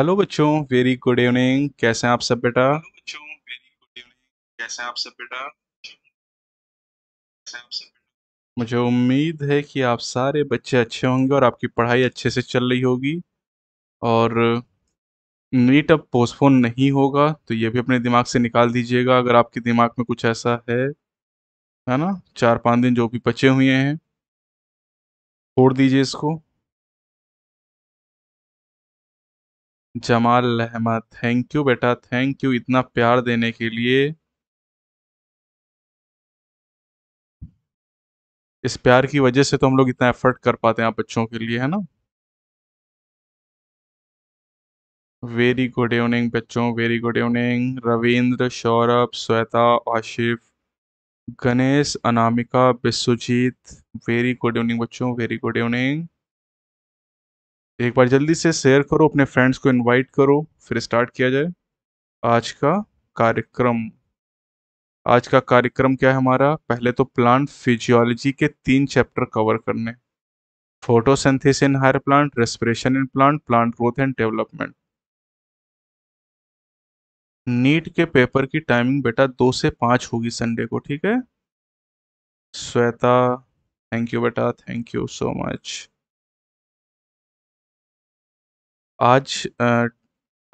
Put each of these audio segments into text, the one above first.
Hello बच्चों very good evening कैसे हैं आप सब बेटा बच्चों वेरी गुड इवनिंग कैसे हैं आप सब बेटा मुझे उम्मीद है कि आप सारे बच्चे अच्छे होंगे और आपकी पढ़ाई अच्छे से चल रही होगी और नीट अब पोस्टपोन नहीं होगा तो ये भी अपने दिमाग से निकाल दीजिएगा अगर आपके दिमाग में कुछ ऐसा है है ना चार पाँच दिन जो भी बचे हुए हैं छोड़ दीजिए इसको जमाल अहमद थैंक यू बेटा थैंक यू इतना प्यार देने के लिए इस प्यार की वजह से तो हम लोग इतना एफर्ट कर पाते हैं आप बच्चों के लिए है ना वेरी गुड इवनिंग बच्चों very good evening Ravindra Saurabh Shweta Ashif Ganesh Anamika Biswajit very good evening बच्चों वेरी गुड इवनिंग एक बार जल्दी से शेयर करो अपने फ्रेंड्स को इनवाइट करो फिर स्टार्ट किया जाए आज का कार्यक्रम आज का कार्यक्रम क्या है हमारा पहले तो प्लांट फिजियोलॉजी के तीन चैप्टर कवर करने photosynthesis in higher plant respiration in plant plant growth and development NEET के पेपर की टाइमिंग बेटा दो से पाँच होगी संडे को ठीक है श्वेता थैंक यू बेटा थैंक यू सो मच आज आ,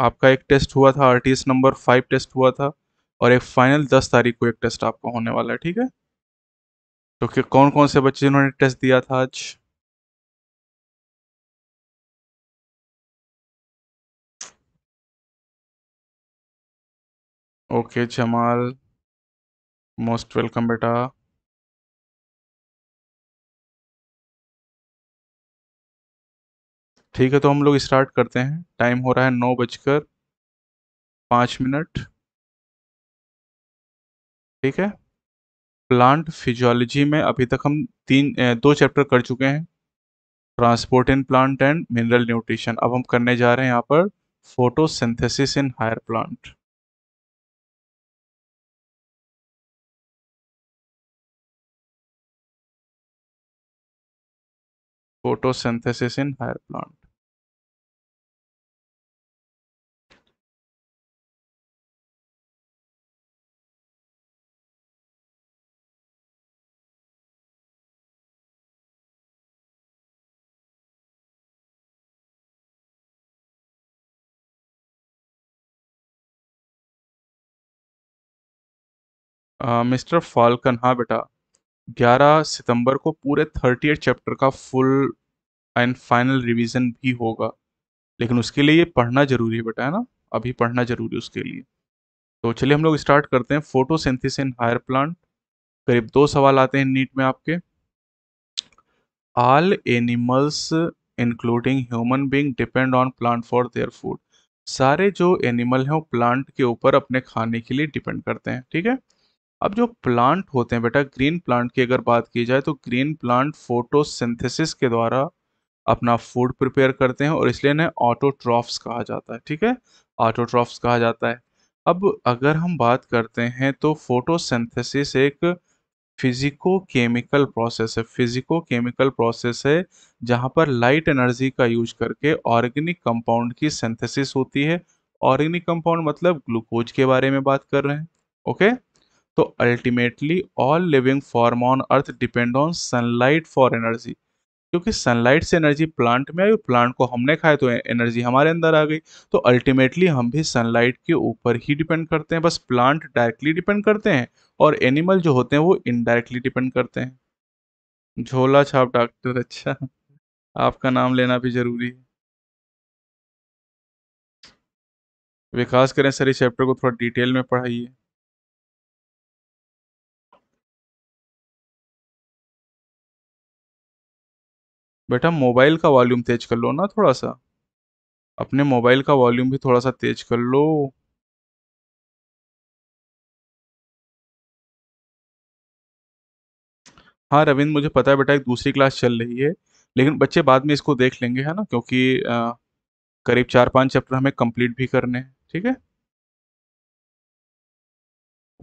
आपका एक टेस्ट हुआ था आर नंबर फाइव टेस्ट हुआ था और एक फाइनल दस तारीख को एक टेस्ट आपका होने वाला है ठीक है तो कि कौन कौन से बच्चे जिन्होंने टेस्ट दिया था आज ओके जमाल मोस्ट वेलकम बेटा ठीक है तो हम लोग स्टार्ट करते हैं टाइम हो रहा है नौ बजकर पाँच मिनट ठीक है प्लांट फिजियोलॉजी में अभी तक हम तीन दो चैप्टर कर चुके हैं transport in plant and mineral nutrition अब हम करने जा रहे हैं यहाँ पर photosynthesis in higher plant photosynthesis in higher plant mister Falcon हाँ बेटा 11 सितंबर को पूरे थर्टी चैप्टर का फुल एंड फाइनल रिवीजन भी होगा लेकिन उसके लिए ये पढ़ना जरूरी है बेटा है ना अभी पढ़ना जरूरी है उसके लिए तो चलिए हम लोग स्टार्ट करते हैं फोटोसिंथेसिस इन हायर प्लांट करीब दो सवाल आते हैं नीट में आपके all animals including human being depend on plant for their food सारे जो एनिमल हैं वो प्लांट के ऊपर अपने खाने के लिए डिपेंड करते हैं ठीक है अब जो प्लांट होते हैं बेटा ग्रीन प्लांट की अगर बात की जाए तो ग्रीन प्लांट फोटोसिंथेसिस के द्वारा अपना फूड प्रिपेयर करते हैं और इसलिए इन्हें ऑटोट्रॉफ्स कहा जाता है ठीक है ऑटोट्रॉफ्स कहा जाता है अब अगर हम बात करते हैं तो फोटोसिंथेसिस एक फिजिको केमिकल प्रोसेस है फिजिको केमिकल प्रोसेस है जहाँ पर लाइट एनर्जी का यूज करके ऑर्गेनिक कंपाउंड की सिंथेसिस होती है ऑर्गेनिक कंपाउंड मतलब ग्लूकोज के बारे में बात कर रहे हैं ओके okay? तो ultimately all living form on earth depend on sunlight for energy क्योंकि सनलाइट से एनर्जी प्लांट में आई प्लांट को हमने खाए तो एनर्जी हमारे अंदर आ गई तो अल्टीमेटली हम भी सनलाइट के ऊपर ही डिपेंड करते हैं बस प्लांट डायरेक्टली डिपेंड करते हैं और एनिमल जो होते हैं वो इनडायरेक्टली डिपेंड करते हैं झोला छाप डॉक्टर अच्छा आपका नाम लेना भी जरूरी है विकास करें सर इस चैप्टर को थोड़ा डिटेल में पढ़ाइए बेटा मोबाइल का वॉल्यूम तेज कर लो ना थोड़ा सा अपने मोबाइल का वॉल्यूम भी थोड़ा सा तेज कर लो हाँ रविंद्र मुझे पता है बेटा एक दूसरी क्लास चल रही है लेकिन बच्चे बाद में इसको देख लेंगे है ना क्योंकि आ, करीब चार पांच चैप्टर हमें कंप्लीट भी करने हैं ठीक है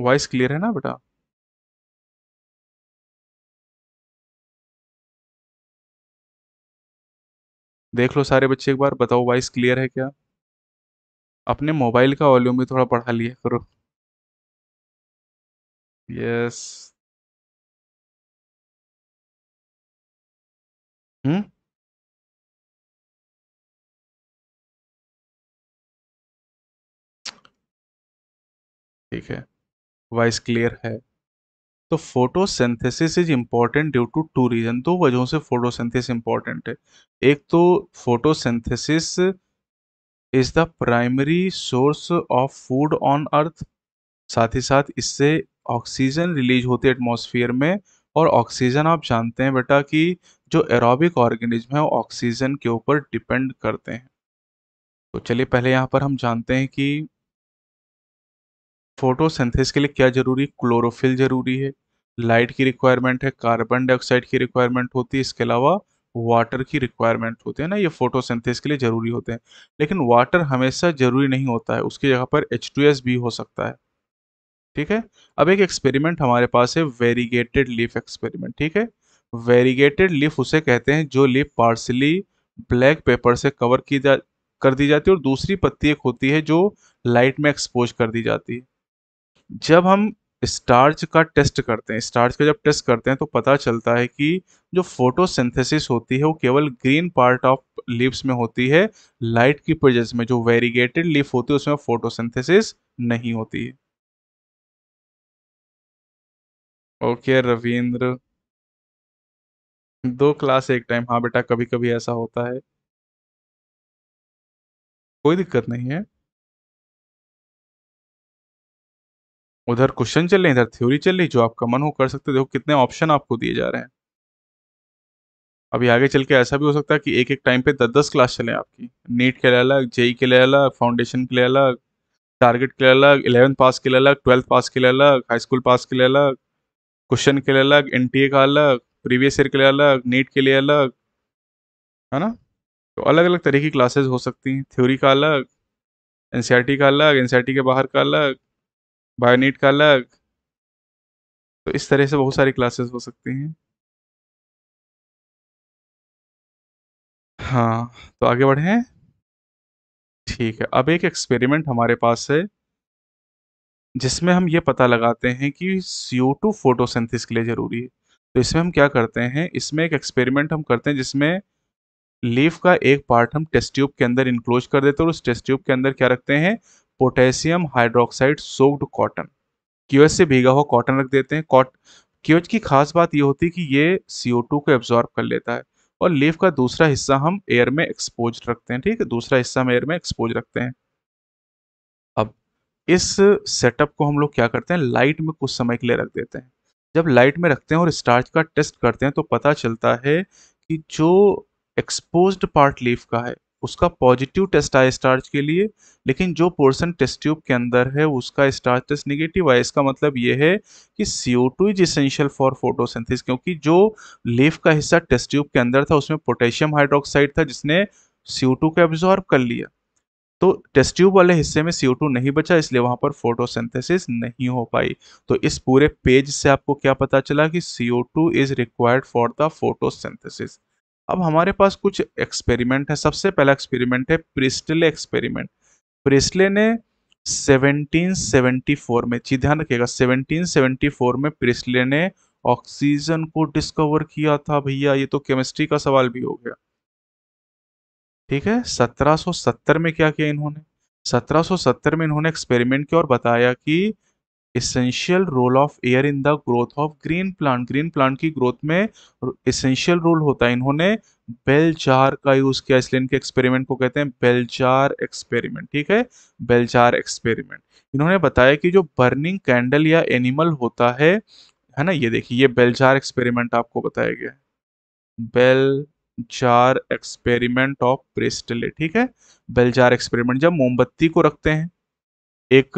वॉइस क्लियर है ना बेटा देख लो सारे बच्चे एक बार बताओ वॉइस क्लियर है क्या अपने मोबाइल का वॉल्यूम भी थोड़ा बढ़ा लिया करो यस हम्म ठीक है वॉइस क्लियर है तो photosynthesis is important due to two reason दो वजहों से फोटोसिंथेसिस इम्पॉर्टेंट है एक तो photosynthesis is the primary source of food on earth साथ ही साथ इससे ऑक्सीजन रिलीज होती है एटमोसफियर में और ऑक्सीजन आप जानते हैं बेटा कि जो एरोबिक ऑर्गेनिज्म है वो ऑक्सीजन के ऊपर डिपेंड करते हैं तो चलिए पहले यहाँ पर हम जानते हैं कि फोटोसिंथेसिस के लिए क्या जरूरी क्लोरोफिल जरूरी है लाइट की रिक्वायरमेंट है कार्बन डाइऑक्साइड की रिक्वायरमेंट होती है इसके अलावा वाटर की रिक्वायरमेंट होती है ना ये फोटोसिंथेसिस के लिए ज़रूरी होते हैं लेकिन वाटर हमेशा ज़रूरी नहीं होता है उसकी जगह पर एच भी हो सकता है ठीक है अब एक एक्सपेरिमेंट हमारे पास है वेरीगेटेड लीफ एक्सपेरिमेंट ठीक है वेरीगेटेड लीफ उसे कहते हैं जो लीफ पार्सली ब्लैक पेपर से कवर की जा कर दी जाती है और दूसरी पत्ती एक होती है जो लाइट में एक्सपोज कर दी जाती है जब हम स्टार्च का टेस्ट करते हैं स्टार्च का जब टेस्ट करते हैं तो पता चलता है कि जो फोटोसिंथेसिस होती है वो केवल ग्रीन पार्ट ऑफ लीव्स में होती है लाइट की प्रेजेंस में जो वेरीगेटेड लीफ होती है उसमें फोटोसिंथेसिस नहीं होती है ओके रविंद्र दो क्लास एक टाइम हाँ बेटा कभी कभी ऐसा होता है कोई दिक्कत नहीं है उधर क्वेश्चन चल रहे हैं इधर थ्योरी चल रही जो आपका मन हो कर सकते देखो कितने ऑप्शन आपको दिए जा रहे हैं अभी आगे चल के ऐसा भी हो सकता है कि एक एक टाइम पे दस दस क्लास चले आपकी नीट के लिए अलग जेई के लिए अलग फाउंडेशन के लिए अलग टारगेट के लिए अलग इलेवंथ पास के लिए अलग ट्वेल्थ पास के लिए अलग हाई स्कूल पास के लिए अलग क्वेश्चन के लिए अलग एन का अलग प्रीवियस ईयर के लिए अलग नीट के लिए अलग है ना तो अलग अलग तरह की क्लासेज हो सकती हैं थ्योरी का अलग एन का अलग एन के बाहर का अलग बायोनीट का अलग तो इस तरह से बहुत सारी क्लासेस हो सकती हैं हाँ तो आगे बढ़े ठीक है अब एक एक्सपेरिमेंट हमारे पास है जिसमें हम ये पता लगाते हैं कि CO2 टू फोटोसेंथिस के लिए ज़रूरी है तो इसमें हम क्या करते हैं इसमें एक एक्सपेरिमेंट हम करते हैं जिसमें लीफ का एक पार्ट हम टेस्ट ट्यूब के अंदर इंक्लोज कर देते हैं और उस टेस्ट ट्यूब के अंदर क्या रखते हैं पोटेशियम हाइड्रोक्साइड सोक्ड कॉटन क्यूएच से भीगा हुआ कॉटन रख देते हैं कॉट क्यूएच की खास बात यह होती है कि ये सीओ को एब्जॉर्ब कर लेता है और लीफ का दूसरा हिस्सा हम एयर में एक्सपोज रखते हैं ठीक है दूसरा हिस्सा हम एयर में एक्सपोज रखते हैं अब इस सेटअप को हम लोग क्या करते हैं लाइट में कुछ समय के लिए रख देते हैं जब लाइट में रखते हैं और स्टार्च का टेस्ट करते हैं तो पता चलता है कि जो एक्सपोज पार्ट लीफ का है उसका पॉजिटिव टेस्ट आया स्टार्च के लिए लेकिन जो पोर्सन टेस्ट ट्यूब के अंदर है उसका स्टार्च टेस्ट निगेटिव आया इसका मतलब ये है कि C O two is essential for photosynthesis क्योंकि जो लीफ का हिस्सा टेस्ट ट्यूब के अंदर था उसमें पोटेशियम हाइड्रोक्साइड था जिसने सी ओ टू को एब्जॉर्ब कर लिया तो टेस्ट ट्यूब वाले हिस्से में सी नहीं बचा इसलिए वहाँ पर फोटोसिंथेसिस नहीं हो पाई तो इस पूरे पेज से आपको क्या पता चला कि C O two is required for the photosynthesis अब हमारे पास कुछ एक्सपेरिमेंट है सबसे पहला एक्सपेरिमेंट है प्रिस्टले एक्सपेरिमेंट प्रिस्टले ने 1774 में जी ध्यान रखिएगा 1774 में प्रिस्टले ने ऑक्सीजन को डिस्कवर किया था भैया ये तो केमिस्ट्री का सवाल भी हो गया ठीक है 1770 में क्या किया इन्होंने 1770 में इन्होंने एक्सपेरिमेंट किया और बताया कि essential role of air in the growth of green plant green plant की ग्रोथ में एसेंशियल रोल होता है इन्होंने बेलचार का यूज किया इसलिए इनके एक्सपेरिमेंट को कहते हैं बेलचार एक्सपेरिमेंट ठीक है बेलचार एक्सपेरिमेंट इन्होंने बताया कि जो बर्निंग कैंडल या एनिमल होता है है ना ये देखिए ये बेलचार एक्सपेरिमेंट आपको बताया गया bell jar experiment of Priestley ठीक है बेलचार एक्सपेरिमेंट जब मोमबत्ती को रखते हैं एक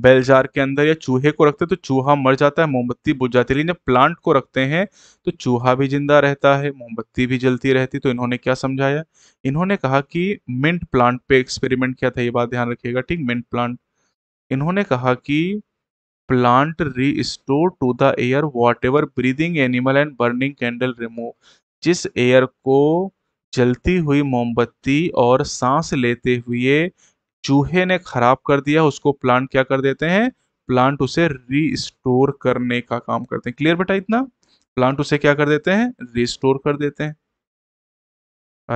बेल जार के अंदर या चूहे को रखते हैं तो चूहा मर जाता है मोमबत्ती बुझ जाती है लेकिन जब प्लांट को रखते हैं तो चूहा भी जिंदा रहता है मोमबत्ती भी जलती रहती तो इन्होंने क्या समझाया इन्होंने कहा कि मिंट प्लांट पे एक्सपेरिमेंट किया था ये बात ध्यान रखिएगा ठीक मिंट प्लांट इन्होंने कहा कि plant restore to the air whatever breathing animal and burning candle remove जिस एयर को जलती हुई मोमबत्ती और सांस लेते हुए चूहे ने खराब कर दिया उसको प्लांट क्या कर देते हैं प्लांट उसे रिस्टोर करने का काम करते हैं क्लियर बेटा इतना प्लांट उसे क्या कर देते हैं रिस्टोर कर देते हैं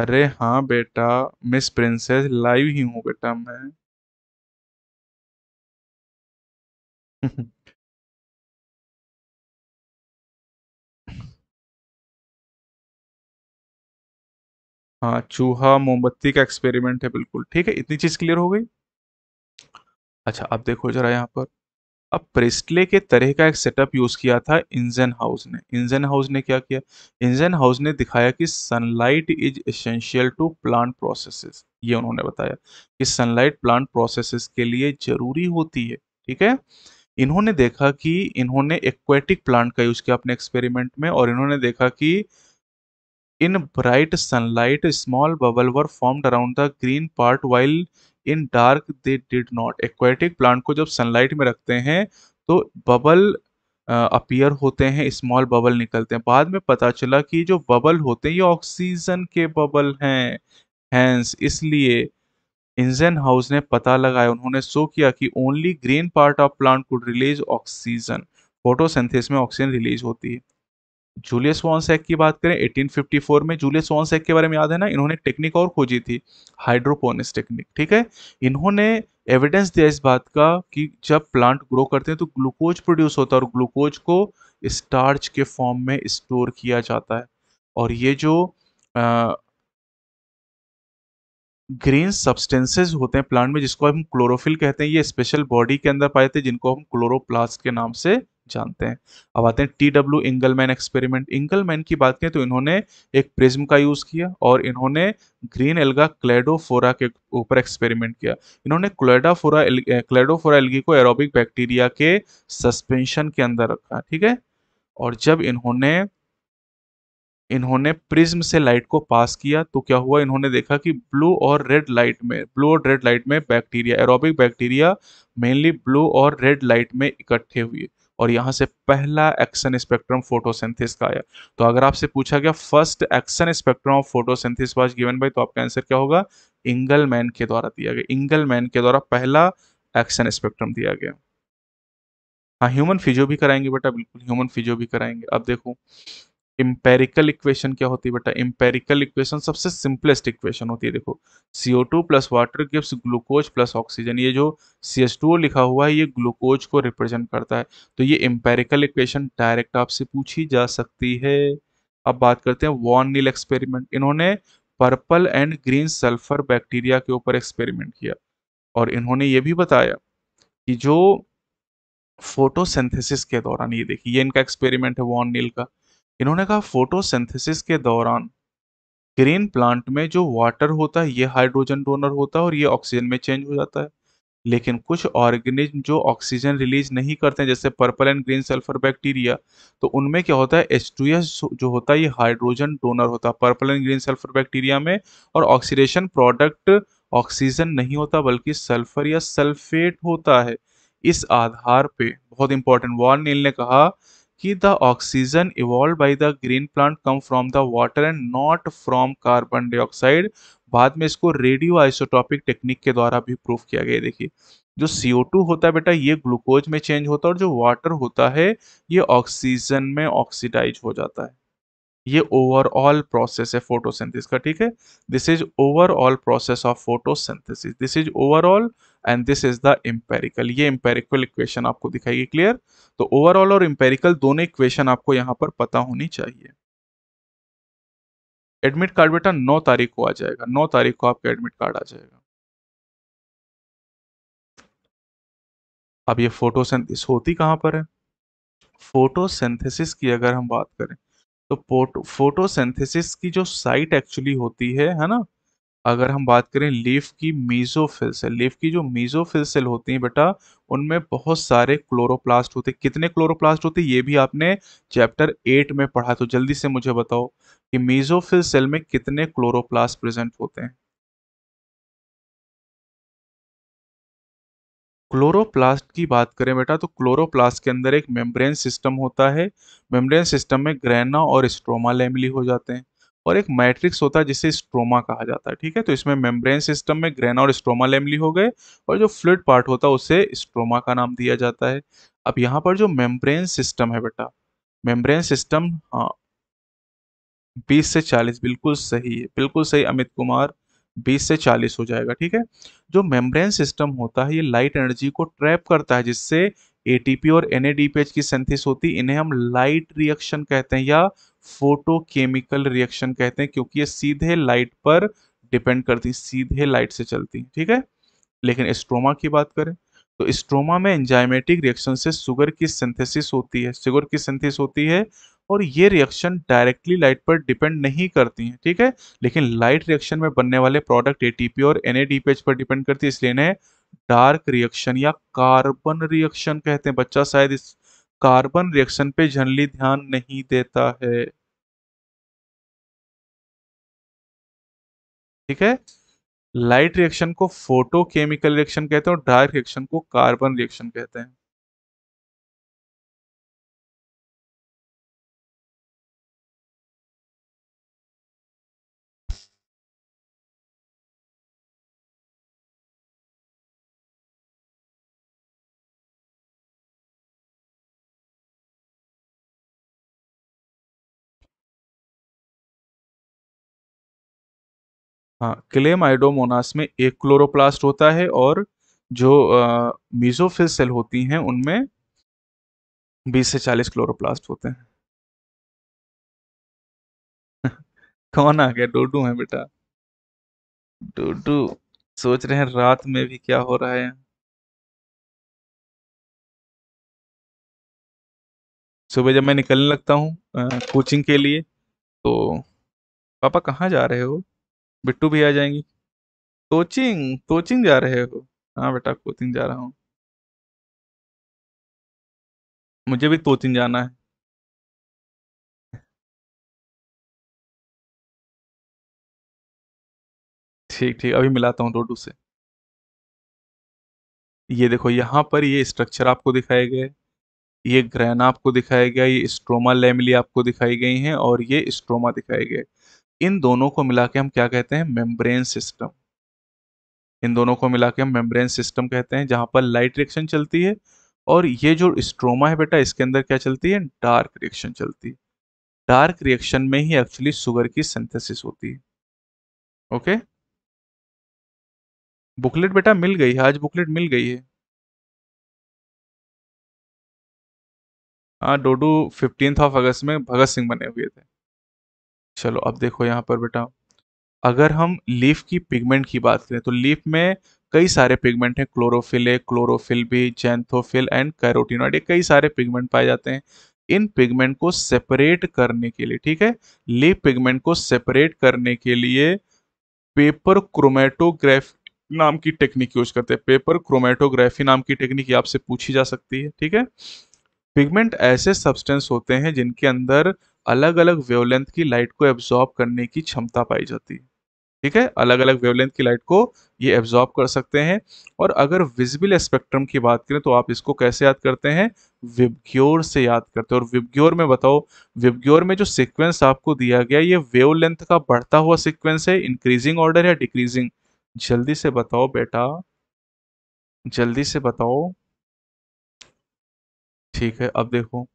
अरे हाँ बेटा मिस प्रिंसेस लाइव ही हूं बेटा मैं हाँ चूहा मोमबत्ती का एक्सपेरिमेंट है बिल्कुल ठीक है इतनी चीज क्लियर हो गई अच्छा अब देखो जरा यहाँ पर अब प्रेस्टले के तरह का एक सेटअप यूज किया था इंजन हाउस ने इंजन हाउस ने क्या किया इंजन हाउस ने दिखाया कि sunlight is essential to plant processes ये उन्होंने बताया कि सनलाइट प्लांट प्रोसेसेस के लिए जरूरी होती है ठीक है इन्होंने देखा कि इन्होंने एक्वेटिक प्लांट का यूज किया अपने एक्सपेरिमेंट में और इन्होंने देखा कि in bright sunlight small bubble were form around the green part while in dark they did not aquatic plant को जब सनलाइट में रखते हैं तो बबल अपियर uh, होते हैं स्मॉल बबल निकलते हैं बाद में पता चला कि जो बबल होते हैं ये ऑक्सीजन के बबल हैं हैंस इसलिए इंजन हाउस ने पता लगाया उन्होंने शो किया कि only green part of plant could release oxygen photosynthesis में ऑक्सीजन रिलीज होती है जूलियस वॉन्सैक की बात करें 1854 में जूलियस वॉन्सैक के बारे में याद है ना इन्होंने टेक्निक और खोजी थी हाइड्रोपोनिक्स टेक्निक ठीक है इन्होंने एविडेंस दिया इस बात का कि जब प्लांट ग्रो करते हैं तो ग्लूकोज प्रोड्यूस होता है और ग्लूकोज को स्टार्च के फॉर्म में स्टोर किया जाता है और ये जो ग्रीन सब्सटेंसेज होते हैं प्लांट में जिसको हम क्लोरोफिल कहते हैं ये स्पेशल बॉडी के अंदर पाए थे जिनको हम क्लोरोप्लास्ट के नाम से जानते हैं अब आते हैं T W Engelmann experiment Engelmann की बात करें तो इन्होंने एक प्रिज्म का यूज़ किया और इन्होंने ग्रीन एल्गा क्लेडोफोरा के ऊपर एक्सपेरिमेंट किया इन्होंने क्लेडाफोरा क्लेडोफोरा एल्गी को एरोबिक बैक्टीरिया के सस्पेंशन के अंदर रखा ठीक है और जब इन्होंने इन्होंने प्रिज्म से लाइट को पास किया तो क्या हुआ इन्होंने देखा कि ब्लू और रेड लाइट में ब्लू और रेड लाइट में bacteria aerobic bacteria mainly blue और रेड लाइट में इकट्ठे हुए और यहाँ से पहला एक्शन स्पेक्ट्रम फोटोसिंथेसिस का आया तो अगर आपसे पूछा गया first action spectrum of photosynthesis was given by तो आपका आंसर क्या होगा इंगल मैन के द्वारा दिया गया इंगल मैन के द्वारा पहला एक्शन स्पेक्ट्रम दिया गया हाँ ह्यूमन फिजियो भी कराएंगे बेटा बिल्कुल ह्यूमन फिजियो भी कराएंगे अब देखो इम्पेरिकल इक्वेशन क्या होती है बेटा इम्पेरिकल इक्वेशन सबसे सिंपलेस्ट इक्वेशन होती है देखो CO two plus water gives glucose plus oxygen ये जो सी एस टू लिखा हुआ है ये ग्लूकोज को रिप्रेजेंट करता है तो ये इम्पेरिकल इक्वेशन डायरेक्ट आपसे पूछी जा सकती है अब बात करते हैं वॉन नील एक्सपेरिमेंट इन्होंने purple and green sulphur bacteria के ऊपर एक्सपेरिमेंट किया और इन्होंने ये भी बताया कि जो फोटोसिंथेसिस के दौरान ये देखिए ये इनका एक्सपेरिमेंट है वॉन नील का इन्होंने कहा फोटोसिंथेसिस के दौरान ग्रीन प्लांट में जो वाटर होता है ये हाइड्रोजन डोनर होता है और ये ऑक्सीजन में चेंज हो जाता है लेकिन कुछ ऑर्गेनिज्म जो ऑक्सीजन रिलीज नहीं करते हैं जैसे purple and green sulphur bacteria तो उनमें क्या होता है एच जो होता है ये हाइड्रोजन डोनर होता है purple and green sulphur bacteria में और ऑक्सीडेशन प्रोडक्ट ऑक्सीजन नहीं होता बल्कि सल्फर या सल्फेट होता है इस आधार पे बहुत इंपॉर्टेंट वॉर्न नील ने कहा कि the oxygen evolve by the green plant come from the water and not from carbon dioxide बाद में इसको रेडियो आइसोटॉपिक टेक्निक के द्वारा भी प्रूफ किया गया देखिए जो CO2 होता है बेटा ये ग्लूकोज में चेंज होता है और जो वाटर होता है ये ऑक्सीजन में ऑक्सीडाइज हो जाता है ये ओवरऑल प्रोसेस है फोटोसिंथेसिस का ठीक है this is overall process of photosynthesis this is overall and this is the empirical ये इंपेरिकल इक्वेशन आपको दिखाएगी क्लियर तो ओवरऑल और इम्पेरिकल दोनों इक्वेशन आपको यहाँ पर पता होनी चाहिए एडमिट कार्ड बेटा नौ तारीख को आ जाएगा नौ तारीख को आपका एडमिट कार्ड आ जाएगा अब ये फोटोसिंथेसिस होती कहां पर है फोटोसिंथेसिस की अगर हम बात करें तो फोटोसिंथेसिस की जो साइट एक्चुअली होती है है ना अगर हम बात करें लीफ की मीजोफिल सेल लीफ की जो मीजोफिल सेल होती है बेटा उनमें बहुत सारे क्लोरोप्लास्ट होते हैं कितने क्लोरोप्लास्ट होते हैं ये भी आपने चैप्टर एट में पढ़ा तो जल्दी से मुझे बताओ कि मीजोफिल सेल में कितने क्लोरोप्लास्ट प्रेजेंट होते हैं क्लोरोप्लास्ट की बात करें बेटा तो क्लोरोप्लास्ट के अंदर एक मेम्ब्रेन सिस्टम होता है मेम्ब्रेन सिस्टम में ग्रेना और स्ट्रोमा लेमली हो जाते हैं और एक मैट्रिक्स होता है जिसे स्ट्रोमा कहा जाता है ठीक है तो इसमें मेम्ब्रेन सिस्टम में ग्रेना और स्ट्रोमा लेमली हो गए और जो फ्लूड पार्ट होता है उसे स्ट्रोमा का नाम दिया जाता है अब यहाँ पर जो मेम्ब्रेन सिस्टम है बेटा मेम्ब्रेन सिस्टम हाँ बीस से चालीस बिल्कुल सही है बिल्कुल सही अमित कुमार 20 से 40 हो जाएगा ठीक है जो मेम्ब्रेन सिस्टम होता है ये लाइट एनर्जी को ट्रैप करता है जिससे एटीपी और एनएडीपीएच की सेंथिस होती है इन्हें हम लाइट रिएक्शन कहते हैं या फोटोकेमिकल रिएक्शन कहते हैं क्योंकि ये सीधे लाइट पर डिपेंड करती सीधे लाइट से चलती ठीक है लेकिन स्ट्रोमा की बात करें तो स्ट्रोमा में एंजाइमेटिक रिएक्शन से शुगर की सिंथेसिस होती है शुगर की सिंथेसिस होती है और ये रिएक्शन डायरेक्टली लाइट पर डिपेंड नहीं करती हैं ठीक है लेकिन लाइट रिएक्शन में बनने वाले प्रोडक्ट एटीपी और एनएडीपीएच पर डिपेंड करती है इसलिए इन्हें डार्क रिएक्शन या कार्बन रिएक्शन कहते हैं बच्चा शायद इस कार्बन रिएक्शन पे जनरली ध्यान नहीं देता है ठीक है लाइट रिएक्शन को फोटोकेमिकल रिएक्शन कहते हैं और डार्क रिएक्शन को कार्बन रिएक्शन कहते हैं हाँ क्लेम आइडोमोनास में एक क्लोरोप्लास्ट होता है और जो मीजोफिल सेल होती हैं उनमें 20 से 40 क्लोरोप्लास्ट होते हैं कौन आ गया डोडू है बेटा डोडू सोच रहे हैं रात में भी क्या हो रहा है सुबह जब मैं निकलने लगता हूँ कोचिंग के लिए तो पापा कहाँ जा रहे हो बिट्टू भी आ जाएंगी कोचिंग कोचिंग जा रहे हो हाँ बेटा कोचिंग जा रहा हूँ मुझे भी कोचिंग जाना है ठीक ठीक अभी मिलाता हूँ रोडू से ये देखो यहाँ पर ये स्ट्रक्चर आपको दिखाए गए ये ग्रहण आपको दिखाया गया ये स्ट्रोमा लेमिली आपको दिखाई गई हैं और ये स्ट्रोमा दिखाए गए इन दोनों को मिला के हम क्या कहते हैं मेम्ब्रेन सिस्टम इन दोनों को मिला के हम मेम्ब्रेन सिस्टम कहते हैं जहां पर लाइट रिएक्शन चलती है और ये जो स्ट्रोमा है बेटा इसके अंदर क्या चलती है डार्क रिएक्शन चलती है डार्क रिएक्शन में ही एक्चुअली शुगर की सिंथेसिस होती है ओके बुकलेट बेटा मिल गई है आज बुकलेट मिल गई है हाँ डोडू फिफ्टींथ ऑफ अगस्त में भगत सिंह बने हुए थे चलो अब देखो यहाँ पर बेटा अगर हम लीफ की पिगमेंट की बात करें तो लीफ में कई सारे पिगमेंट हैं क्लोरोफिल है क्लोरोफिल भी जेंथोफिल एंड कैरोटीनॉइड ये कई सारे पिगमेंट पाए जाते हैं इन पिगमेंट को सेपरेट करने के लिए ठीक है लीफ पिगमेंट को सेपरेट करने के लिए पेपर क्रोमेटोग्राफ नाम की टेक्निक यूज करते हैं पेपर क्रोमेटोग्राफी नाम की टेक्निक आपसे पूछी जा सकती है ठीक है पिगमेंट ऐसे सब्सटेंस होते हैं जिनके अंदर अलग अलग वेवलेंथ की लाइट को एब्जॉर्ब करने की क्षमता पाई जाती है ठीक है अलग अलग वेवलेंथ की लाइट को ये एब्जॉर्ब कर सकते हैं और अगर विजिबल स्पेक्ट्रम की बात करें तो आप इसको कैसे याद करते हैं विबग्योर से याद करते हैं और विबग्योर में बताओ विबग्योर में जो सिक्वेंस आपको दिया गया ये वेव का बढ़ता हुआ सिक्वेंस है इंक्रीजिंग ऑर्डर या डिक्रीजिंग जल्दी से बताओ बेटा जल्दी से बताओ ठीक है अब देखो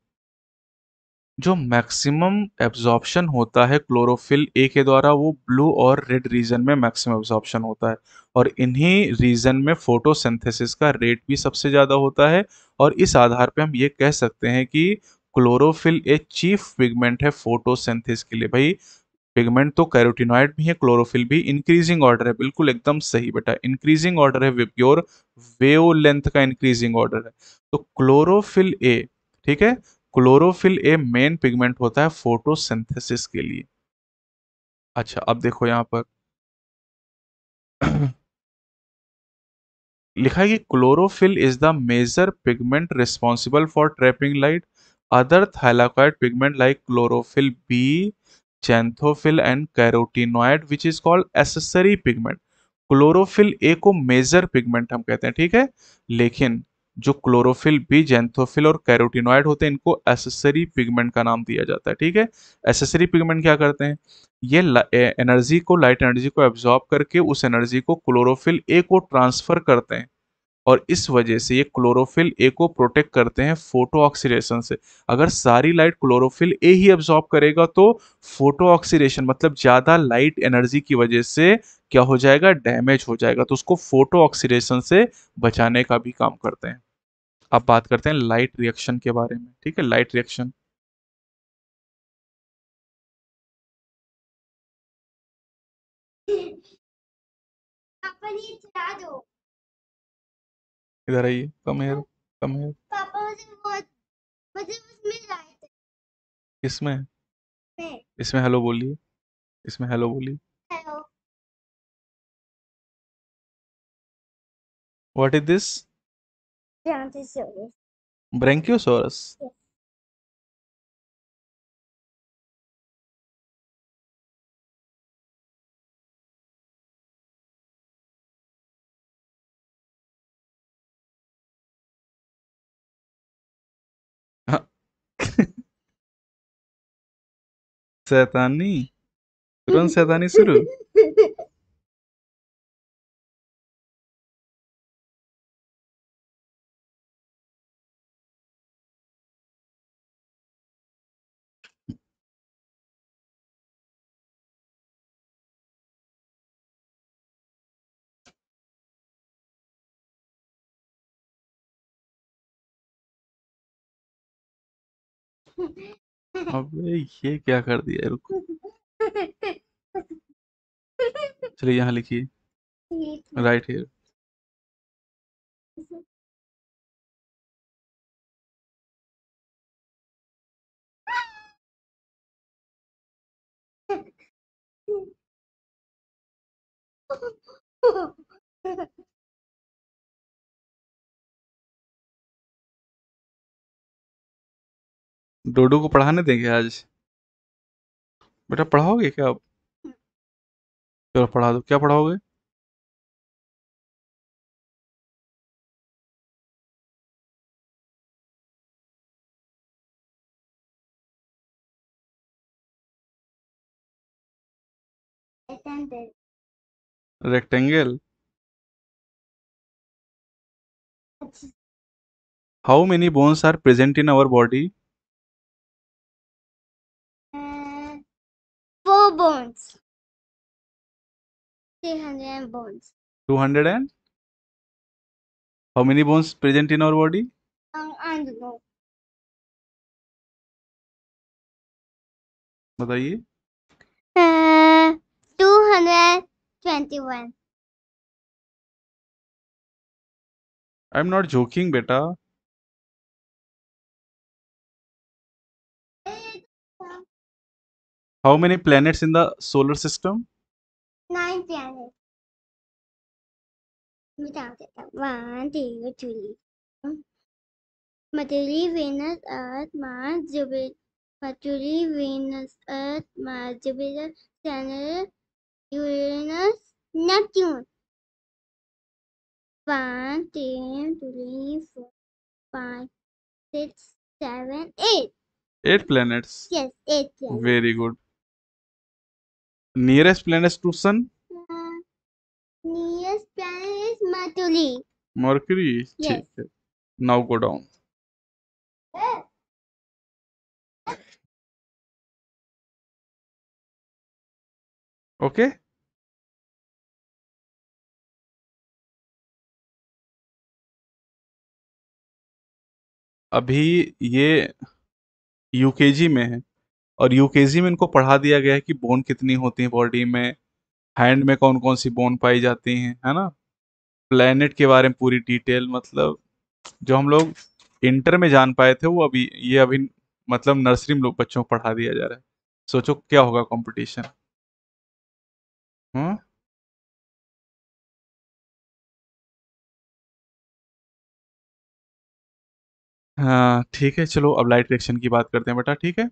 जो मैक्सिमम एब्जॉर्प्शन होता है क्लोरोफिल ए के द्वारा वो ब्लू और रेड रीजन में मैक्सिमम एब्जॉर्प्शन होता है और इन्हीं रीजन में फोटोसिंथेसिस का रेट भी सबसे ज़्यादा होता है और इस आधार पे हम ये कह सकते हैं कि क्लोरोफिल ए चीफ पिगमेंट है फोटोसिंथेसिस के लिए भाई पिगमेंट तो कैरोटिनॉइड भी है क्लोरोफिल भी इंक्रीजिंग ऑर्डर है बिल्कुल एकदम सही बेटा इंक्रीजिंग ऑर्डर है विप्योर वेव लेंथ का इंक्रीजिंग ऑर्डर है तो क्लोरोफिल ए ठीक है क्लोरोफिल ए मेन पिगमेंट होता है फोटोसिंथेसिस के लिए अच्छा अब देखो यहां पर लिखा है कि chlorophyll is the major pigment responsible for trapping light other thylakoid pigment like chlorophyll B xanthophyll and carotenoid which is called accessory pigment chlorophyll A को मेजर पिगमेंट हम कहते हैं ठीक है लेकिन जो क्लोरोफिल बी जेंथोफिल और कैरोटिनोइड होते हैं इनको एसेसरी पिगमेंट का नाम दिया जाता है ठीक है एसेसरी पिगमेंट क्या करते हैं ये एनर्जी को लाइट एनर्जी को एब्जॉर्ब करके उस एनर्जी को क्लोरोफिल ए को ट्रांसफर करते हैं और इस वजह से ये क्लोरोफिल ए को प्रोटेक्ट करते हैं फोटो ऑक्सीडेशन से अगर सारी लाइट क्लोरोफिल ए ही एब्जॉर्ब करेगा तो फोटो ऑक्सीडेशन मतलब ज़्यादा लाइट एनर्जी की वजह से क्या हो जाएगा डैमेज हो जाएगा तो उसको फोटो ऑक्सीडेशन से बचाने का भी काम करते हैं अब बात करते हैं लाइट रिएक्शन के बारे में ठीक है लाइट रिएक्शन दो इधर आइए कम हेयर कम हेयर इसमें इसमें हेलो बोलिए इसमें हेलो बोलिए what is this brachiosaurus brachiosaurus शैतानी तुरंत शैतानी शुरू अबे ये क्या कर दिया रुको चलिए यहाँ लिखिए राइट हेयर डोडू को पढ़ाने देंगे आज बेटा पढ़ाओगे क्या आप चलो पढ़ा दो क्या पढ़ाओगे rectangle how many bones are present in our body 300 bones. 200 and? How many bones present in our body? Um, I don't know. बताइए two hundred twenty one I am not joking बेटा how many nine planets. Without it, one, two, three. Mercury, Venus, Earth, Mars, Jupiter. Mercury, Venus, Earth, Mars, Jupiter, Saturn, Uranus, Neptune. One, two, three, four, five, six, seven, eight. Eight planets. Yes, eight. Planets. Very good. nearest planet to sun nearest planet is mercury mercury yes. now go down okay अभी ये UKG में है और UKG में इनको पढ़ा दिया गया है कि बोन कितनी होती है बॉडी में हैंड में कौन कौन सी बोन पाई जाती हैं है ना प्लेनेट के बारे में पूरी डिटेल मतलब जो हम लोग इंटर में जान पाए थे वो अभी ये अभी मतलब नर्सरी में लोग बच्चों को पढ़ा दिया जा रहा है सोचो क्या होगा कॉम्पिटिशन हम्म? हाँ ठीक है चलो अब लाइट रिएक्शन की बात करते हैं बेटा ठीक है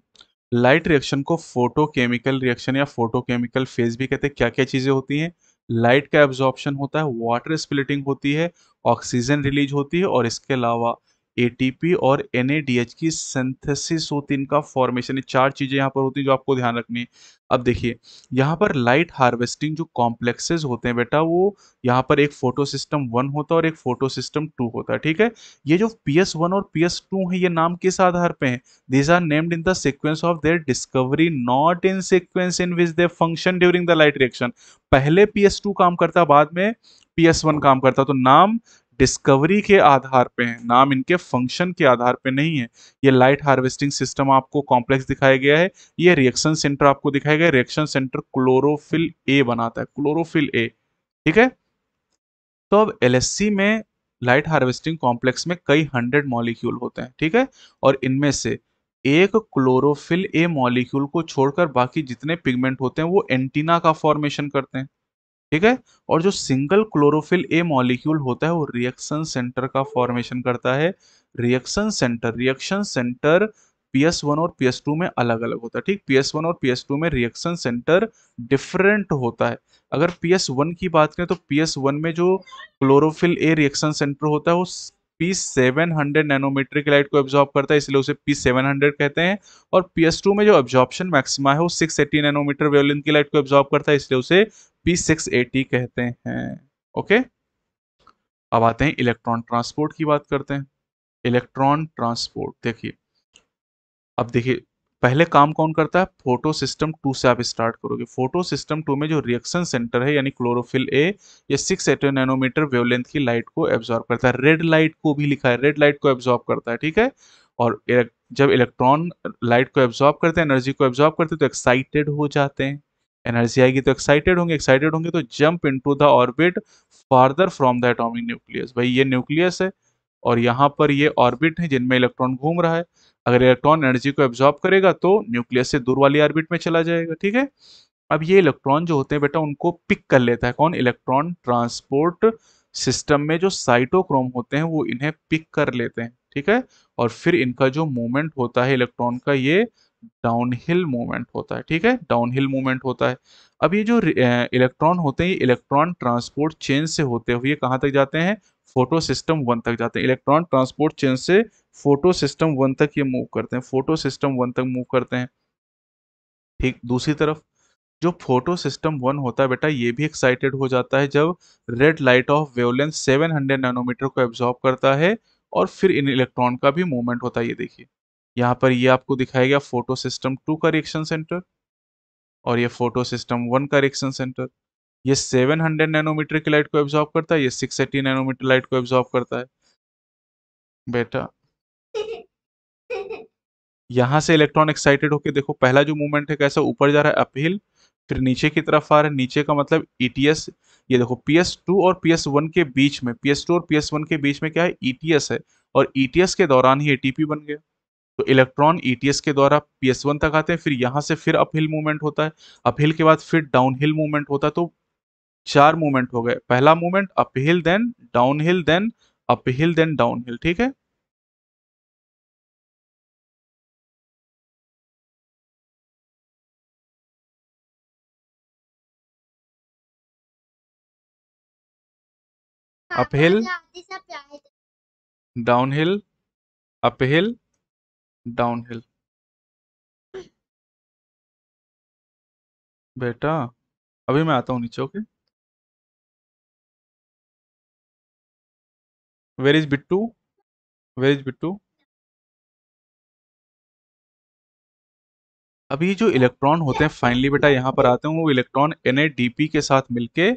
लाइट रिएक्शन को फोटोकेमिकल रिएक्शन या फोटोकेमिकल फेज भी कहते हैं क्या क्या चीज़ें होती हैं लाइट का एब्जॉर्प्शन होता है वाटर स्प्लिटिंग होती है ऑक्सीजन रिलीज होती है और इसके अलावा एटीपी और एनएडीएच की सिंथेसिस होती है इनका फॉर्मेशन चार चीज़ें यहाँ पर होती हैं जो आपको ध्यान रखनी है अब देखिए यहाँ पर लाइट हार्वेस्टिंग जो कॉम्प्लेक्सेज होते हैं बेटा वो यहाँ पर एक फोटो सिस्टम वन होता है और एक फोटो सिस्टम टू होता है ठीक है ये जो पी एस वन और पी एस टू है ये नाम किस आधार पे है these are named in the sequence of their discovery not in sequence in which they function during the light reaction पहले पी एस टू काम करता बाद में पी एस वन काम करता तो नाम डिस्कवरी के आधार पे है नाम इनके फंक्शन के आधार पे नहीं है ये लाइट हार्वेस्टिंग सिस्टम आपको कॉम्प्लेक्स दिखाया गया है ये रिएक्शन सेंटर आपको दिखाया गया रिएक्शन सेंटर क्लोरोफिल ए बनाता है क्लोरोफिल ए ठीक है तो अब एल में लाइट हार्वेस्टिंग कॉम्प्लेक्स में कई हंड्रेड मॉलिक्यूल होते हैं ठीक है और इनमें से एक क्लोरोफिल ए मॉलिक्यूल को छोड़कर बाकी जितने पिगमेंट होते हैं वो एंटीना का फॉर्मेशन करते हैं ठीक है और जो सिंगल क्लोरोफिल ए मॉलिक्यूल होता है वो रिएक्शन सेंटर का फॉर्मेशन करता है reaction centre reaction centre PS one और पीएस टू में अलग अलग होता है ठीक पीएस वन और पीएस टू में रिएक्शन सेंटर डिफरेंट होता है अगर पीएस वन की बात करें तो पीएस वन में जो क्लोरोफिल ए रिएक्शन सेंटर होता है वो P seven hundred nanometric light को एब्जॉर्ब करता है इसलिए उसे पी सेवन हंड्रेड कहते हैं और पी एस टू में जो एब्जॉर्प्शन मैक्सिमा है वो सिक्स एट्टी नैनोमीटर वेवलेंथ की लाइट को एब्जॉर्ब करता है इसलिए उसे P680 कहते हैं ओके अब आते हैं इलेक्ट्रॉन ट्रांसपोर्ट की बात करते हैं इलेक्ट्रॉन ट्रांसपोर्ट देखिए अब देखिए पहले काम कौन करता है फोटो सिस्टम टू से आप स्टार्ट करोगे फोटो सिस्टम टू में जो रिएक्शन सेंटर है यानी क्लोरोफिल ए ये सिक्स एटो नैनोमीटर वेवलेंथ की लाइट को एब्जॉर्ब करता है रेड लाइट को भी लिखा है रेड लाइट को एब्जॉर्ब करता है ठीक है और जब इलेक्ट्रॉन लाइट को एब्जॉर्ब करते हैं एनर्जी को एब्जॉर्ब करते हैं तो एक्साइटेड हो जाते हैं एनर्जी आएगी तो एक्साइटेड होंगे एक्साइटेड होंगे तो jump into the orbit farther from the atomic nucleus भाई ये न्यूक्लियस है और यहाँ पर ये ऑर्बिट है जिनमें इलेक्ट्रॉन घूम रहा है अगर इलेक्ट्रॉन एनर्जी को एब्जॉर्ब करेगा तो न्यूक्लियस से दूर वाली ऑर्बिट में चला जाएगा ठीक है अब ये इलेक्ट्रॉन जो होते हैं बेटा उनको पिक कर लेता है कौन इलेक्ट्रॉन ट्रांसपोर्ट सिस्टम में जो साइटोक्रोम होते हैं वो इन्हें पिक कर लेते हैं ठीक है और फिर इनका जो मूवमेंट होता है इलेक्ट्रॉन का ये डाउनहिल मूवमेंट होता है ठीक है डाउनहिल मूवमेंट होता है अब ये जो इलेक्ट्रॉन होते हैं इलेक्ट्रॉन ट्रांसपोर्ट चेन से होते हुए कहाँ तक जाते हैं फोटो सिस्टम वन तक जाते हैं इलेक्ट्रॉन ट्रांसपोर्ट चेन से फोटो सिस्टम वन तक ये मूव करते हैं फोटो सिस्टम वन तक मूव करते हैं ठीक दूसरी तरफ जो फोटो सिस्टम वन होता है बेटा ये भी एक्साइटेड हो जाता है जब red light of wavelength 700 nanometre को एब्जॉर्ब करता है और फिर इन इलेक्ट्रॉन का भी मूवमेंट होता है ये देखिए यहाँ पर ये आपको गया फोटो सिस्टम टू का रिएक्शन सेंटर और ये फोटो सिस्टम वन का रिएक्शन सेंटर ये 700 नैनोमीटर की लाइट को एब्जॉर्ब करता है ये 680 नैनोमीटर लाइट को एब्जॉर्ब करता है बेटा यहाँ से इलेक्ट्रॉन एक्साइटेड होके देखो पहला जो मूवमेंट है कैसा ऊपर जा रहा है अपहिल फिर नीचे की तरफ आ रहा है नीचे का मतलब ईटीएस e ये देखो पीएस टू और पीएस वन के बीच में पीएस टू और पीएस वन के बीच में क्या है ईटीएस e है और ईटीएस e के दौरान ही एटीपी बन गया तो इलेक्ट्रॉन ईटीएस e के द्वारा पीएस वन तक आते हैं फिर यहां से फिर अपहिल मूवमेंट होता है अपहिल के बाद फिर डाउनहिल मूवमेंट होता है तो चार मूवमेंट हो गए पहला movement uphill then downhill then uphill then downhill ठीक है अपहिल डाउनहिल अपहिल हिल बेटा अभी मैं आता हूँ नीचे okay where is Bittu where is Bittu अभी जो इलेक्ट्रॉन होते हैं फाइनली बेटा यहाँ पर आते हैं वो इलेक्ट्रॉन एन के साथ मिलके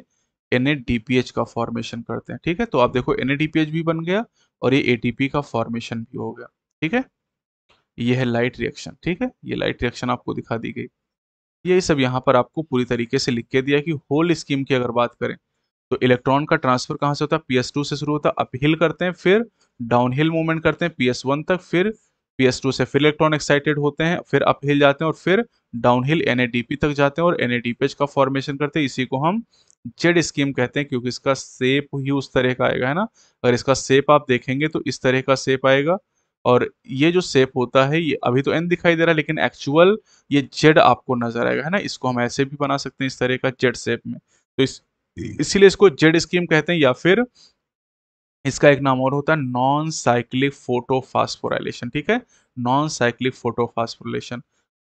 एन का फॉर्मेशन करते हैं ठीक है तो आप देखो एन भी बन गया और ये ए का फॉर्मेशन भी हो गया ठीक है ये है लाइट रिएक्शन ठीक है ये लाइट रिएक्शन आपको दिखा दी गई ये सब यहाँ पर आपको पूरी तरीके से लिख के दिया कि होल स्कीम की अगर बात करें तो इलेक्ट्रॉन का ट्रांसफर कहाँ से होता है पी से शुरू होता है अपहिल करते हैं फिर डाउनहिल मूवमेंट करते हैं पी तक फिर पी से फिर इलेक्ट्रॉन एक्साइटेड होते हैं फिर अपहिल जाते हैं और फिर डाउनहिल एन तक जाते हैं और एन का फॉर्मेशन करते हैं इसी को हम जेड स्कीम कहते हैं क्योंकि इसका सेप ही उस तरह का आएगा है ना अगर इसका सेप आप देखेंगे तो इस तरह का सेप आएगा और ये जो सेप होता है ये अभी तो एन दिखाई दे रहा है लेकिन एक्चुअल ये जेड आपको नजर आएगा है ना इसको हम ऐसे भी बना सकते हैं इस तरह का जेड सेप में तो इस इसीलिए इसको जेड स्कीम कहते हैं या फिर इसका एक नाम और होता है नॉन साइक्लिक फोटो ठीक है नॉन साइक्लिक फोटो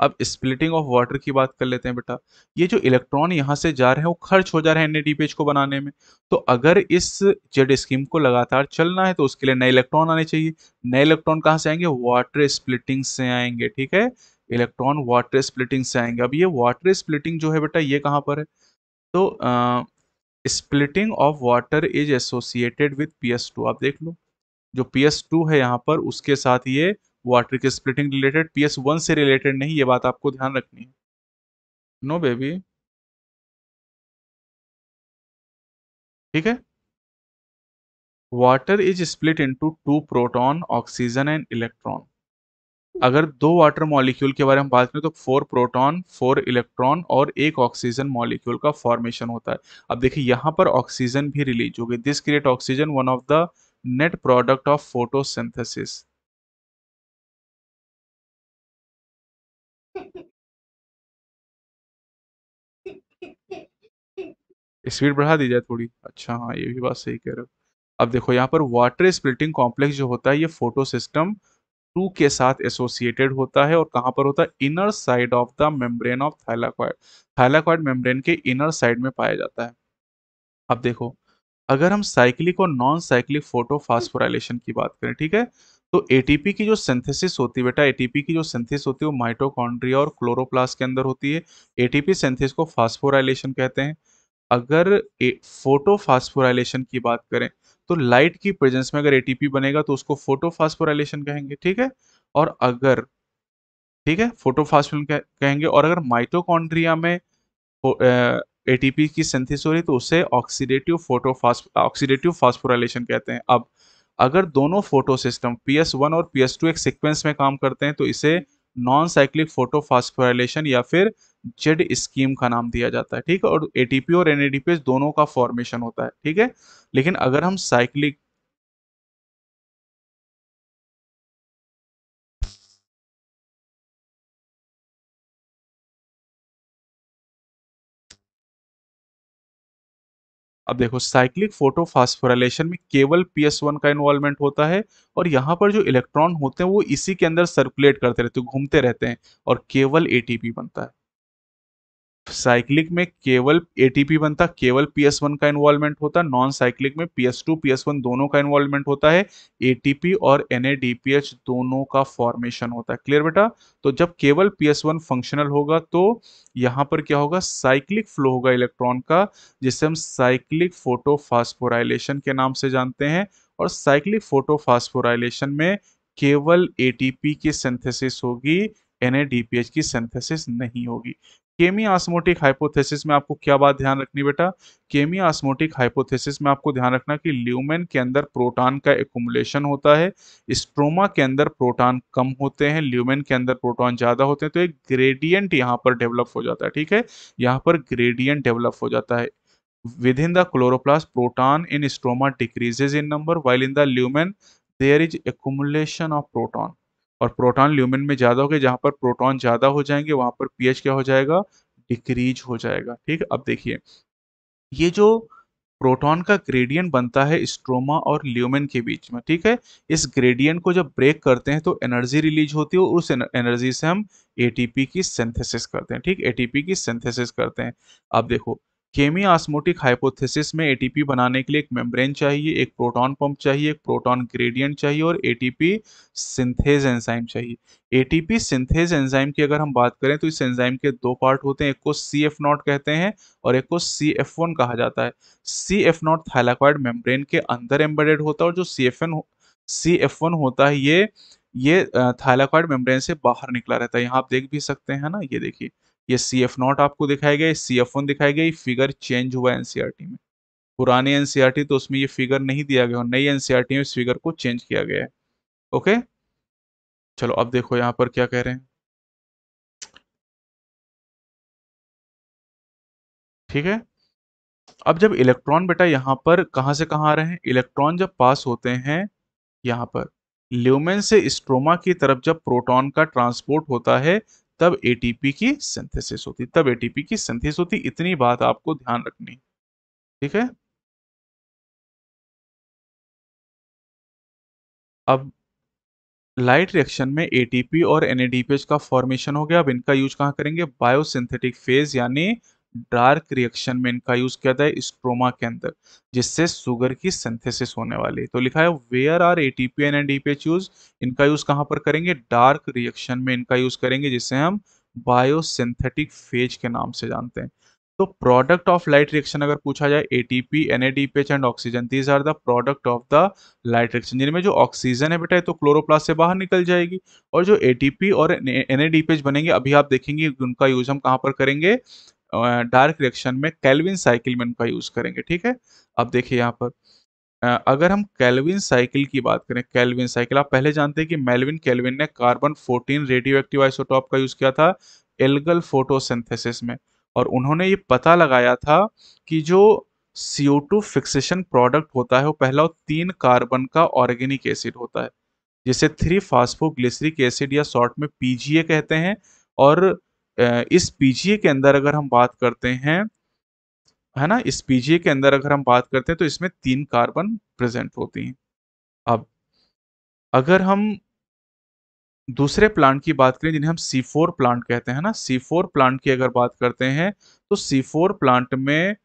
अब स्प्लिटिंग ऑफ वाटर की बात कर लेते हैं बेटा ये जो इलेक्ट्रॉन यहाँ से जा रहे हैं वो खर्च हो जा रहे हैं एन पेज को बनाने में तो अगर इस जेड स्कीम को लगातार चलना है तो उसके लिए नए इलेक्ट्रॉन आने चाहिए नए इलेक्ट्रॉन कहाँ से आएंगे वाटर स्प्लिटिंग से आएंगे ठीक है इलेक्ट्रॉन वाटर स्प्लिटिंग से आएंगे अब ये वाटर स्प्लिटिंग जो है बेटा ये कहाँ पर है तो splitting of water is associated with P आप देख लो जो पी है यहाँ पर उसके साथ ये वाटर के splitting related P S one से रिलेटेड नहीं ये बात आपको ध्यान रखनी है नो बेबी ठीक है water is split into two proton oxygen and electron अगर दो वाटर मॉलिक्यूल के बारे में बात करें तो फोर प्रोटॉन फोर इलेक्ट्रॉन और एक ऑक्सीजन मॉलिक्यूल का फॉर्मेशन होता है अब देखिए यहां पर ऑक्सीजन भी रिलीज होगी this create oxygen one of the net product of photosynthesis speed बढ़ा दी जाए थोड़ी अच्छा हाँ ये भी बात सही कह रहे हो अब देखो यहाँ पर वाटर स्प्लिटिंग कॉम्प्लेक्स जो होता है ये फोटो सिस्टम टू के साथ एसोसिएटेड होता है और कहाँ पर होता है inner side of the membrane of thylakoid thylakoid membrane के इनर साइड में पाया जाता है अब देखो अगर हम साइक्लिक और नॉन साइक्लिक फोटो फास्फोराइलेशन की बात करें ठीक है तो एटीपी की जो सिंथेसिस होती है बेटा एटीपी की जो सिंथेसिस होती है वो माइटोकॉन्ड्रिया और क्लोरोप्लास्ट के अंदर होती है एटीपी सिंथेसिस को फास्फोराइलेशन कहते हैं अगर फोटो फास्फोराइलेशन की बात करें तो लाइट की प्रेजेंस में अगर एटीपी बनेगा तो उसको फोटो फास्फोराइलेशन कहेंगे ठीक है और अगर ठीक है फोटो फोटोफास्फोन कहेंगे और अगर माइटोकॉन्ड्रिया में एटीपी की सिंथेसिस हो रही तो उसे ऑक्सीडेटिव फोटोफास ऑक्सीडेटिव फास्फोराइलेशन कहते हैं अब अगर दोनों photo system P S one और पी एस टू एक सिक्वेंस में काम करते हैं तो इसे नॉन साइक्लिक फोटोफास्फोराइलेशन या फिर जेड स्कीम का नाम दिया जाता है ठीक है और एटीपी और एनएडीपीएस दोनों का फॉर्मेशन होता है ठीक है लेकिन अगर हम साइक्लिक अब देखो साइक्लिक फोटो में केवल पी एस वन का इन्वॉल्वमेंट होता है और यहां पर जो इलेक्ट्रॉन होते हैं वो इसी के अंदर सर्कुलेट करते रहते घूमते रहते हैं और केवल एटीपी बनता है साइक्लिक में केवल एटीपी बनता केवल पीएस वन का इन्वॉल्वमेंट होता नॉन साइक्लिक में पीएस टू पीएस वन दोनों का इन्वॉल्वमेंट होता है एटीपी और एनएडीपीएच दोनों का फॉर्मेशन होता है क्लियर बेटा तो जब केवल पीएस वन फंक्शनल होगा तो यहां पर क्या होगा साइक्लिक फ्लो होगा इलेक्ट्रॉन का जिसे हम साइक्लिक फोटोफास्फोराइलेशन के नाम से जानते हैं और साइक्लिक फोटोफास्फोराइलेशन में केवल एटीपी की सिंथेसिस होगी एनएडीपीएच की सिंथेसिस नहीं होगी केमी ऑस्मोटिक हाइपोथेसिस में आपको क्या बात ध्यान रखनी बेटा केमी ऑस्मोटिक हाइपोथेसिस में आपको ध्यान रखना कि ल्यूमेन के अंदर प्रोटॉन का एकुमुलेशन होता है स्ट्रोमा के अंदर प्रोटॉन कम होते हैं ल्यूमेन के अंदर प्रोटॉन ज़्यादा होते हैं तो एक ग्रेडियंट यहाँ पर डेवलप हो जाता है ठीक है यहाँ पर ग्रेडियंट डेवलप हो जाता है within the chloroplast proton in stroma decreases in number while in the lumen there is accumulation of proton और प्रोटॉन ल्यूमिन में ज़्यादा हो गए जहां पर प्रोटॉन ज़्यादा हो जाएंगे वहां पर पीएच क्या हो जाएगा डिक्रीज हो जाएगा ठीक अब देखिए ये जो प्रोटॉन का ग्रेडियंट बनता है स्ट्रोमा और ल्यूमेन के बीच में ठीक है इस ग्रेडियंट को जब ब्रेक करते हैं तो एनर्जी रिलीज होती है और उस एनर्जी से हम एटीपी की सिंथेसिस करते हैं ठीक एटीपी की सिंथेसिस करते हैं अब देखो केमी ऑस्मोटिक हाइपोथेसिस में एटीपी बनाने के लिए एक मेम्ब्रेन चाहिए एक प्रोटॉन पंप चाहिए एक प्रोटॉन ग्रेडियंट चाहिए और एटीपी सिंथेज एंजाइम चाहिए एटीपी सिंथेज एंजाइम की अगर हम बात करें तो इस एंजाइम के दो पार्ट होते हैं एक को सी एफ नॉट कहते हैं और एक को सी एफ वन कहा जाता है C F naught thylakoid membrane के अंदर एम्बेडेड होता है और जो C F N C F one होता है ये ये थाइलाकॉइड मेम्ब्रेन से बाहर निकला रहता है यहाँ आप देख भी सकते हैं ना ये देखिए ये सी एफ नॉट आपको दिखाई गई सी एफ वन दिखाई गई फिगर चेंज हुआ एनसीआरटी e में पुराने एनसीआरटी e तो उसमें ये फिगर नहीं दिया गया और नई टी e में इस फिगर को चेंज किया गया है ओके चलो अब देखो यहां पर क्या कह रहे हैं ठीक है अब जब इलेक्ट्रॉन बेटा यहां पर कहां से कहां आ रहे हैं इलेक्ट्रॉन जब पास होते हैं यहां पर ल्यूमेन से स्ट्रोमा की तरफ जब प्रोटॉन का ट्रांसपोर्ट होता है तब एटीपी की सिंथेसिस होती तब एटीपी की सिंथेसिस होती इतनी बात आपको ध्यान रखनी ठीक है अब लाइट रिएक्शन में एटीपी और एनएडीपीएच का फॉर्मेशन हो गया अब इनका यूज कहां करेंगे बायोसिंथेटिक फेज यानी डार्क रिएक्शन में इनका यूज किया था स्ट्रोमा के अंदर जिससे शुगर की सिंथेसिस होने वाली तो लिखा है where are ATPN and EPH use इनका यूज कहां पर करेंगे डार्क रिएक्शन में इनका यूज करेंगे जिसे हम बायोसिंथेटिक फेज के नाम से जानते हैं तो प्रोडक्ट ऑफ लाइट रिएक्शन अगर पूछा जाए ATP NADPH and oxygen these are the product of the light reaction जिनमें जो ऑक्सीजन है बेटा तो क्लोरोप्लास्ट से बाहर निकल जाएगी और जो एटीपी और एनएडीपीएच बनेंगे अभी आप देखेंगे उनका यूज हम कहां पर करेंगे डार्क रिएक्शन में कैलविन साइकिल में उनका यूज करेंगे ठीक है अब देखिए यहाँ पर अगर हम कैलविन साइकिल की बात करें कैलविन साइकिल आप पहले जानते हैं कि मेलविन कैलविन ने कार्बन 14 रेडियो एक्टिव आइसोटॉप का यूज किया था एल्गल फोटोसिंथेसिस में और उन्होंने ये पता लगाया था कि जो CO2 फिक्सेशन प्रोडक्ट होता है वो पहला तीन कार्बन का ऑर्गेनिक एसिड होता है जिसे थ्री फास्फोग्लिसरिक एसिड या शॉर्ट में पीजीए कहते हैं और इस पीजीए के अंदर अगर हम बात करते हैं है ना इस पीजीए के अंदर अगर हम बात करते हैं तो इसमें तीन कार्बन प्रेजेंट होती हैं अब अगर हम दूसरे प्लांट की बात करें जिन्हें हम सी फोर प्लांट कहते हैं ना सी फोर प्लांट की अगर बात करते हैं तो सी फोर प्लांट में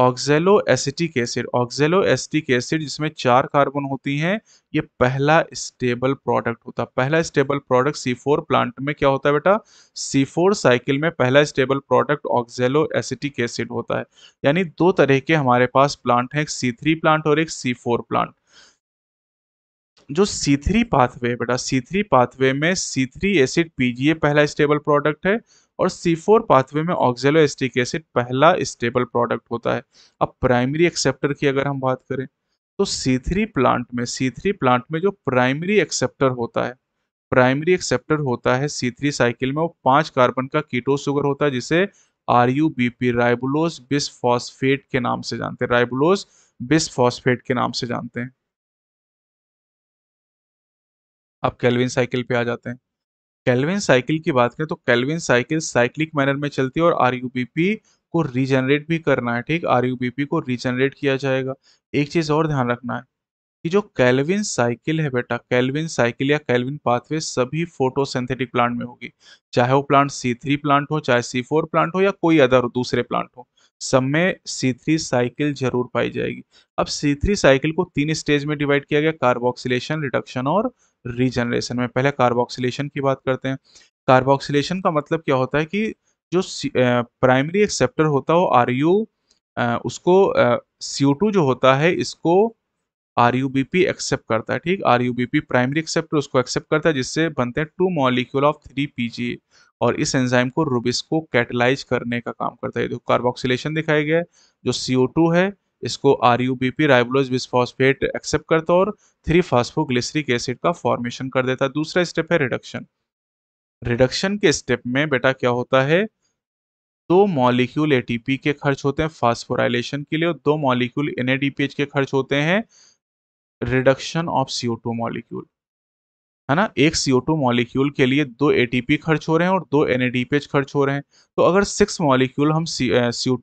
oxaloacetic acid oxaloacetic acid जिसमें चार कार्बन होती हैं ये पहला स्टेबल प्रोडक्ट होता है पहला stable product C four plant में क्या होता है बेटा सी फोर साइकिल में पहला stable product oxaloacetic acid होता है यानी दो तरह के हमारे पास प्लांट हैं एक सी थ्री प्लांट और एक सी फोर प्लांट जो C3 थ्री पाथवे बेटा C3 पाथवे में C3 एसिड पीजीए पहला स्टेबल प्रोडक्ट है और C4 फोर पाथवे में ऑक्जेलो एस्टिक एसिड पहला स्टेबल प्रोडक्ट होता है अब प्राइमरी एक्सेप्टर की अगर हम बात करें तो C3 प्लांट में C3 प्लांट में जो प्राइमरी एक्सेप्टर होता है प्राइमरी एक्सेप्टर होता है C3 साइकिल में वो पांच कार्बन का कीटो सुगर होता है जिसे R U B P ribulose bisphosphate के नाम से जानते हैं राइबुलोस बिसफॉस्फेट के नाम से जानते हैं अब कैलविन साइकिल पे आ जाते हैं कैलविन साइकिल की बात करें तो कैलविन साइकिल साइक्लिक मैनर में चलती है और आर को रीजनरेट भी करना है ठीक आर को रीजनरेट किया जाएगा एक चीज और ध्यान रखना है कि जो कैलविन साइकिल है बेटा कैलविन साइकिल या कैलविन पाथवे सभी फोटोसिंथेटिक प्लांट में होगी चाहे वो प्लांट सी थ्री प्लांट हो चाहे सी फोर प्लांट हो या कोई अदर दूसरे प्लांट हो सब में सी थ्री साइकिल जरूर पाई जाएगी अब सी थ्री साइकिल को तीन स्टेज में डिवाइड किया गया कार्बोक्सिलेशन रिडक्शन और रीजनरेशन में पहले कार्बोक्सिलेशन की बात करते हैं कार्बोक्सिलेशन का मतलब क्या होता है कि जो प्राइमरी एक्सेप्टर होता है वो आर यू उसको सी टू जो होता है इसको R U B P accept करता है ठीक R U B P primary acceptor उसको एक्सेप्ट करता है जिससे बनते हैं two molecule of three P G और इस एंजाइम को रूबिस को कैटलाइज करने का काम करता है तो कार्बोक्सिलेशन दिखाया गया है जो सी ओ टू है इसको R U P P ribulose bisphosphate accept करता और थ्री फास्फोग्लिसरिक एसिड का फॉर्मेशन कर देता है दूसरा स्टेप है रिडक्शन रिडक्शन के स्टेप में बेटा क्या होता है दो मॉलिक्यूल एटीपी के खर्च होते हैं फास्फोराइलेशन के लिए और दो मॉलिक्यूल एनएडीपीएच के खर्च होते हैं reduction of CO two molecule है ना एक टू मॉलिक्यूल के लिए दो ए खर्च हो रहे हैं और दो एन खर्च हो रहे हैं तो अगर सिक्स मॉलिक्यूल हम सी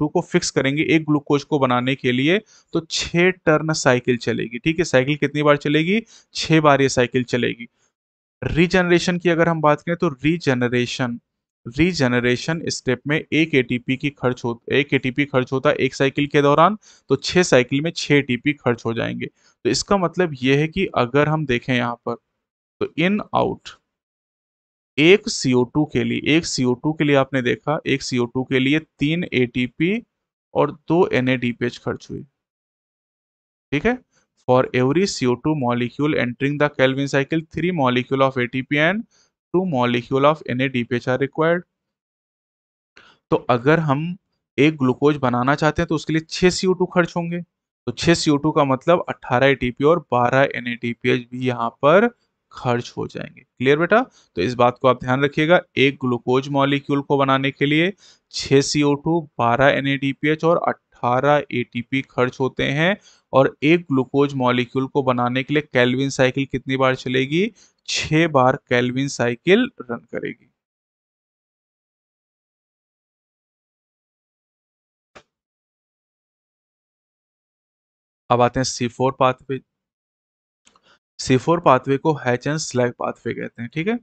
को फिक्स करेंगे एक ग्लूकोज को बनाने के लिए तो छः टर्न साइकिल चलेगी ठीक है साइकिल कितनी बार चलेगी छः बार ये साइकिल चलेगी रीजनरेशन की अगर हम बात करें तो रीजनरेशन रीजनरेशन स्टेप में एक एटीपी की खर्च हो एक एटीपी खर्च होता है एक साइकिल के दौरान तो छः साइकिल में छः एटीपी खर्च हो जाएंगे तो इसका मतलब ये है कि अगर हम देखें यहाँ पर तो इन आउट एक CO2 के लिए एक CO2 के लिए आपने देखा एक CO2 के लिए तीन ATP और दो NADPH खर्च हुई ठीक है for every CO2 molecule entering the Calvin cycle three molecule of ATP and two molecule of NADPH are required तो अगर हम एक ग्लूकोज बनाना चाहते हैं तो उसके लिए सीओ टू खर्च होंगे तो सीओ टू का मतलब अट्ठारह ए और बारह एन भी यहां पर खर्च हो जाएंगे क्लियर बेटा तो इस बात को आप ध्यान रखिएगा एक ग्लूकोज मॉलिक्यूल को बनाने के लिए छह सी ओ टू बारह N A D P H और अट्ठारह ए खर्च होते हैं और एक ग्लूकोज मॉलिक्यूल को बनाने के लिए कैलविन साइकिल कितनी बार चलेगी छह बार कैलविन साइकिल रन करेगी अब आते हैं C four path C four pathway को हैच एंड स्लैग पाथवे कहते हैं ठीक है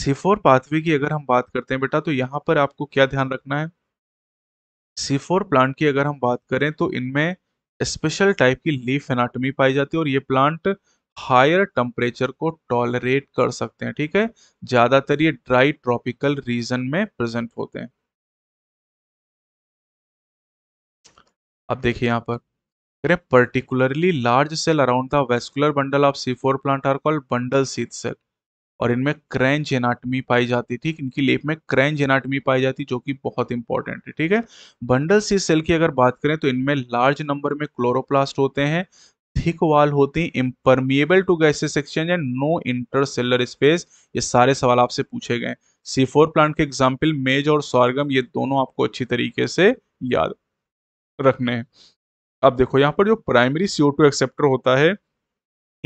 सीफोर पाथवे की अगर हम बात करते हैं बेटा तो यहाँ पर आपको क्या ध्यान रखना है सीफोर प्लांट की अगर हम बात करें तो इनमें स्पेशल टाइप की लीफ एनाटमी पाई जाती है और ये प्लांट हायर टेम्परेचर को टॉलरेट कर सकते हैं ठीक है ज्यादातर ये ड्राई ट्रॉपिकल रीजन में प्रेजेंट होते हैं अब देखिए यहाँ पर करें particularly large cell around the vascular bundle of C four plant are called bundle sheath cell और इनमें क्रेंच एनाटमी पाई जाती ठीक इनकी लेप में क्रेंच एनाटमी पाई जाती जो कि बहुत इंपॉर्टेंट है ठीक है बंडल सी सेल की अगर बात करें तो इनमें लार्ज नंबर में क्लोरोप्लास्ट होते हैं थिक वाल होती हैं impermeable to gases exchange and no intercellular space ये सारे सवाल आपसे पूछे गए सी फोर प्लांट के एग्जाम्पल मेज और स्वार्गम ये दोनों आपको अच्छी तरीके से याद रखने हैं अब देखो यहाँ पर जो प्राइमरी सीओ टू एक्सेप्टर होता है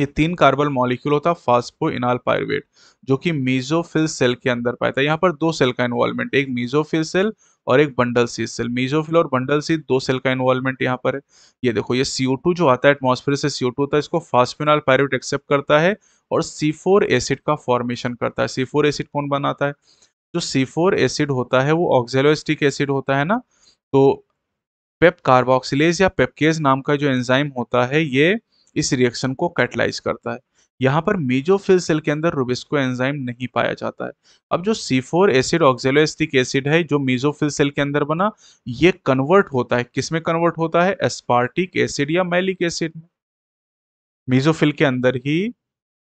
ये तीन कार्बन मॉलिक्यूल होता है फास्फो इनाल पायरवेट जो कि मीजोफिल सेल के अंदर पाया था यहाँ पर दो सेल का इन्वॉल्वमेंट एक मीजोफिल सेल और एक बंडल सीज सेल मीजोफिल और बंडल सीज दो सेल का इन्वॉल्वमेंट यहाँ पर है ये देखो ये सीओ टू जो आता है एटमोसफेयर से सीओ टू होता है इसको फास्फिनाल पायरवेट एक्सेप्ट करता है और सी फोर एसिड का फॉर्मेशन करता है सी फोर एसिड कौन बनाता है जो सी फोर एसिड होता है वो ऑक्जेलोस्टिक एसिड होता है ना तो पेप कार्बोक्सिलेज या पेपकेज नाम का जो एंजाइम होता है ये इस रिएक्शन को कैटलाइज करता है यहाँ पर मेजोफिल सेल के अंदर रुबिस्को एंजाइम नहीं पाया जाता है अब जो C four acid oxaloacetic acid है जो मेजोफिल सेल के अंदर बना ये कन्वर्ट होता है किसमें कन्वर्ट होता है एस्पार्टिक एसिड या मैलिक एसिड में मेजोफिल के अंदर ही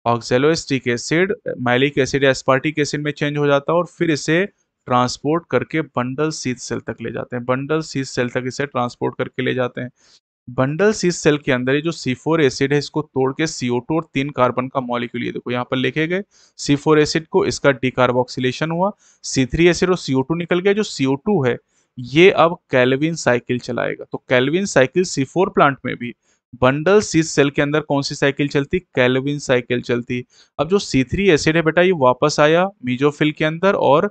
ऑक्जेलोस्टिक एसिड मैलिक एसिड या एस्पार्टिक एसिड में चेंज हो जाता है और फिर इसे ट्रांसपोर्ट करके बंडल सीज सेल तक ले जाते हैं बंडल सीज सेल तक इसे ट्रांसपोर्ट करके ले जाते हैं बंडल सीज सेल के अंदर ये जो सी फोर एसिड है इसको तोड़ के सीओ टू और तीन कार्बन का मॉलिक्यूल ये देखो यहाँ पर लिखे गए सी फोर एसिड को इसका डिकार्बोक्सीन हुआ सी थ्री एसिड और सीओ टू निकल गया जो सीओ टू है ये अब कैलविन साइकिल चलाएगा तो Calvin cycle C four plant में भी बंडल सी सेल के अंदर कौन सी साइकिल चलती कैलोविन साइकिल चलती अब जो सी थ्री एसिड है बेटा ये वापस आया मीजोफिल के अंदर और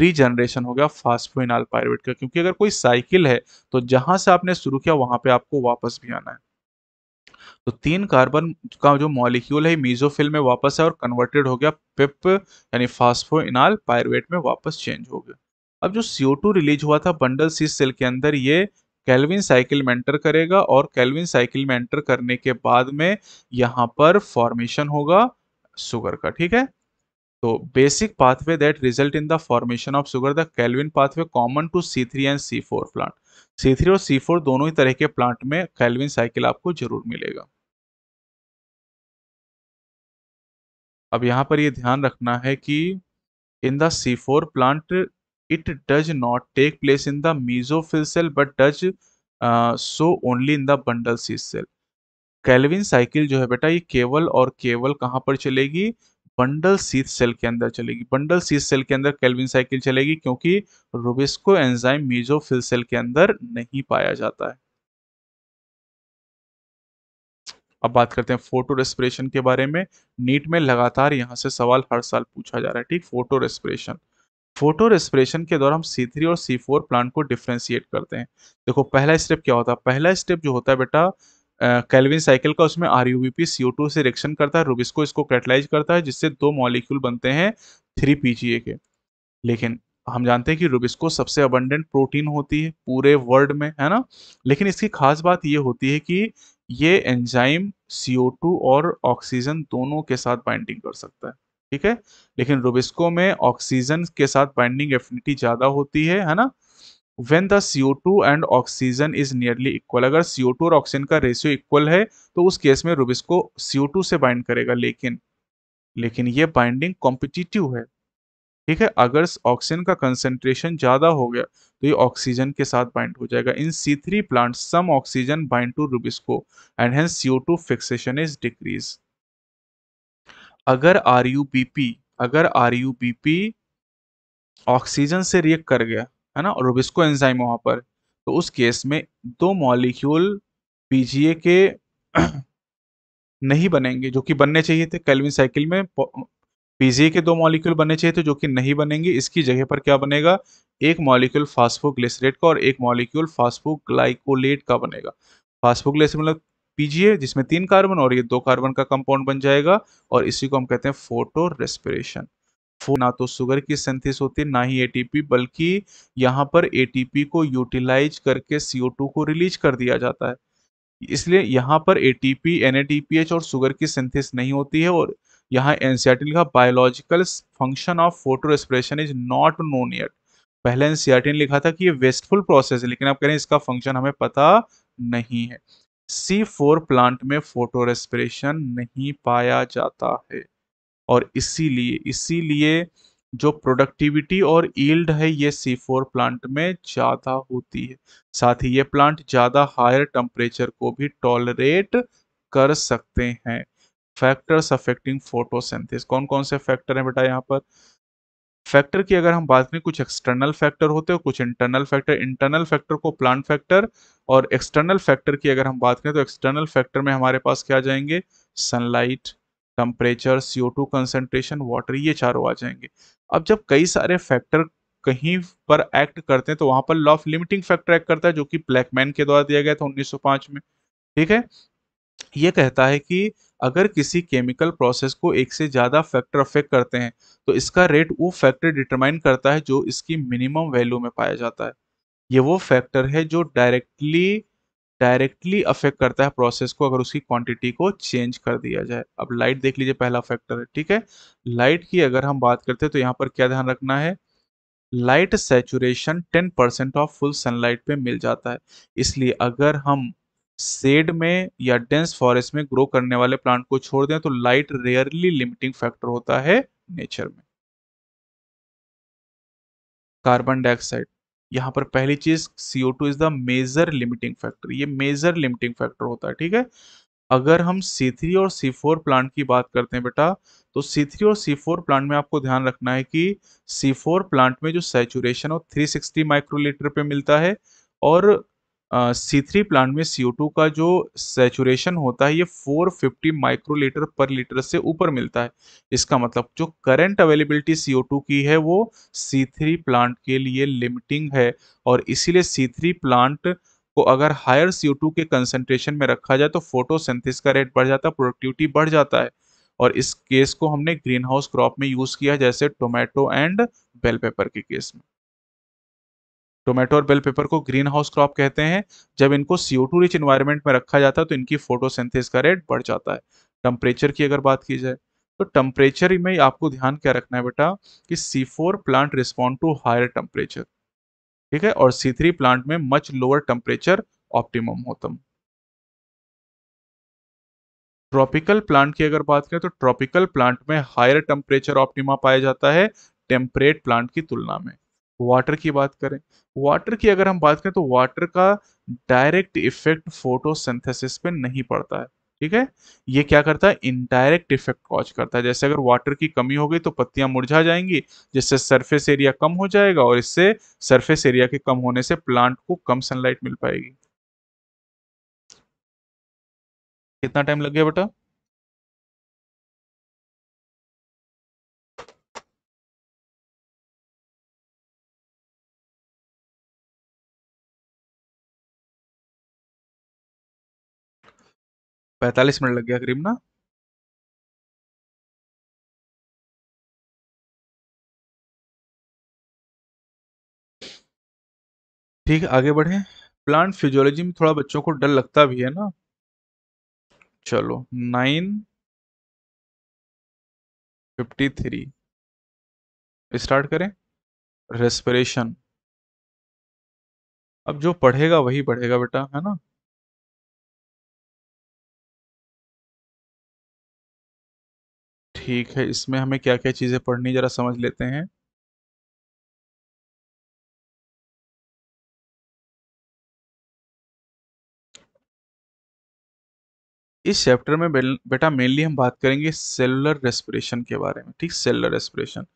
रीजनरेशन हो गया फास्फोइनाल पायरेट का क्योंकि अगर कोई साइकिल है तो जहां से आपने शुरू किया वहां पे आपको वापस भी आना है तो तीन कार्बन का जो मॉलिक्यूल है मीजोफिल में वापस है और कन्वर्टेड हो गया पिप यानी फास्फोइनाल पायरवेट में वापस चेंज हो गया अब जो CO2 रिलीज हुआ था बंडल सी सेल के अंदर ये कैलविन साइकिल में एंटर करेगा और कैलविन साइकिल में एंटर करने के बाद में यहाँ पर फॉर्मेशन होगा सुगर का ठीक है तो basic pathway that result in the formation of sugar the Calvin pathway common to C three and C four plant C three और सी फोर दोनों ही तरह के प्लांट में कैलविन साइकिल आपको जरूर मिलेगा अब यहां पर ये ध्यान रखना है कि in the C four plant it does not take place in the mesophyll cell but does so only in the bundle sheath cell Calvin cycle जो है बेटा ये केवल और केवल कहाँ पर चलेगी बंडल सीथ सेल के अंदर चलेगी बंडल सीथ सेल के अंदर कैलविन साइकिल चलेगी क्योंकि रोबिस्को एंजाइम मीजोफिल सेल के अंदर नहीं पाया जाता है अब बात करते हैं फोटो रेस्पिरेशन के बारे में नीट में लगातार यहां से सवाल हर साल पूछा जा रहा है ठीक फोटो रेस्पिरेशन फोटो रेस्परेशन के दौरान हम C3 और सी फोर प्लांट को डिफ्रेंशिएट करते हैं देखो पहला स्टेप क्या होता है पहला स्टेप जो होता है बेटा कैलविन साइकिल का उसमें आर यू पी टू से रिएक्शन करता है रुबिस्को इसको कैटलाइज करता है जिससे दो मॉलिक्यूल बनते हैं थ्री पी जी ए के लेकिन हम जानते हैं कि रूबिस्को सबसे अबंडेंट प्रोटीन होती है पूरे वर्ल्ड में है ना लेकिन इसकी खास बात ये होती है कि ये एंजाइम सीओ टू और ऑक्सीजन दोनों के साथ बाइंडिंग कर सकता है ठीक है लेकिन रोबिस्को में ऑक्सीजन के साथ बाइंडिंग एफिनिटी ज़्यादा होती है है ना when the C two and oxygen is nearly equal अगर सीओ टू और ऑक्सीजन का रेशियो इक्वल है तो उस केस में रुबिस्को सीओ टू से बाइंड करेगा लेकिन लेकिन ये बाइंडिंग कॉम्पिटिटिव है ठीक है अगर ऑक्सीजन का कंसेंट्रेशन ज़्यादा हो गया तो ये ऑक्सीजन के साथ बाइंड हो जाएगा in C three plant some oxygen bind to RuBisCO and hence CO two fixation is decrease अगर आर यू पी पी अगर R U P P oxygen से रिएक्ट कर गया है ना रोबिस्को एंजाइम वहां पर तो उस केस में दो मॉलिक्यूल पीजीए के नहीं बनेंगे जो कि बनने चाहिए थे कैलविन साइकिल में पीजीए के दो मॉलिक्यूल बनने चाहिए थे जो कि नहीं बनेंगे इसकी जगह पर क्या बनेगा एक मॉलिक्यूल फास्फोग्लिसरेट का और एक मॉलिक्यूल फास्फोग्लाइकोलेट का बनेगा फास्फोग्लिसरेट मतलब पीजिए जिसमें तीन कार्बन और ये दो कार्बन का कंपाउंड बन जाएगा और इसी को हम कहते हैं फोटो रेस्पिरेशन ना तो सुगर की सेंथिस होती है ना ही एटीपी बल्कि यहाँ पर एटीपी को यूटिलाइज करके सीओ को रिलीज कर दिया जाता है इसलिए यहाँ पर एटीपी एनएटीपीएच और सुगर की सेंथिस नहीं होती है और यहाँ एनसीआरटी लिखा biological function of photo respiration is not known yet पहले एनसीआरटी ने लिखा था कि ये वेस्टफुल प्रोसेस है लेकिन आप कह रहे हैं इसका फंक्शन हमें पता नहीं है सी फोर प्लांट में रेस्परेशन नहीं पाया जाता है और इसीलिए इसीलिए जो प्रोडक्टिविटी और ईल्ड है ये सी फोर प्लांट में ज़्यादा होती है साथ ही ये प्लांट ज़्यादा हायर टेम्परेचर को भी टॉलरेट कर सकते हैं फैक्टर्स अफेक्टिंग फोटोसिंथेसिस कौन कौन से फैक्टर हैं बेटा यहाँ पर फैक्टर की अगर हम बात करें कुछ एक्सटर्नल फैक्टर होते हैं कुछ इंटरनल फैक्टर इंटरनल फैक्टर को प्लांट फैक्टर और एक्सटर्नल फैक्टर की अगर हम बात करें तो एक्सटर्नल फैक्टर में हमारे पास क्या जाएंगे sunlight temperature CO two concentration water ये चारों आ जाएंगे अब जब कई सारे फैक्टर कहीं पर एक्ट करते हैं तो वहां पर law of limiting factor act करता है जो कि ब्लैकमैन के द्वारा दिया गया था 1905 में ठीक है ये कहता है कि अगर किसी केमिकल प्रोसेस को एक से ज़्यादा फैक्टर अफेक्ट करते हैं तो इसका रेट वो फैक्टर डिटरमाइन करता है जो इसकी मिनिमम वैल्यू में पाया जाता है ये वो फैक्टर है जो डायरेक्टली डायरेक्टली अफेक्ट करता है प्रोसेस को अगर उसकी क्वांटिटी को चेंज कर दिया जाए अब लाइट देख लीजिए पहला फैक्टर है ठीक है लाइट की अगर हम बात करते हैं तो यहाँ पर क्या ध्यान रखना है light saturation 10% of full sunlight पे मिल जाता है इसलिए अगर हम शेड में या डेंस फॉरेस्ट में ग्रो करने वाले प्लांट को छोड़ दें तो लाइट रेयरली लिमिटिंग फैक्टर होता है नेचर में कार्बन डाइऑक्साइड यहां पर पहली चीज CO two is the major limiting factor ये मेजर लिमिटिंग फैक्टर होता है ठीक है अगर हम C3 और C4 प्लांट की बात करते हैं बेटा तो C3 और C4 प्लांट में आपको ध्यान रखना है कि C4 प्लांट में जो सेचुरेशन है थ्री सिक्सटी माइक्रोलीटर पे मिलता है और सी थ्री प्लांट में सी टू का जो सेचुरेशन होता है ये 450 माइक्रोलीटर पर लीटर से ऊपर मिलता है इसका मतलब जो करंट अवेलेबिलिटी सी टू की है वो सी थ्री प्लांट के लिए लिमिटिंग है और इसीलिए सी थ्री प्लांट को अगर हायर सी टू के कंसंट्रेशन में रखा जाए तो फोटोसिंथेसिस का रेट बढ़ जाता है प्रोडक्टिविटी बढ़ जाता है और इस केस को हमने ग्रीन हाउस क्रॉप में यूज़ किया जैसे टोमेटो एंड बेल पेपर के केस में टोमेटो और बेल पेपर को ग्रीन हाउस क्रॉप कहते हैं जब इनको सीओ टू रिच इन्वायरमेंट में रखा जाता है तो इनकी फोटोसेंथिस का रेट बढ़ जाता है टेम्परेचर की अगर बात की जाए तो टेम्परेचर में आपको ध्यान क्या रखना है बेटा कि C four plant respond to higher temperature ठीक है और सी थ्री प्लांट में मच लोअर टेम्परेचर ऑप्टिमम होतम ट्रॉपिकल प्लांट की अगर बात करें तो ट्रॉपिकल प्लांट में हायर टेम्परेचर ऑप्टिमा पाया जाता है टेम्परेट प्लांट की तुलना में वाटर की बात करें वाटर की अगर हम बात करें तो वाटर का डायरेक्ट इफेक्ट फोटोसिंथेसिस पे नहीं पड़ता है ठीक है ये क्या करता है इनडायरेक्ट इफेक्ट कॉज करता है जैसे अगर वाटर की कमी हो गई तो पत्तियां मुरझा जाएंगी जिससे सरफेस एरिया कम हो जाएगा और इससे सरफेस एरिया के कम होने से प्लांट को कम सनलाइट मिल पाएगी कितना टाइम लग गया बेटा पैंतालीस मिनट लग गया करीब ना ठीक है आगे बढ़े प्लांट फिजियोलॉजी में थोड़ा बच्चों को डर लगता भी है ना चलो नाइन फिफ्टी थ्री स्टार्ट करें रेस्पिरेशन अब जो पढ़ेगा वही पढ़ेगा बेटा है ना ठीक है इसमें हमें क्या क्या चीज़ें पढ़नी ज़रा समझ लेते हैं इस चैप्टर में बेटा मेनली हम बात करेंगे सेलुलर रेस्पिरेशन के बारे में ठीक सेलुलर रेस्पिरेशन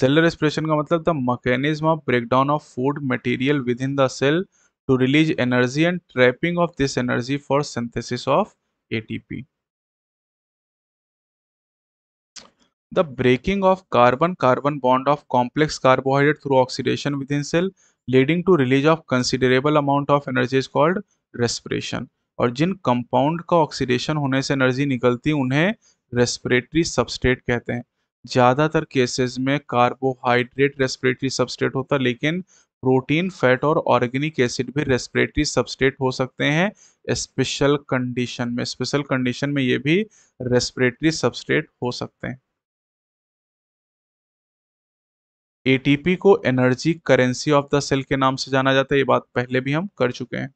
सेलुलर रेस्पिरेशन का मतलब the mechanism of breakdown of food material within the cell to release energy and trapping of this energy for synthesis of ATP the breaking of carbon-carbon bond of complex carbohydrate through oxidation within cell leading to release of considerable amount of energy is called respiration और जिन compound का oxidation होने से energy निकलती उन्हें respiratory substrate कहते हैं ज़्यादातर cases में कार्बोहाइड्रेट रेस्पिरेटरी सबस्टेट होता है लेकिन प्रोटीन फैट और ऑर्गेनिक एसिड भी रेस्पिरेटरी सबस्टेट हो सकते हैं स्पेशल कंडीशन में स्पेशल कंडीशन में ये भी रेस्पिरेटरी सबस्टेट हो सकते हैं एटीपी को energy currency of the cell के नाम से जाना जाता है ये बात पहले भी हम कर चुके हैं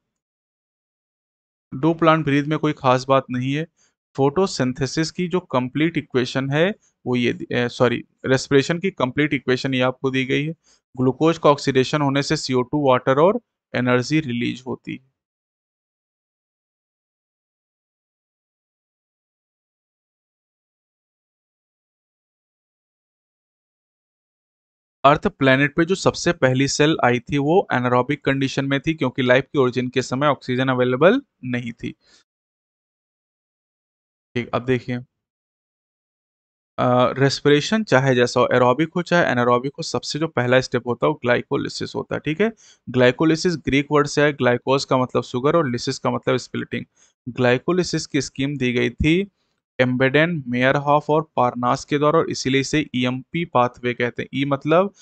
डू प्लांट ब्रीद में कोई खास बात नहीं है फोटोसिंथेसिस की जो कंप्लीट इक्वेशन है वो ये सॉरी रेस्पिरेशन की कंप्लीट इक्वेशन ये आपको दी गई है ग्लूकोज का ऑक्सीडेशन होने से सीओ टू वाटर और एनर्जी रिलीज होती है अर्थ प्लेनेट पे जो सबसे पहली सेल आई थी वो एनारोबिक कंडीशन में थी क्योंकि लाइफ की ओरिजिन के समय ऑक्सीजन अवेलेबल नहीं थी ठीक अब देखिए रेस्पिरेशन चाहे जैसा हो एरोबिक हो चाहे एनारोबिक हो सबसे जो पहला स्टेप होता है वो ग्लाइकोलिसिस होता है ठीक है ग्लाइकोलिसिस ग्रीक वर्ड से है ग्लाइकोज का मतलब शुगर और लिसिस का मतलब स्प्लिटिंग ग्लाइकोलिसिस की स्कीम दी गई थी एम्बेडन मेयरहॉफ और पारनास के द्वारा और इसीलिए इसे ई e पाथवे कहते हैं ई e मतलब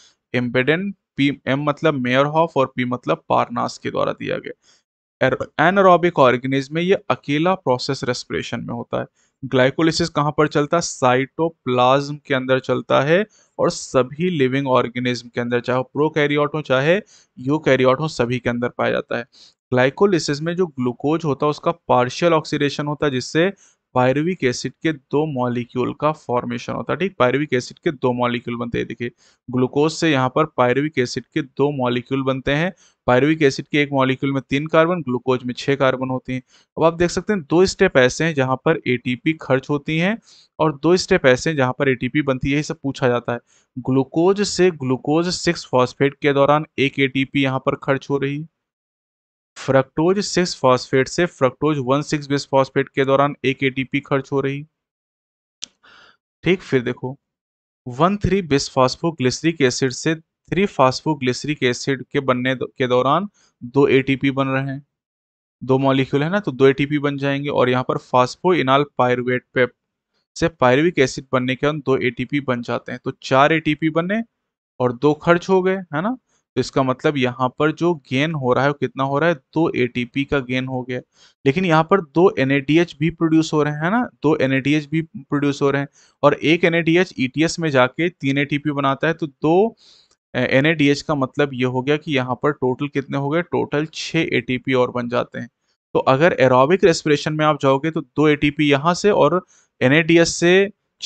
एम्बेडन पी एम मतलब मेयरहॉफ और पी मतलब पारनास के द्वारा दिया गया एनरोबिक ऑर्गेनिज्म में ये अकेला प्रोसेस रेस्पिरेशन में होता है ग्लाइकोलिसिस कहाँ पर चलता है साइटोप्लाज्म के अंदर चलता है और सभी लिविंग ऑर्गेनिज्म के अंदर चाहे प्रोकैरियोट हो चाहे यूकैरियोट हो सभी के अंदर पाया जाता है ग्लाइकोलिसिस में जो ग्लूकोज होता है उसका पार्शियल ऑक्सीडेशन होता है जिससे पायरुविक एसिड के दो मॉलिक्यूल का फॉर्मेशन होता है ठीक पायरुविक एसिड के दो मॉलिक्यूल बनते हैं देखिए ग्लूकोज से यहाँ पर पायरुविक एसिड के दो मॉलिक्यूल बनते हैं पायरुविक एसिड के एक मॉलिक्यूल में तीन कार्बन ग्लूकोज में छह कार्बन होते हैं अब आप देख सकते हैं दो स्टेप ऐसे हैं जहाँ पर एटीपी खर्च होती हैं और दो स्टेप ऐसे हैं जहाँ पर ए बनती है यही सब पूछा जाता है ग्लूकोज से ग्लूकोज सिक्स फॉस्फेट के दौरान एक ए यहाँ पर खर्च हो रही है फ्रक्टोज सिक्स फॉस्फेट से fructose one six bis phosphate के दौरान एक एटीपी खर्च हो रही ठीक फिर देखो one three bis phosphoglyceric acid से थ्री फास्फोग्लिसरिक एसिड के बनने के दौरान दो एटीपी बन रहे हैं दो मॉलिक्यूल है ना तो दो एटीपी बन जाएंगे और यहाँ पर फॉस्फो इनाल पायरवेट पेप से पायरविक एसिड बनने के दौरान दो एटीपी बन जाते हैं तो चार एटीपी बने और दो खर्च हो गए है ना तो इसका मतलब यहाँ पर जो गेन हो रहा है वो कितना हो रहा है दो ए का गेन हो गया लेकिन यहाँ पर दो एन भी प्रोड्यूस हो रहे हैं ना दो एन भी प्रोड्यूस हो रहे हैं और एक एन ईटीएस में जाके तीन ए बनाता है तो दो एन का मतलब ये हो गया कि यहाँ पर टोटल कितने हो गए टोटल छः ए और बन जाते हैं तो अगर एरोबिक रेस्पिरेशन में आप जाओगे तो दो ए टी पी यहाँ से और एन से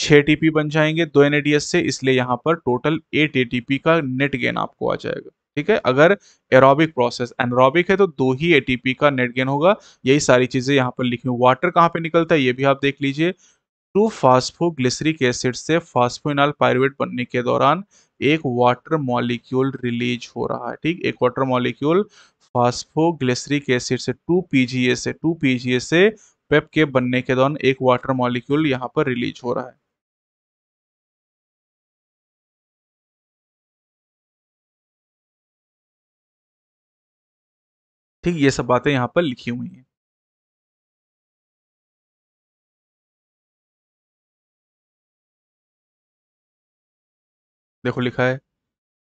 छः टी बन जाएंगे दो एन से इसलिए यहाँ पर टोटल एट ए का नेट गेन आपको आ जाएगा ठीक है अगर एरोबिक प्रोसेस एनरोबिक है तो दो ही एटीपी का नेट गेन होगा यही सारी चीजें यहाँ पर लिखी हुई वाटर कहाँ पे निकलता है ये भी आप देख लीजिए टू ग्लिसरिक एसिड से फास्फोइनाल पायरवेट बनने के दौरान एक वाटर मॉलिक्यूल रिलीज हो रहा है ठीक एक वाटर मॉलिक्यूल ग्लिसरिक एसिड से टू पीजीए से टू पीजीए से पेप के बनने के दौरान एक वाटर मॉलिक्यूल यहाँ पर रिलीज हो रहा है ठीक ये सब बातें यहां पर लिखी हुई हैं देखो लिखा है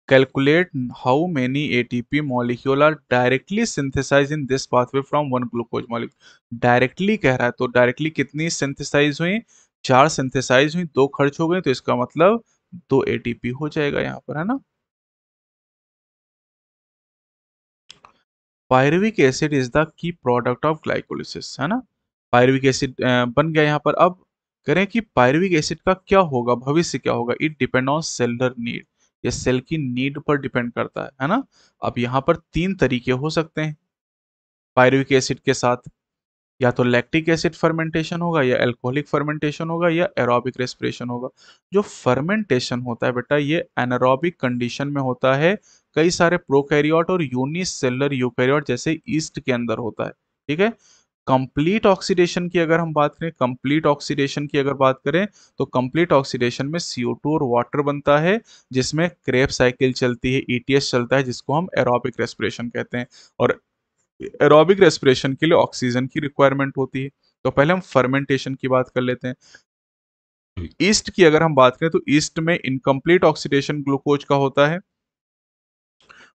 calculate how many ATP molecule are directly synthesize in this pathway from one glucose molecule directly कह रहा है तो डायरेक्टली कितनी सिंथेसाइज हुई चार सिंथेसाइज हुई दो खर्च हो गए तो इसका मतलब दो एटीपी हो जाएगा यहाँ पर है ना pyruvic acid is the key product of glycolysis है ना पायरविक एसिड बन गया यहाँ पर अब करें कि पायरविक एसिड का क्या होगा भविष्य क्या होगा it depend on cellular need ये सेल की नीड पर डिपेंड करता है है ना अब यहाँ पर तीन तरीके हो सकते हैं पायरविक एसिड के साथ या तो लैक्टिक एसिड फर्मेंटेशन होगा या एल्कोहलिक फर्मेंटेशन होगा या एरोबिक रेस्पिरेशन होगा जो फर्मेंटेशन होता है बेटा ये एनारोबिक कंडीशन में होता है कई सारे प्रोकैरियोट और यूनिसेलर यूकैरियोट जैसे ईस्ट के अंदर होता है ठीक है कंप्लीट ऑक्सीडेशन की अगर हम बात करें कंप्लीट ऑक्सीडेशन की अगर बात करें तो कंप्लीट ऑक्सीडेशन में CO2 और वाटर बनता है जिसमें क्रेप साइकिल चलती है ETS चलता है जिसको हम एरोबिक रेस्पिरेशन कहते हैं और एरोबिक रेस्पिरेशन के लिए ऑक्सीजन की रिक्वायरमेंट होती है तो पहले हम फर्मेंटेशन की बात कर लेते हैं ईस्ट की अगर हम बात करें तो ईस्ट में इनकम्प्लीट ऑक्सीडेशन ग्लूकोज का होता है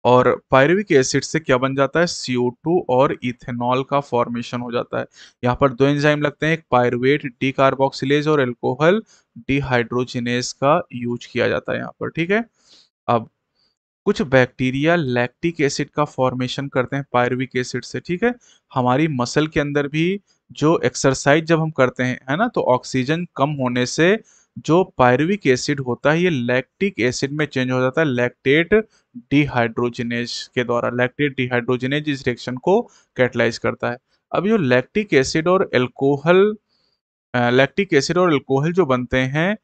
और पायरविक एसिड से क्या बन जाता है टू और इथेनॉल का फॉर्मेशन हो जाता है यहाँ पर दो एंजाइम लगते हैं एक डी कार्बोक्सिलेज और एल्कोहल डिहाइड्रोजिनेस का यूज किया जाता है यहाँ पर ठीक है अब कुछ बैक्टीरिया लैक्टिक एसिड का फॉर्मेशन करते हैं पायरविक एसिड से ठीक है हमारी मसल के अंदर भी जो एक्सरसाइज जब हम करते हैं है ना तो ऑक्सीजन कम होने से जो पायरविक एसिड होता है ये लैक्टिक एसिड में चेंज हो जाता है लैक्टेट डिहाइड्रोजिनेज के द्वारा लैक्टेट डिहाइड्रोजिनेज इस रिएक्शन को कैटलाइज करता है अब जो लैक्टिक एसिड और एल्कोहल लैक्टिक एसिड और एल्कोहल जो बनते हैं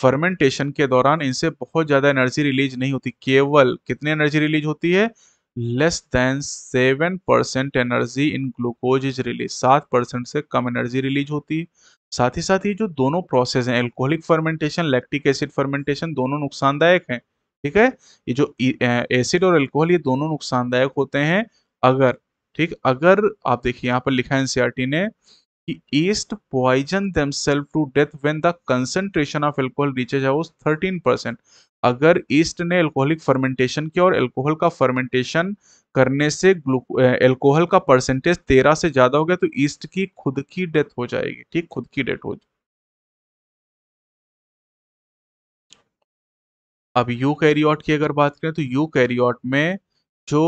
फर्मेंटेशन के दौरान इनसे बहुत ज़्यादा एनर्जी रिलीज नहीं होती केवल कितनी एनर्जी रिलीज होती है less than seven percent energy in glucose is release सात परसेंट से कम एनर्जी रिलीज होती है साथ ही साथ ये जो दोनों प्रोसेस हैं alcoholic fermentation lactic acid fermentation दोनों नुकसानदायक हैं ठीक है ये जो e, एसिड और एल्कोहल ये दोनों नुकसानदायक होते हैं अगर ठीक अगर आप देखिए यहाँ पर लिखा है एनसीआरटी e ने yeast poison poison themselves to death when the concentration of alcohol reaches about thirteen percent अगर ईस्ट ने एल्कोहलिक फर्मेंटेशन किया और एल्कोहल का फर्मेंटेशन करने से एल्कोहल का परसेंटेज तेरह से ज्यादा हो गया तो ईस्ट की खुद की डेथ हो जाएगी ठीक खुद की डेथ हो जाएगी अब यू कैरियॉट की अगर बात करें तो यू कैरियॉट में जो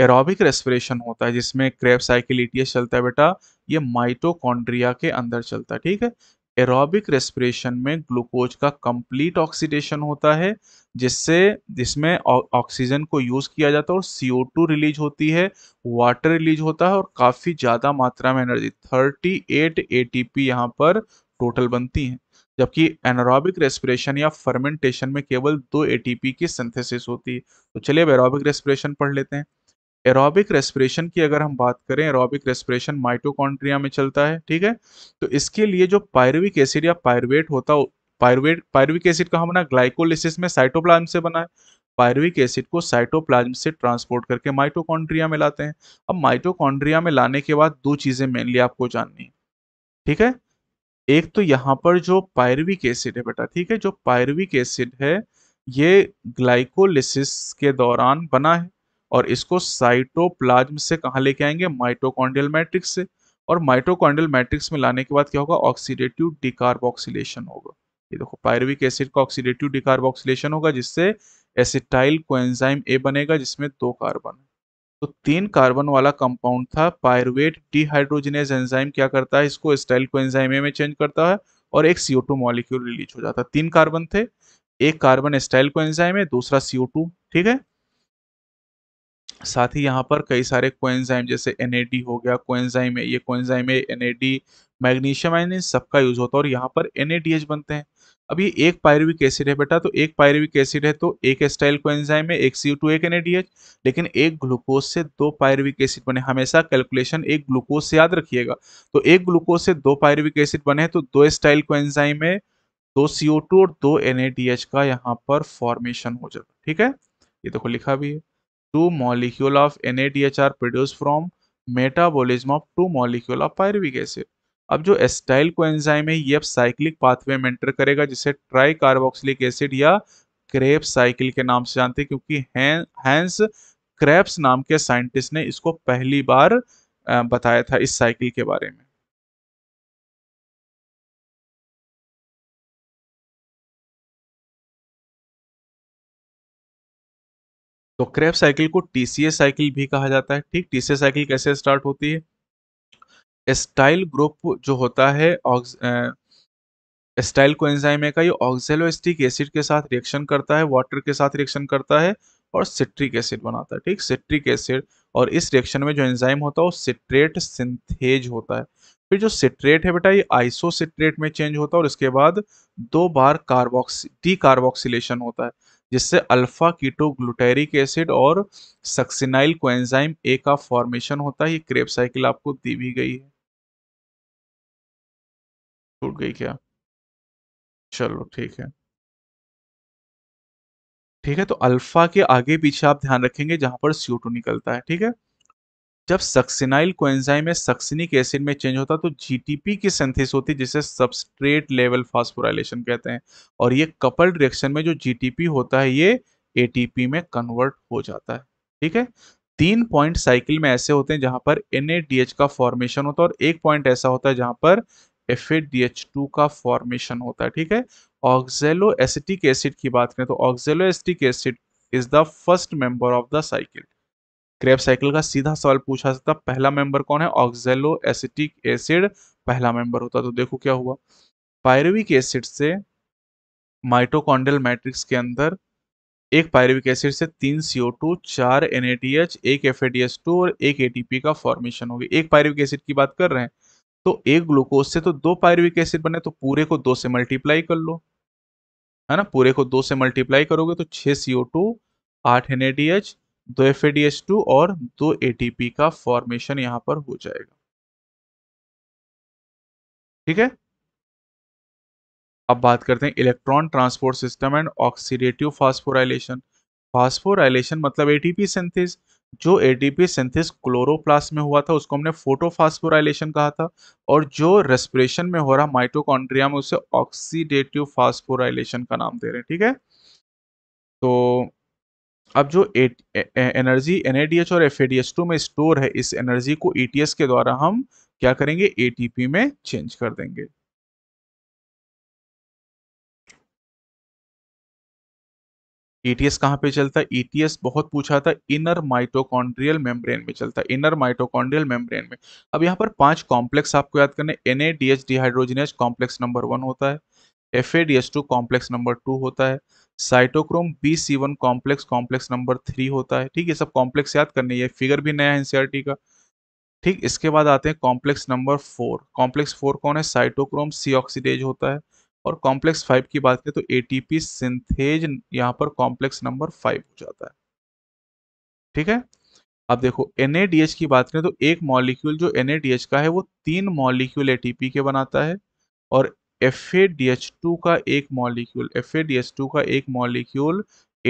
एरोबिक रेस्पिरेशन होता है जिसमें क्रेब साइकिल चलता है बेटा ये माइटोकॉन्ड्रिया के अंदर चलता है ठीक है एरोबिक रेस्पिरेशन में ग्लूकोज का कंप्लीट ऑक्सीडेशन होता है जिससे जिसमें ऑक्सीजन को यूज़ किया जाता है और CO2 रिलीज होती है वाटर रिलीज होता है और काफ़ी ज़्यादा मात्रा में एनर्जी 38 ATP यहाँ पर टोटल बनती है जबकि एनारोबिक रेस्पिरेशन या फर्मेंटेशन में केवल दो एटीपी की सिंथेसिस होती है तो चलिए अब एरोबिक रेस्पिरेशन पढ़ लेते हैं एरोबिक रेस्पिरेशन की अगर हम बात करें एरोबिक रेस्पिरेशन माइटोकॉन्ड्रिया में चलता है ठीक है तो इसके लिए जो पायरविक एसिड या पायरवेट होता पायरवेट पायरविक एसिड का हमारा ग्लाइकोलिसिस में साइटोप्लाज्म से बना है पायरविक एसिड को साइटोप्लाज्म से ट्रांसपोर्ट करके माइटोकॉन्ड्रिया में लाते हैं अब माइटोकॉन्ड्रिया में लाने के बाद दो चीज़ें मेनली आपको जाननी है ठीक है एक तो यहाँ पर जो पायरविक एसिड है बेटा ठीक है जो पायरविक एसिड है ये ग्लाइकोलिसिस के दौरान बना है और इसको साइटोप्लाज्म से कहा लेके आएंगे माइटोकॉन्ड्रियल मैट्रिक्स से और माइटोकॉन्ड्रियल मैट्रिक्स में लाने के बाद क्या होगा ऑक्सीडेटिव डिकार्बोक्सिलेशन होगा ये देखो पायरविक एसिड का ऑक्सीडेटिव डिकार्बोक्सिलेशन होगा जिससे एसिटाइल कोएंजाइम ए बनेगा जिसमें दो कार्बन तो तीन कार्बन वाला कंपाउंड था पायरवेट डिहाइड्रोजनेज एंजाइम क्या करता है इसको स्टाइल कोएंजाइम ए में चेंज करता है और एक सीओ टू मॉलिक्यूल रिलीज हो जाता है तीन कार्बन थे एक कार्बन स्टाइल कोएंजाइम है दूसरा सीओ टू ठीक है साथ ही यहाँ पर कई सारे कोएंजाइम जैसे एन हो गया कोएंजाइम है ये कोएंजाइम है एन मैग्नीशियम आयन इन सबका यूज होता है और यहाँ पर एन बनते हैं अब ये एक पायरुविक एसिड है बेटा तो एक पायरुविक एसिड है तो एक स्टाइल कोएंजाइम है एक सी टू एक एन लेकिन एक ग्लूकोज से दो पायरुविक एसिड बने हमेशा कैलकुलेशन एक ग्लूकोज से याद रखिएगा तो एक ग्लूकोज से दो पायरुविक एसिड बने तो दो स्टाइल कोएंजाइम है दो सीओ और दो एन का यहाँ पर फॉर्मेशन हो जाता ठीक है ये देखो लिखा भी है two molecule of NADH are produced from metabolism of two molecule of pyruvic acid अब जो एस्टाइल एंजाइम है ये अब साइक्लिक पाथवे में एंटर करेगा जिसे ट्राई कार्बोक्सिलिक एसिड या क्रेप साइकिल के नाम से जानते हैं क्योंकि हैंस क्रेप्स नाम के साइंटिस्ट ने इसको पहली बार बताया था इस साइकिल के बारे में तो क्रेप साइकिल को टीसीए साइकिल भी कहा जाता है ठीक टीसीए साइकिल कैसे स्टार्ट होती है स्टाइल ग्रुप जो होता है स्टाइल को एंजाइम का ये ऑक्सेलोस्टिक एसिड के साथ रिएक्शन करता है वाटर के साथ रिएक्शन करता है और सिट्रिक एसिड बनाता है ठीक सिट्रिक एसिड और इस रिएक्शन में जो एंजाइम होता है वो सिट्रेट सिंथेज होता है फिर जो सिट्रेट है बेटा ये आइसोसिट्रेट में चेंज होता है और इसके बाद दो बार कार्बोक्सी डी कार्बोक्सिलेशन होता है जिससे अल्फा कीटो ग्लूटेरिक एसिड और सक्सिनाइल कोएंजाइम ए का फॉर्मेशन होता है ये क्रेप साइकिल आपको दी भी गई है टूट गई क्या चलो ठीक है ठीक है तो अल्फा के आगे पीछे आप ध्यान रखेंगे जहां पर सीओ निकलता है ठीक है जब सक्सिनाइल कोएंजाइम सक्सिनिक एसिड में चेंज होता है तो जीटीपी की सेंथिस होती है जिसे सबस्ट्रेट लेवल फास्फोराइलेशन कहते हैं और ये कपल्ड रिएक्शन में जो जीटीपी होता है ये एटीपी में कन्वर्ट हो जाता है ठीक है तीन पॉइंट साइकिल में ऐसे होते हैं जहां पर एन का फॉर्मेशन होता है और एक पॉइंट ऐसा होता है जहां पर एफ का फॉर्मेशन होता है ठीक है ऑक्जेलो एसिटिक एसिड की बात करें तो oxaloacetic acid is the first member of the cycle Krebs cycle का सीधा सवाल पूछा सकता पहला मेंबर कौन है ऑक्जेलो एसिटिक एसिड पहला मेंबर होता तो देखो क्या हुआ पायरविक एसिड से माइटोकॉन्डल मैट्रिक्स के अंदर एक पायरविक एसिड से तीन सीओ टू चार एनएटीएच एक एफएडीएस टू और एक एटीपी का फॉर्मेशन होगी एक पायरविक एसिड की बात कर रहे हैं तो एक ग्लूकोज से तो दो पायरविक एसिड बने तो पूरे को दो से मल्टीप्लाई कर लो है ना पूरे को दो से मल्टीप्लाई करोगे तो छह सीओ टू आठ एन ए एच दो एफ और दो एटीपी का फॉर्मेशन यहां पर हो जाएगा ठीक है अब बात करते हैं electron transport system and oxidative phosphorylation phosphorylation मतलब एटीपी सिंथेस जो एटीपी सिंथेस क्लोरोप्लास्ट में हुआ था उसको हमने फोटोफास्फोराइलेशन कहा था और जो रेस्पिरेशन में हो रहा माइटोकॉन्ड्रिया में उसे ऑक्सीडेटिव फास्फोराइलेशन का नाम दे रहे हैं ठीक है तो अब जो एनर्जी एन और एफ में स्टोर है इस एनर्जी को ई e के द्वारा हम क्या करेंगे ए में चेंज कर देंगे ईटीएस e कहां पे चलता है ईटीएस e बहुत पूछा था इनर माइटोकॉन्ड्रियल मेम्ब्रेन में चलता है इनर माइटोकॉन्ड्रियल मेम्ब्रेन में अब यहां पर पांच कॉम्प्लेक्स आपको याद करने NADH ए कॉम्प्लेक्स नंबर वन होता है एफ कॉम्प्लेक्स नंबर टू होता है cytochrome B C one complex complex number three होता है ठीक है सब कॉम्प्लेक्स याद करने ये फिगर भी नया है एनसीआरटी e का ठीक इसके बाद आते हैं complex number four complex four कौन है साइटोक्रोम सी ऑक्सीडेज होता है और कॉम्प्लेक्स फाइव की बात करें तो एटीपी सिंथेज यहाँ पर कॉम्प्लेक्स नंबर फाइव हो जाता है ठीक है अब देखो एनएडीएच की बात करें तो एक मॉलिक्यूल जो एनएडीएच का है वो तीन मॉलिक्यूल एटीपी के बनाता है और एफ का एक मॉलिक्यूल एफ का एक मॉलिक्यूल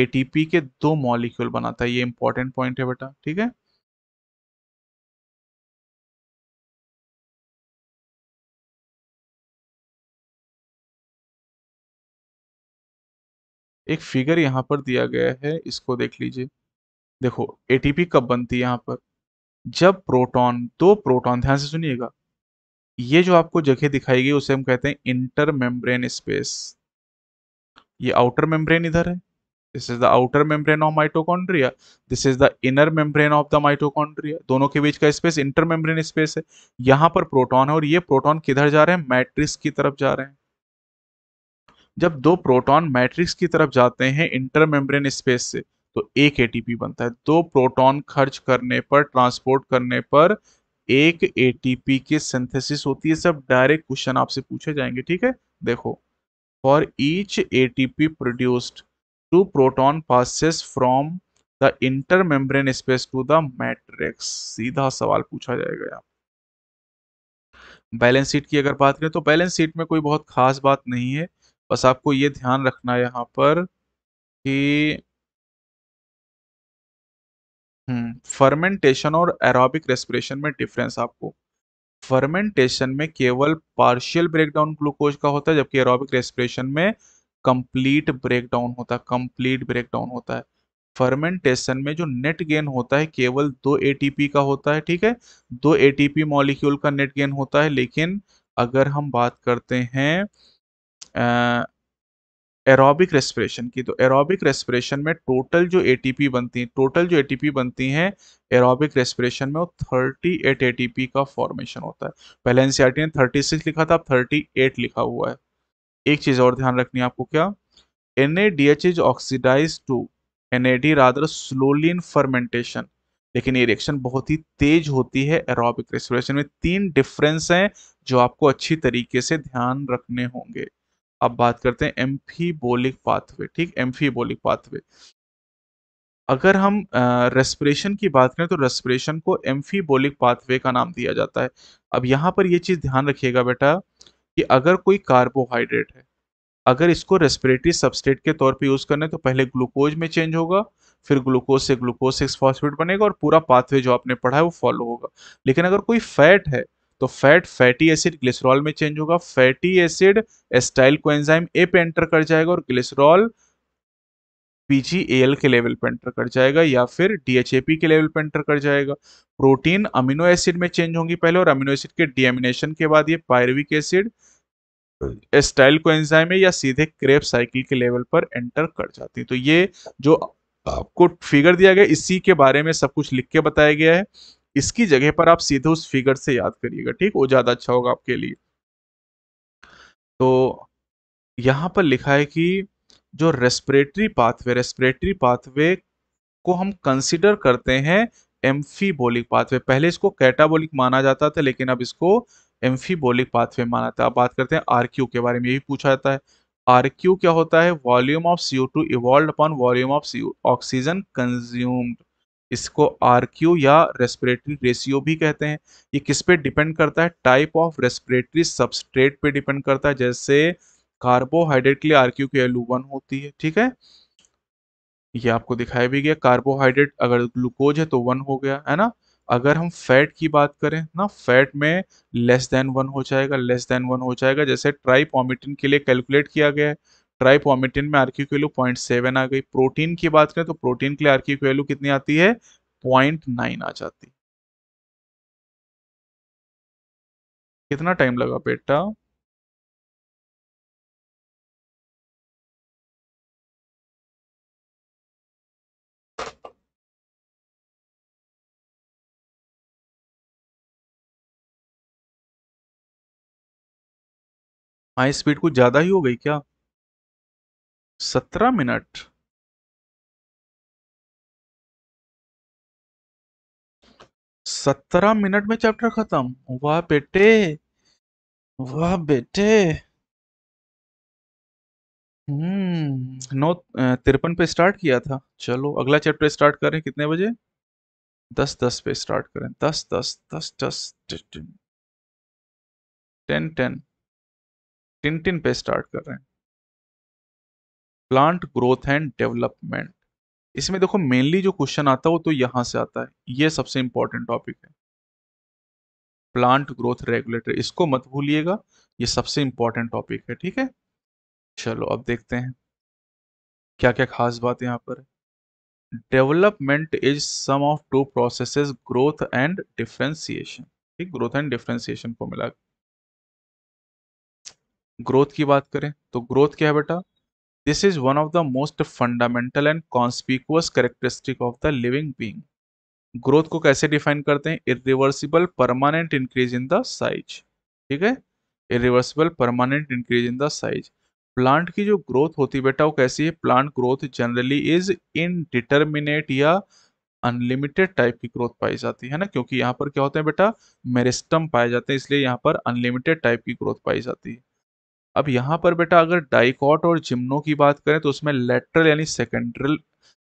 एटीपी के दो मॉलिक्यूल बनाता है ये इंपॉर्टेंट पॉइंट है बेटा ठीक है एक फिगर यहां पर दिया गया है इसको देख लीजिए देखो एटीपी कब बनती है यहां पर जब प्रोटॉन दो प्रोटॉन ध्यान से सुनिएगा ये जो आपको जगह दिखाई गई उसे हम कहते हैं इंटर मेम्ब्रेन स्पेस ये आउटर मेम्ब्रेन इधर है this is the outer membrane of mitochondria this is the inner membrane of the mitochondria दोनों के बीच का स्पेस इंटर मेम्ब्रेन स्पेस है यहां पर प्रोटॉन है और ये प्रोटॉन किधर जा रहे हैं मैट्रिक्स की तरफ जा रहे हैं जब दो प्रोटॉन मैट्रिक्स की तरफ जाते हैं इंटर मेम्ब्रेन स्पेस से तो एक एटीपी बनता है दो प्रोटॉन खर्च करने पर ट्रांसपोर्ट करने पर एक एटीपी के सिंथेसिस होती है सब डायरेक्ट क्वेश्चन आपसे पूछे जाएंगे ठीक है देखो for each ATP produced two proton passes from the inter membrane space to the matrix सीधा सवाल पूछा जाएगा यहाँ बैलेंस शीट की अगर बात करें तो बैलेंस शीट में कोई बहुत खास बात नहीं है बस आपको ये ध्यान रखना है यहाँ पर कि फर्मेंटेशन हम्म, और एरोबिक रेस्पिरेशन में डिफरेंस आपको फर्मेंटेशन में केवल पार्शियल ब्रेकडाउन ग्लूकोज का होता है जबकि एरोबिक रेस्पिरेशन में कंप्लीट ब्रेकडाउन होता है कंप्लीट ब्रेकडाउन होता है फर्मेंटेशन में जो नेट गेन होता है केवल दो एटीपी का होता है ठीक है दो एटीपी मॉलिक्यूल का नेट गेन होता है लेकिन अगर हम बात करते हैं एरोबिक रेस्पिरेशन की तो एरोबिक रेस्पिरेशन में टोटल जो एटीपी बनती है टोटल जो एटीपी बनती है एरोबिक रेस्पिरेशन में वो 38 एटीपी का फॉर्मेशन होता है पहले एनसीईआरटी e ने 36 लिखा था अब 38 लिखा हुआ है एक चीज़ और ध्यान रखनी है आपको क्या N is oxidise to N rather slowly in fermentation लेकिन ये रिएक्शन बहुत ही तेज होती है एरोबिक रेस्पिरेशन में तीन डिफरेंस हैं जो आपको अच्छी तरीके से ध्यान रखने होंगे अब बात करते हैं एम्फीबोलिक पाथवे ठीक एम्फीबोलिक पाथवे अगर हम रेस्पिरेशन की बात करें तो रेस्पिरेशन को एम्फीबोलिक पाथवे का नाम दिया जाता है अब यहाँ पर यह चीज़ ध्यान रखिएगा बेटा कि अगर कोई कार्बोहाइड्रेट है अगर इसको रेस्पिरेटरी सबस्टेट के तौर पे यूज़ करना है तो पहले ग्लूकोज में चेंज होगा फिर ग्लूकोज से ग्लूकोज सिक्स फॉस्फेट बनेगा और पूरा पाथवे जो आपने पढ़ा है वो फॉलो होगा लेकिन अगर कोई फैट है तो फैट फैटी एसिड ग्लिसरॉल में चेंज होगा fatty acid acetyl coenzyme A पे एंटर कर जाएगा और ग्लिसरॉल एल के लेवल पर एंटर कर जाएगा या फिर डीएचएपी के लेवल पर एंटर कर जाएगा प्रोटीन अमीनो एसिड में चेंज होंगी पहले और अमीनो एसिड के डीएमिनेशन के बाद ये pyruvic acid acetyl coenzyme है या सीधे क्रेप साइकिल के लेवल पर एंटर कर जाती है तो ये जो आपको फिगर दिया गया इसी के बारे में सब कुछ लिख के बताया गया है इसकी जगह पर आप सीधे उस फिगर से याद करिएगा ठीक वो ज़्यादा अच्छा होगा आपके लिए तो यहां पर लिखा है कि जो रेस्परेटरी पाथवे रेस्पिरेटरी पाथवे को हम कंसिडर करते हैं एम्फीबोलिक पाथवे पहले इसको कैटाबोलिक माना जाता था लेकिन अब इसको एम्फीबोलिक पाथवे माना था अब बात करते हैं आरक्यू के बारे में ये भी पूछा जाता है आरक्यू क्या होता है volume of CO two evolve upon volume of oxygen consumed इसको आर क्यू या रेस्पिरेटरी रेशियो भी कहते हैं ये किस पे डिपेंड करता है टाइप ऑफ रेस्पिरेटरी सबस्ट्रेट पे डिपेंड करता है जैसे कार्बोहाइड्रेट के लिए आर क्यू की वैल्यू वन होती है ठीक है ये आपको दिखाया भी गया कार्बोहाइड्रेट अगर ग्लूकोज है तो वन हो गया है ना अगर हम फैट की बात करें ना फैट में लेस देन वन हो जाएगा लेस देन वन हो जाएगा जैसे ट्राइपॉमिटिन के लिए कैलकुलेट किया गया है ट्राइपॉमिटिन में आरक्यू की वैल्यू पॉइंट सेवन आ गई प्रोटीन की बात करें तो प्रोटीन के लिए आरक्यू की वैल्यू कितनी आती है पॉइंट नाइन आ जाती कितना टाइम लगा बेटा हाई स्पीड कुछ ज़्यादा ही हो गई क्या सत्रह मिनट सत्रह मिनट में चैप्टर खत्म वाह बेटे वाह बेटे हम्म नौ तिरपन पे स्टार्ट किया था चलो अगला चैप्टर स्टार्ट करें कितने बजे दस दस पे स्टार्ट करें दस दस दस दस टेन टेन टिन टिन पे स्टार्ट कर रहे हैं प्लांट ग्रोथ एंड डेवलपमेंट इसमें देखो मेनली जो क्वेश्चन आता है वो तो यहां से आता है ये सबसे इंपॉर्टेंट टॉपिक है प्लांट ग्रोथ रेगुलेटर इसको मत भूलिएगा ये सबसे इंपॉर्टेंट टॉपिक है ठीक है चलो अब देखते हैं क्या क्या खास बात यहां पर development is sum of two processes growth and differentiation ठीक ग्रोथ एंड डिफ्रेंसिएशन को मिला ग्रोथ की बात करें तो ग्रोथ क्या है बेटा This is one of the most fundamental and conspicuous characteristic of the living being. Growth को कैसे डिफाइन करते हैं irreversible permanent increase in the size ठीक है irreversible permanent increase in the size plant की जो ग्रोथ होती है बेटा वो कैसी है plant growth generally is indeterminate या अनलिमिटेड टाइप की ग्रोथ पाई जाती है ना क्योंकि यहाँ पर क्या होते हैं बेटा मेरिस्टम पाए जाते हैं इसलिए यहाँ पर अनलिमिटेड टाइप की ग्रोथ पाई जाती है अब यहाँ पर बेटा अगर डाइकॉट और जिम्नो की बात करें तो उसमें लेटरल यानी सेकेंडरल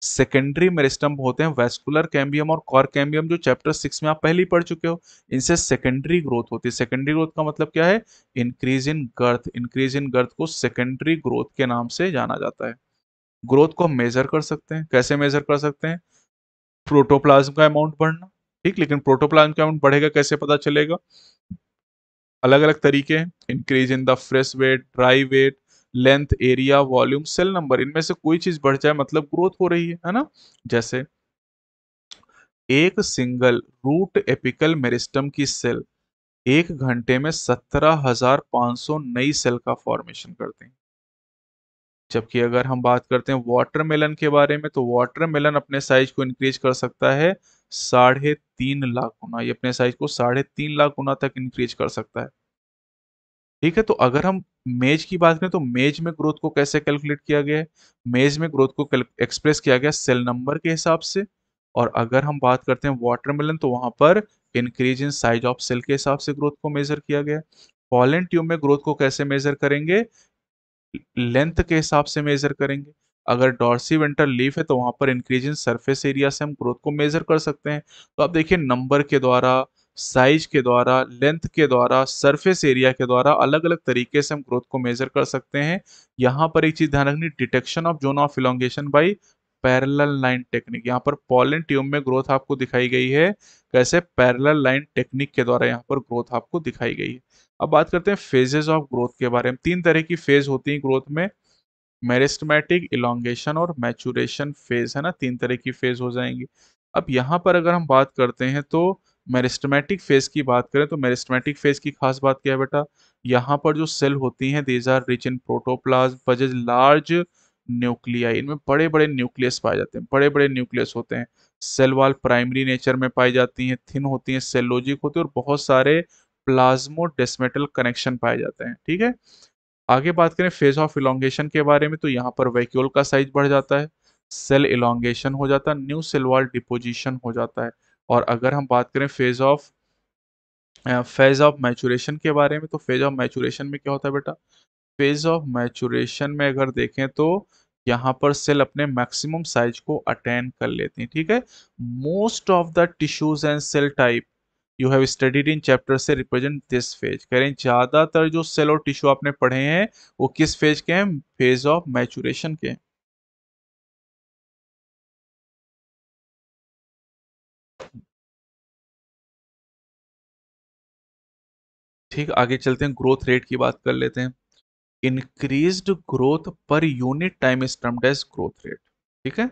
सेकेंडरी मेरिस्टम होते हैं वेस्कुलर कैम्बियम और कॉर कैम्बियम जो चैप्टर सिक्स में आप पहले पढ़ चुके हो इनसे सेकेंडरी ग्रोथ होती है सेकेंडरी ग्रोथ का मतलब क्या है इंक्रीज इन गर्थ इंक्रीज इन गर्थ को सेकेंडरी ग्रोथ के नाम से जाना जाता है ग्रोथ को हम मेजर कर सकते हैं कैसे मेजर कर सकते हैं प्रोटोप्लाज्म का अमाउंट बढ़ना ठीक लेकिन प्रोटोप्लाज्म का अमाउंट बढ़ेगा कैसे पता चलेगा अलग अलग तरीके हैं increase in the fresh weight dry weight length area volume cell number इनमें से कोई चीज बढ़ जाए मतलब ग्रोथ हो रही है है ना जैसे एक सिंगल रूट एपिकल मेरिस्टम की सेल एक घंटे में सत्रह हजार पांच सौ नई सेल का फॉर्मेशन करते हैं जबकि अगर हम बात करते हैं वाटरमेलन के बारे में तो वाटरमेलन अपने साइज को इंक्रीज कर सकता है साढ़े तीन लाख गुना ये अपने साइज को साढ़े तीन लाख गुना तक इंक्रीज कर सकता है ठीक है तो अगर हम मेज की बात करें तो मेज में ग्रोथ को कैसे कैलकुलेट किया गया है मेज में ग्रोथ को एक्सप्रेस किया गया सेल नंबर के हिसाब से और अगर हम बात करते हैं वाटरमेलन तो वहां पर increase in size of cell के हिसाब से ग्रोथ को मेजर किया गया पॉलन ट्यूब में ग्रोथ को कैसे मेजर करेंगे लेंथ के हिसाब से मेजर करेंगे अगर डॉर्सी वेंटर लीफ है तो वहां पर इंक्रीज इन सरफेस एरिया से हम ग्रोथ को मेजर कर सकते हैं तो आप देखिए नंबर के द्वारा साइज के द्वारा लेंथ के द्वारा सरफेस एरिया के द्वारा अलग अलग तरीके से हम ग्रोथ को मेजर कर सकते हैं यहाँ पर एक चीज ध्यान रखनी detection of zone of elongation by parallel line technique यहाँ पर पॉलिन ट्यूब में ग्रोथ आपको दिखाई गई है कैसे पैरेलल लाइन टेक्निक के द्वारा यहाँ पर ग्रोथ आपको दिखाई गई है अब बात करते हैं फेजेस ऑफ ग्रोथ के बारे में तीन तरह की फेज होती है ग्रोथ में मेरिस्टमेटिक इलांगेशन और मैचुरेशन फेज है ना तीन तरह की फेज हो जाएंगी अब यहाँ पर अगर हम बात करते हैं तो मेरिस्टमेटिक फेज की बात करें तो मेरिस्टमेटिक फेज की खास बात क्या है बेटा यहाँ पर जो सेल होती हैं these are rich in protoplasm possess large nuclei इनमें बड़े बड़े न्यूक्लियस पाए जाते हैं बड़े बड़े न्यूक्लियस होते हैं सेल वाल प्राइमरी नेचर में पाई जाती हैं थिन होती हैं सेलोजिक होती है और बहुत सारे प्लाज्मो डेस्मेटल कनेक्शन पाए जाते हैं ठीक है आगे बात करें फेज ऑफ इलांगेशन के बारे में तो यहाँ पर वैक्यूल का साइज बढ़ जाता है सेल इलांगेशन हो जाता है न्यू सेल वॉल डिपोजिशन हो जाता है और अगर हम बात करें phase of phase of maturation के बारे में तो फेज ऑफ मैचुरेशन में क्या होता है बेटा फेज ऑफ मैचुरेशन में अगर देखें तो यहाँ पर सेल अपने मैक्सिमम साइज को अटेन कर लेती हैं ठीक है most of the tissues and cell type you have studied in chapter से रिप्रेजेंट दिस फेज करें ज़्यादातर जो सेल और टिश्यू आपने पढ़े हैं वो किस फेज के हैं फेज ऑफ मैचुरेशन के ठीक आगे चलते हैं ग्रोथ रेट की बात कर लेते हैं increased growth per unit time is termed as growth rate ठीक है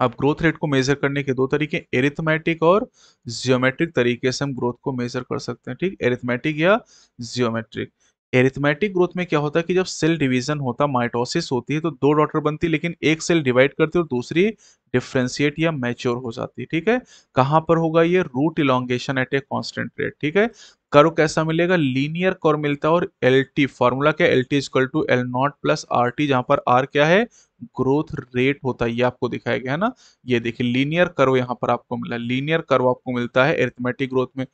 अब ग्रोथ रेट को मेजर करने के दो तरीके एरिथमेटिक और जियोमेट्रिक तरीके से हम ग्रोथ को मेजर कर सकते हैं ठीक एरिथमेटिक या जियोमेट्रिक एरिथमेटिक ग्रोथ में क्या होता है कि जब सेल डिवीजन होता माइटोसिस होती है तो दो डॉटर बनती है लेकिन एक सेल डिवाइड करती है और दूसरी डिफ्रेंशिएट या मैच्योर हो जाती है ठीक है कहाँ पर होगा ये root elongation at a constant rate ठीक है करो कैसा मिलेगा लीनियर कर मिलता है और एल टी फॉर्मूला क्या L T equal to L naught plus R T जहां पर आर क्या है ग्रोथ रेट होता है ये आपको दिखाया गया है ना ये देखिए लीनियर कर्व यहाँ पर आपको मिला लीनियर कर्व आपको मिलता है एरिथमेटिक ग्रोथ में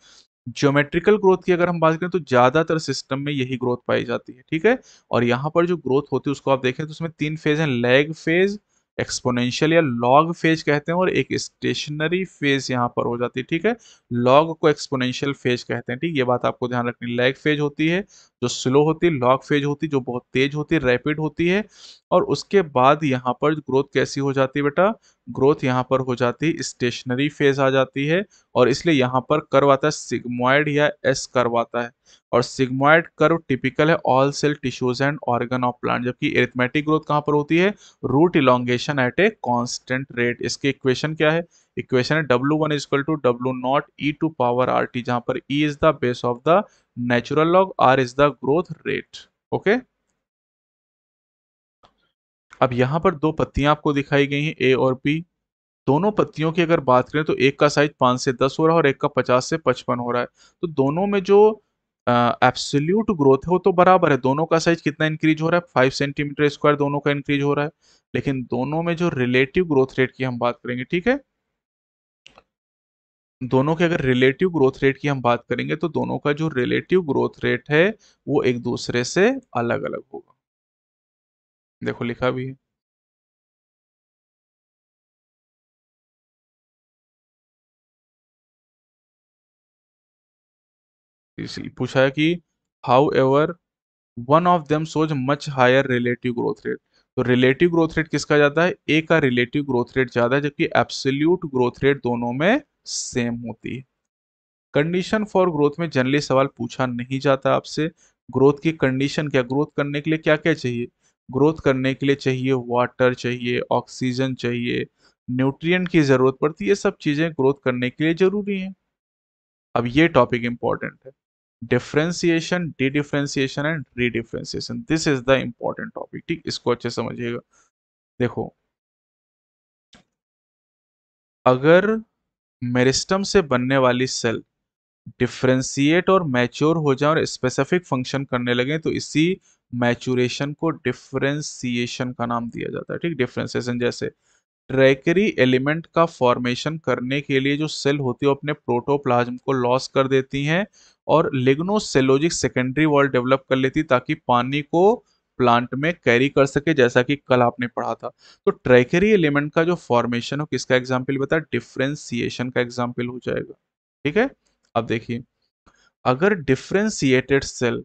ज्योमेट्रिकल ग्रोथ की अगर हम बात करें तो ज्यादातर सिस्टम में यही ग्रोथ पाई जाती है ठीक है और यहाँ पर जो ग्रोथ होती है उसको आप देखें तो उसमें तीन फेज है लेग फेज एक्सपोनेंशियल या लॉग फेज कहते हैं और एक स्टेशनरी फेज यहाँ पर हो जाती है ठीक है लॉग को एक्सपोनेंशियल फेज कहते हैं ठीक ये बात आपको ध्यान रखनी लैग फेज होती है जो स्लो होती है लॉक फेज होती जो बहुत तेज होती है रैपिड होती है और उसके बाद यहाँ पर ग्रोथ कैसी हो जाती है बेटा ग्रोथ यहाँ पर हो जाती है स्टेशनरी फेज आ जाती है और इसलिए यहाँ पर कर्व आता है सिग्मॉइड या एस कर्व आता है और सिग्मॉइड कर्व टिपिकल है all cell tissues and organ of plant जबकि एरिथमेटिक ग्रोथ कहाँ पर होती है root elongation at a constant rate इसके इक्वेशन क्या है इक्वेशन है W one equal to W naught e to power R T जहाँ पर e is the base of the natural log R is the growth rate okay अब यहां पर दो पत्तियां आपको दिखाई गई हैं ए और पी दोनों पत्तियों की अगर बात करें तो एक का साइज पांच से दस हो रहा है और एक का पचास से पचपन हो रहा है तो दोनों में जो एब्सोल्यूट ग्रोथ है वो तो बराबर है दोनों का साइज कितना इंक्रीज हो रहा है फाइव सेंटीमीटर स्क्वायर दोनों का इंक्रीज हो रहा है लेकिन दोनों में जो रिलेटिव ग्रोथ रेट की हम बात करेंगे ठीक है दोनों के अगर रिलेटिव ग्रोथ रेट की हम बात करेंगे तो दोनों का जो रिलेटिव ग्रोथ रेट है वो एक दूसरे से अलग अलग होगा देखो लिखा भी है पूछा है कि however one of them shows much higher relative growth rate तो रिलेटिव ग्रोथ रेट किसका ज्यादा है ए का रिलेटिव ग्रोथ रेट ज्यादा है जबकि एब्सोल्यूट ग्रोथ रेट दोनों में सेम होती है कंडीशन फॉर ग्रोथ में जनरली सवाल पूछा नहीं जाता आपसे ग्रोथ की कंडीशन क्या ग्रोथ करने के लिए क्या क्या चाहिए ग्रोथ करने के लिए चाहिए वाटर चाहिए ऑक्सीजन चाहिए न्यूट्रिएंट की ज़रूरत पड़ती है ये सब चीज़ें ग्रोथ करने के लिए ज़रूरी हैं अब ये टॉपिक इंपॉर्टेंट है differentiation dedifferentiation and redifferentiation this is the important topic ठीक इसको अच्छे समझिएगा देखो अगर मेरिस्टम से बनने वाली सेल डिफ्रेंशिएट और मैच्योर हो जाए और स्पेसिफिक फंक्शन करने लगे तो इसी मैचुरेशन को डिफ्रेंसिएशन का नाम दिया जाता है ठीक डिफ्रेंसिएशन जैसे ट्रैकरी एलिमेंट का फॉर्मेशन करने के लिए जो सेल होती है अपने प्रोटोप्लाज्म को लॉस कर देती हैं और लिग्नोसेलोजिक सेकेंडरी वॉल डेवलप कर लेती ताकि पानी को प्लांट में कैरी कर सके जैसा कि कल आपने पढ़ा था तो ट्रैकरी एलिमेंट का जो फॉर्मेशन हो किसका एग्जाम्पल बताया डिफ्रेंसिएशन का एग्जाम्पल हो जाएगा ठीक है अब देखिए अगर डिफ्रेंसिएटेड सेल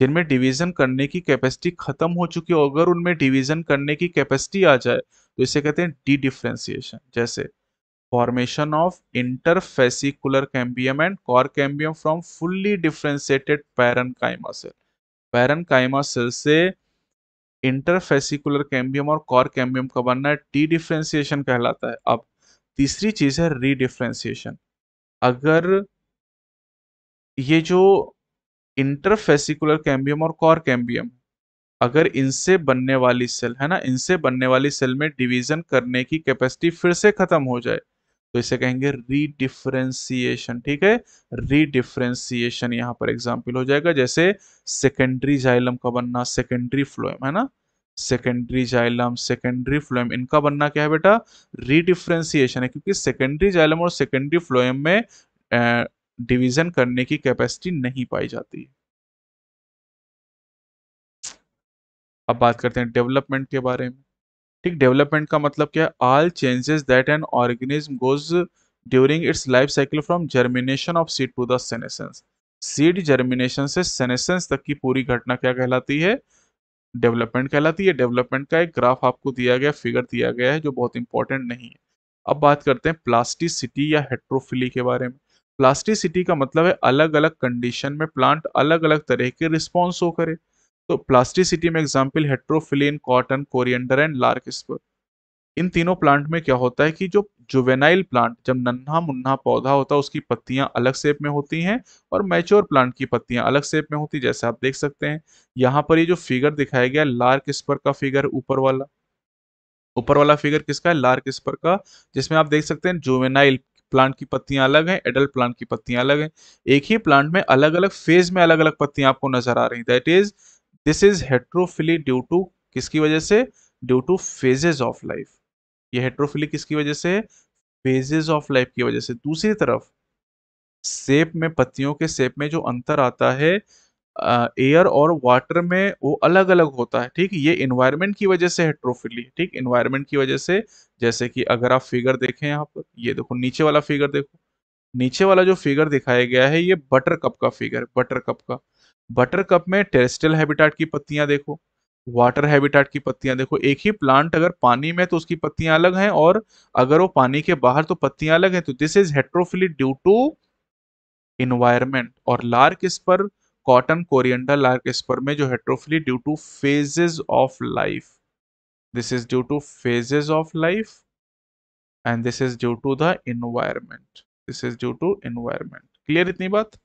जिनमें डिवीजन करने की कैपेसिटी खत्म हो चुकी हो अगर उनमें डिवीजन करने की कैपेसिटी आ जाए तो इसे कहते हैं डी डिफ्रेंसिएशन जैसे formation of interfascicular cambium and cork cambium from fully differentiated parenchyma cell parenchyma cell से इंटरफेसिकुलर कैम्बियम और कॉर कैम्बियम का बनना है टी डिफ्रेंसिएशन कहलाता है अब तीसरी चीज है रीडिफ्रेंसिएशन अगर ये जो इंटरफेसिकुलर कैम्बियम और कॉर कैम्बियम अगर इनसे बनने वाली सेल है ना इनसे बनने वाली सेल में डिवीजन करने की कैपेसिटी फिर से खत्म हो जाए तो इसे कहेंगे रीडिफ्रेंसिएशन ठीक है रीडिफ्रेंसिएशन यहां पर एग्जाम्पल हो जाएगा जैसे सेकेंडरी जाइलम का बनना सेकेंडरी फ्लोएम है ना सेकेंडरी जाइलम सेकेंडरी फ्लोएम इनका बनना क्या है बेटा रीडिफ्रेंसिएशन है क्योंकि सेकेंडरी जाइलम और सेकेंडरी फ्लोएम में डिविजन करने की कैपेसिटी नहीं पाई जाती अब बात करते हैं डेवलपमेंट के बारे में ठीक डेवलपमेंट का मतलब क्या है all changes that an organism goes during its life cycle from germination of seed to the senescence seed germination से सेनेसेंस तक की पूरी घटना क्या कहलाती है डेवलपमेंट कहलाती है डेवलपमेंट का एक ग्राफ आपको दिया गया फिगर दिया गया है जो बहुत इंपॉर्टेंट नहीं है अब बात करते हैं प्लास्टिसिटी या हेट्रोफिली के बारे में प्लास्टिसिटी का मतलब है अलग अलग कंडीशन में प्लांट अलग अलग तरह के रिस्पॉन्स हो करे तो प्लास्टिसिटी में example heterophylly cotton coriander and lark इन तीनों प्लांट में क्या होता है कि जो जुवेनाइल प्लांट जब नन्हा मुन्ना पौधा होता है उसकी पत्तियां अलग शेप में होती हैं और मैच्योर प्लांट की पत्तियां अलग शेप में होती जैसे आप देख सकते हैं यहाँ पर ये जो फिगर दिखाया गया लार्क स्पर का फिगर ऊपर वाला ऊपर वाला फिगर किसका है लार्क स्पर का जिसमें आप देख सकते हैं जुवेनाइल प्लांट की पत्तियां अलग हैं एडल्ट प्लांट की पत्तियां अलग हैं एक ही प्लांट में अलग अलग फेज में अलग अलग पत्तियां आपको नजर आ रही that is this is heterophylly due to किसकी वजह से due to phases of life ये हेट्रोफिली किसकी वजह से फेजेज ऑफ लाइफ की वजह से दूसरी तरफ सेप में पत्तियों के सेप में जो अंतर आता है एयर और वाटर में वो अलग अलग होता है ठीक ये इन्वायरमेंट की वजह से हेट्रोफिली ठीक इन्वायरमेंट की वजह से जैसे कि अगर आप फिगर देखें यहाँ पर ये देखो नीचे वाला फिगर देखो नीचे वाला जो फिगर दिखाया गया है ये बटर कप का फिगर बटर कप का बटर कप में टेरेस्टल हैबिटाट की पत्तियां देखो वाटर हैबिटाट की पत्तियां देखो एक ही प्लांट अगर पानी में तो उसकी पत्तियां अलग हैं और अगर वो पानी के बाहर तो पत्तियां अलग हैं तो this is heterophylly due to environment और लार्क इस पर कॉटन कोरिएंडर लार्क इस पर में जो heterophylly due to phases of life this is due to phases of life and this is due to the environment this is due to environment clear इतनी बात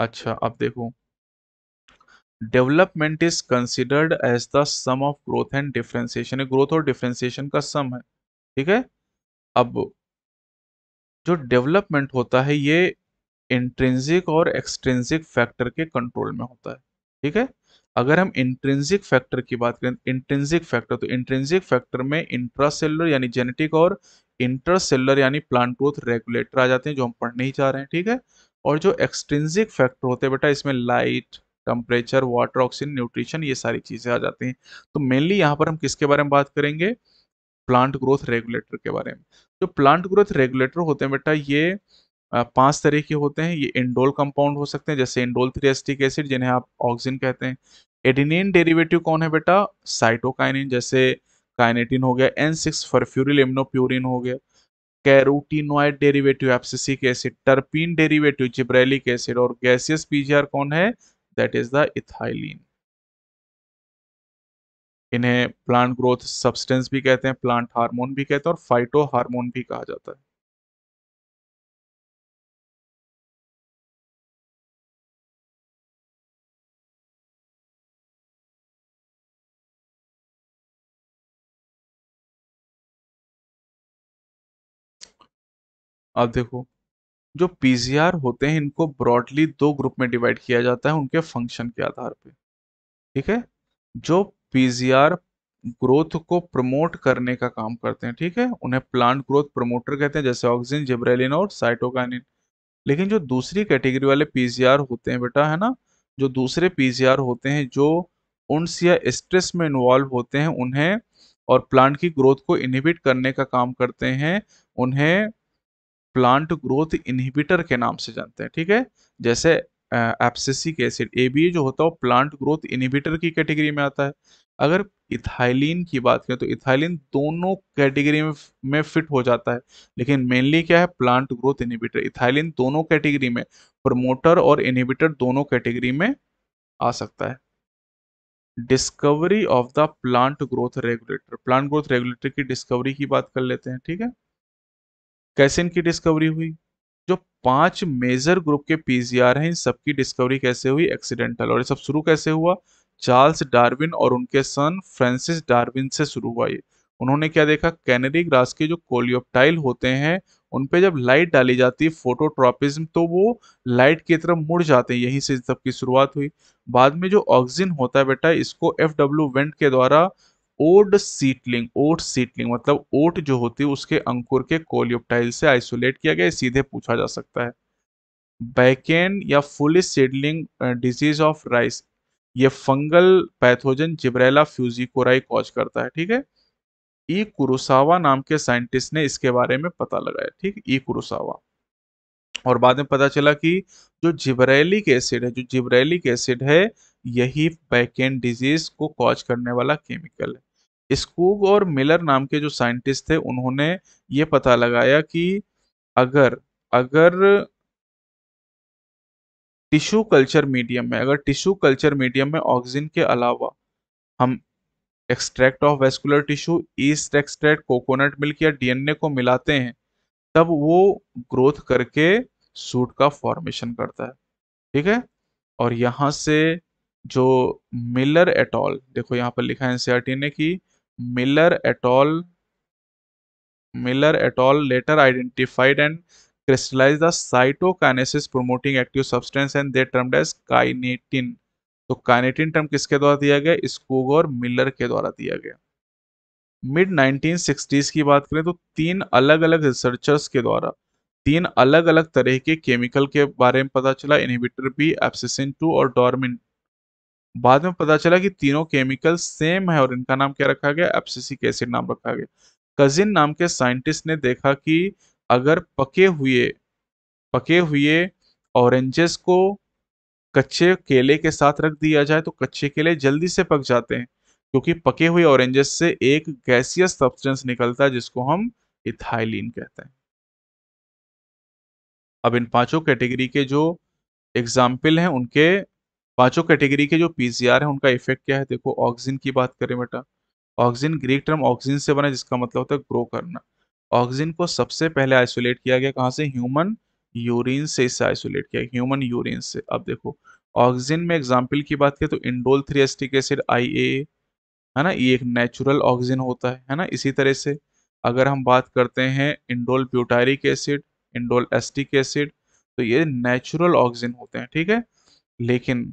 अच्छा अब देखो development is considered as the sum of growth and differentiation growth और differentiation का sum है ठीक है अब जो डेवलपमेंट होता है ये इंट्रेंसिक और एक्सट्रेंसिक फैक्टर के कंट्रोल में होता है ठीक है अगर हम इंट्रेंसिक फैक्टर की बात करें इंट्रेंसिक फैक्टर तो इंट्रेंसिक फैक्टर में इंट्रासेलुलर यानी जेनेटिक और इंटरसेलुलर यानी प्लांट ग्रोथ रेगुलेटर आ जाते हैं जो हम पढ़ने ही चाह रहे हैं ठीक है और जो एक्सट्रेंसिक फैक्टर होते हैं बेटा इसमें light temperature water oxygen nutrition ये सारी चीज़ें आ जाती हैं तो मेनली यहाँ पर हम किसके बारे में बात करेंगे प्लांट ग्रोथ रेगुलेटर के बारे में जो प्लांट ग्रोथ रेगुलेटर होते हैं बेटा ये पांच तरह के होते हैं ये इंडोल कंपाउंड हो सकते हैं जैसे इंडोल थ्री एसिड जिन्हें आप ऑक्सीजन कहते हैं एडिनिन डेरिवेटिव कौन है बेटा साइटोकाइनिन जैसे काइनेटिन हो गया एन सिक्स फरफ्यूरिल इम्नोप्यूरिन हो गया कैरोटीनोइड डेरिवेटिव आपसे acid terpene derivative gibberellic acid और गैसियस पीजीआर कौन है दैट इज द इथाइलिन इन्हें प्लांट ग्रोथ सब्सटेंस भी कहते हैं प्लांट हार्मोन भी कहते हैं और फाइटो हार्मोन भी कहा जाता है अब देखो जो पीजीआर होते हैं इनको ब्रॉडली दो ग्रुप में डिवाइड किया जाता है उनके फंक्शन के आधार पे ठीक है जो पीजीआर ग्रोथ को प्रमोट करने का काम करते हैं ठीक है उन्हें प्लांट ग्रोथ प्रमोटर कहते हैं जैसे ऑक्सीजन जिब्रेलिन और साइटोकाइनिन लेकिन जो दूसरी कैटेगरी वाले पीजीआर होते हैं बेटा है ना जो दूसरे पीजीआर होते हैं जो उन्स या स्ट्रेस में इन्वॉल्व होते हैं उन्हें और प्लांट की ग्रोथ को इनहिबिट करने का काम करते हैं उन्हें प्लांट ग्रोथ इनहिबिटर के नाम से जानते हैं ठीक है जैसे एप्सिसिक एसिड ए बी जो होता है वो प्लांट ग्रोथ इनहिबिटर की कैटेगरी में आता है अगर इथाइलिन की बात करें तो इथाइलिन दोनों कैटेगरी में में फिट हो जाता है लेकिन मेनली क्या है प्लांट ग्रोथ इनहिबिटर इथाइलिन दोनों कैटेगरी में प्रमोटर और इनहिबिटर दोनों कैटेगरी में आ सकता है discovery of the plant growth regulator plant growth regulator की डिस्कवरी की बात कर लेते हैं ठीक है कैसे इनकी डिस्कवरी हुई जो पांच मेजर ग्रुप के पीजीआर हैं इन सबकी डिस्कवरी कैसे हुई एक्सीडेंटल और ये सब शुरू कैसे हुआ चार्ल्स डार्विन और उनके सन फ्रांसिस डार्विन से शुरू हुआ ये उन्होंने क्या देखा कैनरी ग्रास के जो कोलियोप्टाइल होते हैं उन पे जब लाइट डाली जाती है फोटोट्रॉपिज्म तो वो लाइट की तरफ मुड़ जाते हैं यहीं से सबकी शुरुआत हुई बाद में जो ऑक्सीजन होता है बेटा इसको एफ डब्ल्यू वेंट के द्वारा ओड सीटलिंग ओट सीटलिंग मतलब ओट जो होती है उसके अंकुर के कोलियोप्टाइल से आइसोलेट किया गया सीधे पूछा जा सकता है बैकेन या full seedling disease of rice ये fungal pathogen gibberella fujikuroi cause करता है ठीक है ई कुरुसावा नाम के साइंटिस्ट ने इसके बारे में पता लगाया ठीक ई कुरुसावा और बाद में पता चला कि जो जिब्रेलिक एसिड है जो जिब्रेलिक एसिड है यही बैकेन डिजीज को कॉज करने वाला केमिकल है स्कूग और मिलर नाम के जो साइंटिस्ट थे उन्होंने ये पता लगाया कि अगर अगर टिश्यू कल्चर मीडियम में अगर टिश्यू कल्चर मीडियम में ऑक्सीजन के अलावा हम extract of vascular tissue yeast extract coconut milk या डीएनए को मिलाते हैं तब वो ग्रोथ करके सूट का फॉर्मेशन करता है ठीक है और यहाँ से जो मिलर एटॉल देखो यहाँ पर लिखा है एनसीआरटी ने e कि Miller et al. Miller et al. later identified and crystallized the cytokinesis promoting active substance and they termed as kinetin. तो काइनेटिन टर्म किसके द्वारा दिया गया स्कोग और मिलर के द्वारा दिया गया मिड 1960s की बात करें तो तीन अलग अलग रिसर्चर्स के द्वारा तीन अलग अलग तरह के केमिकल के बारे में पता चला इनहिबिटर बी एप्सिसिन टू और डॉर्मिन बाद में पता चला कि तीनों केमिकल सेम है और इनका नाम क्या रखा गया एप्सिसिक एसिड नाम रखा गया कजिन नाम के साइंटिस्ट ने देखा कि अगर पके हुए पके हुए ऑरेंजेस को कच्चे केले के साथ रख दिया जाए तो कच्चे केले जल्दी से पक जाते हैं क्योंकि पके हुए ऑरेंजेस से एक गैसियस सब्सटेंस निकलता है जिसको हम इथाइलिन कहते हैं अब इन पांचों कैटेगरी के, के जो एग्जाम्पल हैं उनके पांचों कैटेगरी के जो पीसीआर है उनका इफेक्ट क्या है देखो ऑक्सीजन की बात करें बेटा ऑक्सीजन ग्रीक टर्म ऑक्सीजन से बना जिसका मतलब होता है ग्रो करना ऑक्सीजन को सबसे पहले आइसोलेट किया गया कहाँ से ह्यूमन यूरिन से इसे आइसोलेट किया ह्यूमन यूरिन से अब देखो ऑक्सीजन में एग्जाम्पल की बात करें तो indole three acetic acid I A है ना ये एक नेचुरल ऑक्सीजन होता है है ना इसी तरह से अगर हम बात करते हैं indole butyric acid indole acetic acid तो ये नेचुरल ऑक्सीजन होते हैं ठीक है लेकिन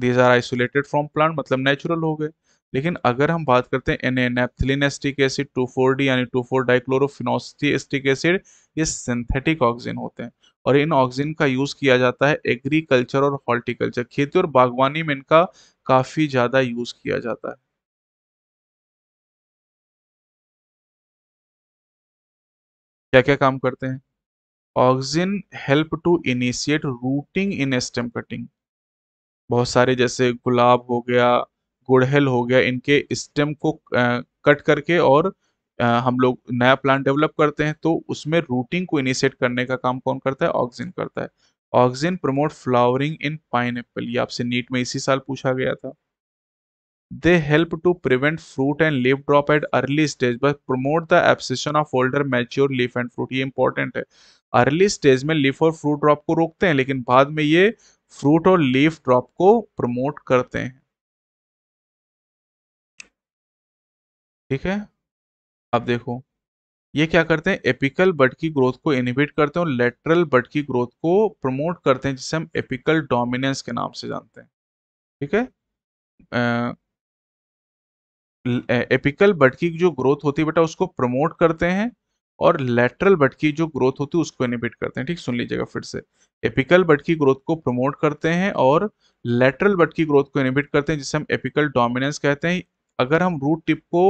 these are isolated from plant मतलब नेचुरल हो गए लेकिन अगर हम बात करते हैं N naphthalene acetic acid two four D यानी two four dichlorophenoxy acetic acid ये सिंथेटिक ऑक्सीजन होते हैं और इन ऑक्सीजन का यूज़ किया जाता है एग्रीकल्चर और हॉर्टिकल्चर खेती और बागवानी में इनका काफ़ी ज़्यादा यूज़ किया जाता है क्या क्या काम करते हैं oxygen help to initiate rooting in stem cutting बहुत सारे जैसे गुलाब हो गया गुड़हल हो गया इनके स्टेम को कट करके और हम लोग नया प्लांट डेवलप करते हैं तो उसमें रूटिंग को इनिशिएट करने का काम कौन करता है ऑक्सीजन करता है oxygen promote flowering in pine ये आपसे नीट में इसी साल पूछा गया था they help to prevent fruit and leaf drop at early stage but promote the abscission of older mature leaf and fruit ये इंपॉर्टेंट है अर्ली स्टेज में लीफ और फ्रूट ड्रॉप को रोकते हैं लेकिन बाद में ये फ्रूट और लीफ ड्रॉप को प्रमोट करते हैं ठीक है आप देखो ये क्या करते हैं एपिकल बड की ग्रोथ को इनहिबिट करते हैं और लेटरल बड की ग्रोथ को प्रमोट करते हैं जिसे हम एपिकल डोमिनेंस के नाम से जानते हैं ठीक है एपिकल बड की जो ग्रोथ होती है बेटा उसको प्रमोट करते हैं और लेटरल बट की जो ग्रोथ होती है उसको इनिबिट करते हैं ठीक सुन लीजिएगा फिर से एपिकल बट की ग्रोथ को प्रमोट करते हैं और लेटरल बट की ग्रोथ को इनिबिट करते हैं जिसे हम एपिकल डोमिनेंस कहते हैं अगर हम रूट टिप को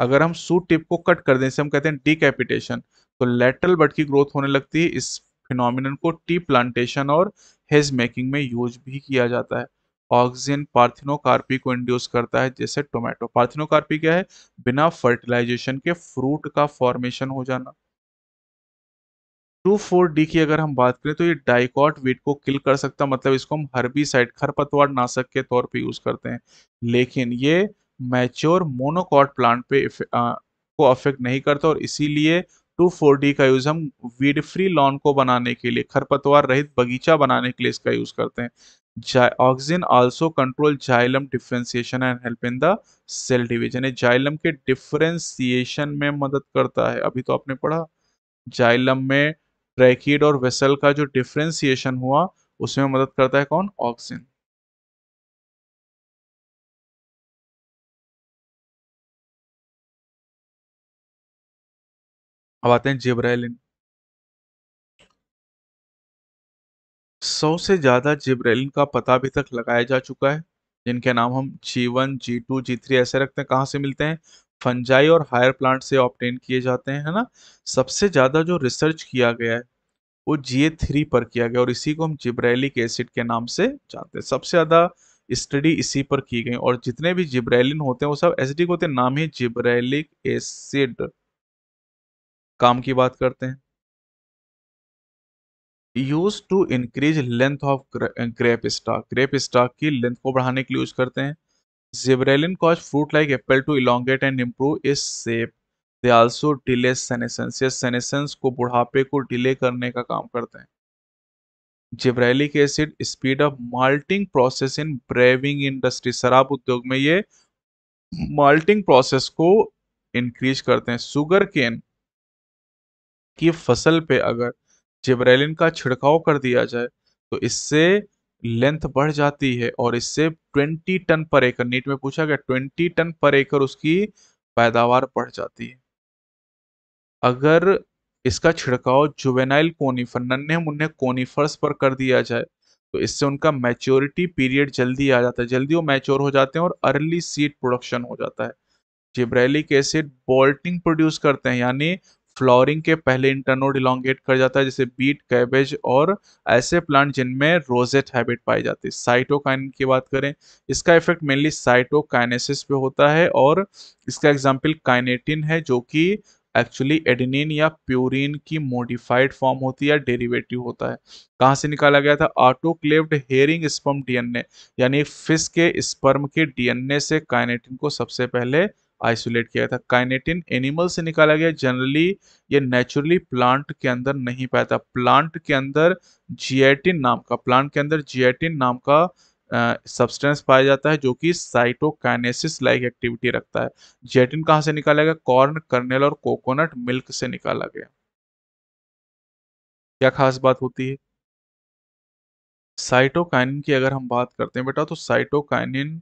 अगर हम सूट टिप को कट कर दें इसे हम कहते हैं डीकैपिटेशन तो लेटरल बट की ग्रोथ होने लगती है इस फिनोमिनन को टी प्लांटेशन और हेज मेकिंग में यूज भी किया जाता है ऑक्सीजन पार्थिनोकार्पी को इंड्यूस करता है जैसे टोमेटो पार्थिनोकार्पी क्या है बिना फर्टिलाइजेशन के फ्रूट का फॉर्मेशन हो जाना टू फोर डी की अगर हम बात करें तो ये डाइकॉट वीट को किल कर सकता मतलब इसको हम साइड खरपतवार नाशक के तौर पे यूज करते हैं लेकिन ये मैच्योर मोनोकॉट प्लांट पे आ, को अफेक्ट नहीं करता और इसीलिए टू फोर डी का यूज हम वीड फ्री लॉन को बनाने के लिए खरपतवार रहित बगीचा बनाने के लिए इसका यूज करते हैं oxygen also control xylem differentiation and help in the cell division xylem के डिफ्रेंसिएशन में मदद करता है अभी तो आपने पढ़ा जाइलम में ट्रैकिड और वेसल का जो डिफ्रेंसिएशन हुआ उसमें मदद करता है कौन ऑक्सीजन अब आते हैं जेबराइलिन सौ से ज़्यादा जिब्रेलिन का पता अभी तक लगाया जा चुका है जिनके नाम हम G one G two G three ऐसे रखते हैं कहाँ से मिलते हैं फंजाई और हायर प्लांट से ऑप्टेन किए जाते हैं है ना सबसे ज़्यादा जो रिसर्च किया गया है वो जी ए थ्री पर किया गया और इसी को हम जिब्रेलिक एसिड के नाम से जानते हैं सबसे ज़्यादा स्टडी इसी पर की गई और जितने भी जिब्रेलिन होते हैं वो सब एसिडिक होते हैं नाम ही जिब्रेलिक एसिड काम की बात करते हैं use to increase length of grape stock grape stock की लेंथ को बढ़ाने के लिए यूज करते हैं gibberellin cause fruit like apple to elongate and improve its shape they also delay senescence ये सेनेसेंस को बुढ़ापे को डिले करने का काम करते हैं gibberellic acid speed of malting process in brewing industry शराब उद्योग में ये माल्टिंग प्रोसेस को इंक्रीज करते हैं सुगर केन की फसल पे अगर जिब्रेलिन का छिड़काव कर दिया जाए तो इससे लेंथ बढ़ जाती है और इससे 20 टन पर एकड़ नीट में पूछा गया 20 टन पर एकड़ उसकी पैदावार बढ़ जाती है अगर इसका छिड़काव जुवेनाइल कोनीफर नन्हे मुन्ने कोनीफर्स पर कर दिया जाए तो इससे उनका मैच्योरिटी पीरियड जल्दी आ जाता है जल्दी वो मैच्योर हो जाते हैं और अर्ली सीड प्रोडक्शन हो जाता है जिब्रेलिक एसिड बोल्टिंग प्रोड्यूस करते हैं यानी फ्लॉरिंग के पहले इंटरनोड इलांगेट कर जाता है जैसे बीट कैबेज और ऐसे प्लांट जिनमें रोजेट हैबिट पाई जाती है साइटोकाइन की बात करें इसका इफेक्ट मेनली साइटोकाइनेसिस पे होता है और इसका एग्जाम्पल काइनेटिन है जो कि एक्चुअली एडिनिन या प्यूरिन की मोडिफाइड फॉर्म होती है या डेरिवेटिव होता है कहाँ से निकाला गया था ऑटोक्लेव्ड हेयरिंग स्पर्म डीएनए यानी फिश के स्पर्म के डीएनए से काइनेटिन को सबसे पहले आइसोलेट किया था काइनेटिन एनिमल से निकाला गया जनरली ये नेचुरली प्लांट के अंदर नहीं पाया था प्लांट के अंदर जीएटिन नाम का प्लांट के अंदर जिएटिन नाम का सब्सटेंस uh, पाया जाता है जो कि साइटोकाइनेसिस लाइक एक्टिविटी रखता है जेटिन कहाँ से निकाला गया कॉर्न कर्नेल और कोकोनट मिल्क से निकाला गया क्या खास बात होती है साइटोकाइनिन की अगर हम बात करते हैं बेटा तो cytokinin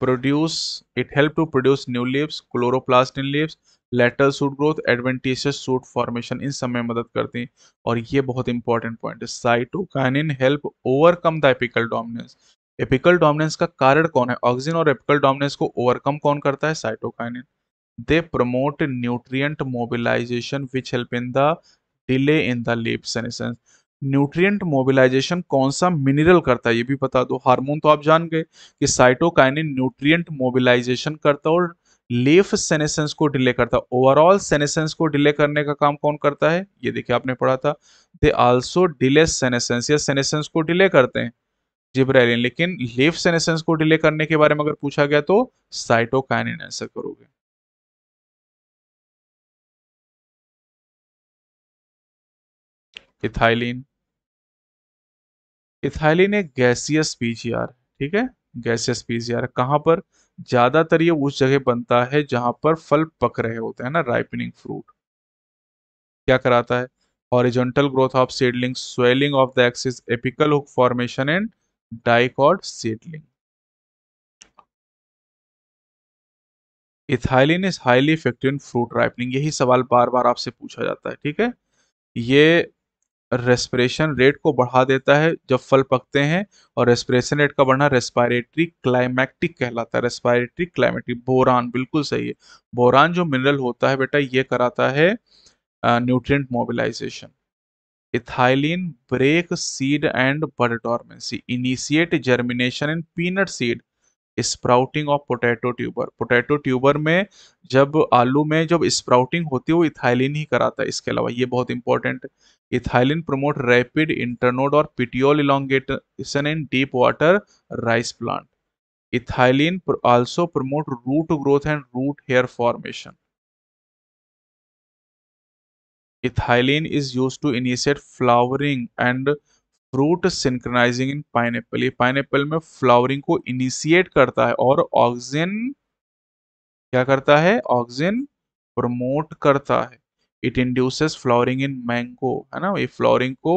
produce it help to produce new leaves chloroplast in leaves later shoot growth adventitious shoot formation इन सब में मदद करती है और ये बहुत इंपॉर्टेंट पॉइंट है cytokinin help overcome the apical dominance apical dominance का कारण कौन है ऑक्सीजन और एपिकल डोमिनेंस को ओवरकम कौन करता है cytokinin they promote nutrient mobilization which help in the delay in the leaf senescence nutrient mobilization कौन सा मिनरल करता है ये भी बता दो हार्मोन तो आप जान गए कि साइटोकाइनिन न्यूट्रिएंट मोबिलाइजेशन करता है और लेफ सेनेसेंस को डिले करता है ओवरऑल सेनेसेंस को डिले करने का काम कौन करता है ये देखिए आपने पढ़ा था दे आल्सो डिले सेनेसेंस या सेनेसेंस को डिले करते हैं जिब्रेलिन लेकिन लेफ सेनेसेंस को डिले करने के बारे में अगर पूछा गया तो साइटोकाइनिन आंसर करोगे इथाइलिन इथाइलिन एक गैसियस पीजीआर ठीक है गैसियस पीजीआर कहां पर ज्यादातर ये उस जगह बनता है जहां पर फल पक रहे होते हैं ना राइपनिंग फ्रूट क्या कराता है horizontal growth of seedling swelling of the axis apical hook formation and dicot seedling ethylene is highly effective in fruit ripening यही सवाल बार बार आपसे पूछा जाता है ठीक है ये रेस्पिरेशन रेट को बढ़ा देता है जब फल पकते हैं और रेस्पिरेशन रेट का बढ़ना रेस्पायरेटरी क्लाइमेक्टिक कहलाता है रेस्पायरेटरी क्लाइमेटिक बोरान बिल्कुल सही है बोरान जो मिनरल होता है बेटा ये कराता है nutrient mobilization ethylene break seed and bud dormancy initiate germination in peanut seed sprouting of potato tuber potato tuber में जब आलू में जब स्प्राउटिंग होती है वो इथाइलिन ही कराता है इसके अलावा ये बहुत important ethylene promote rapid internode और petiole elongation in deep water rice plant ethylene also promote root growth and root hair formation ethylene is use to initiate flowering and fruit synchronizing in pineapple ये pineapple में flowering को initiate करता है और oxygen क्या करता है oxygen promote करता है it induces flowering in mango है ना ये फ्लावरिंग को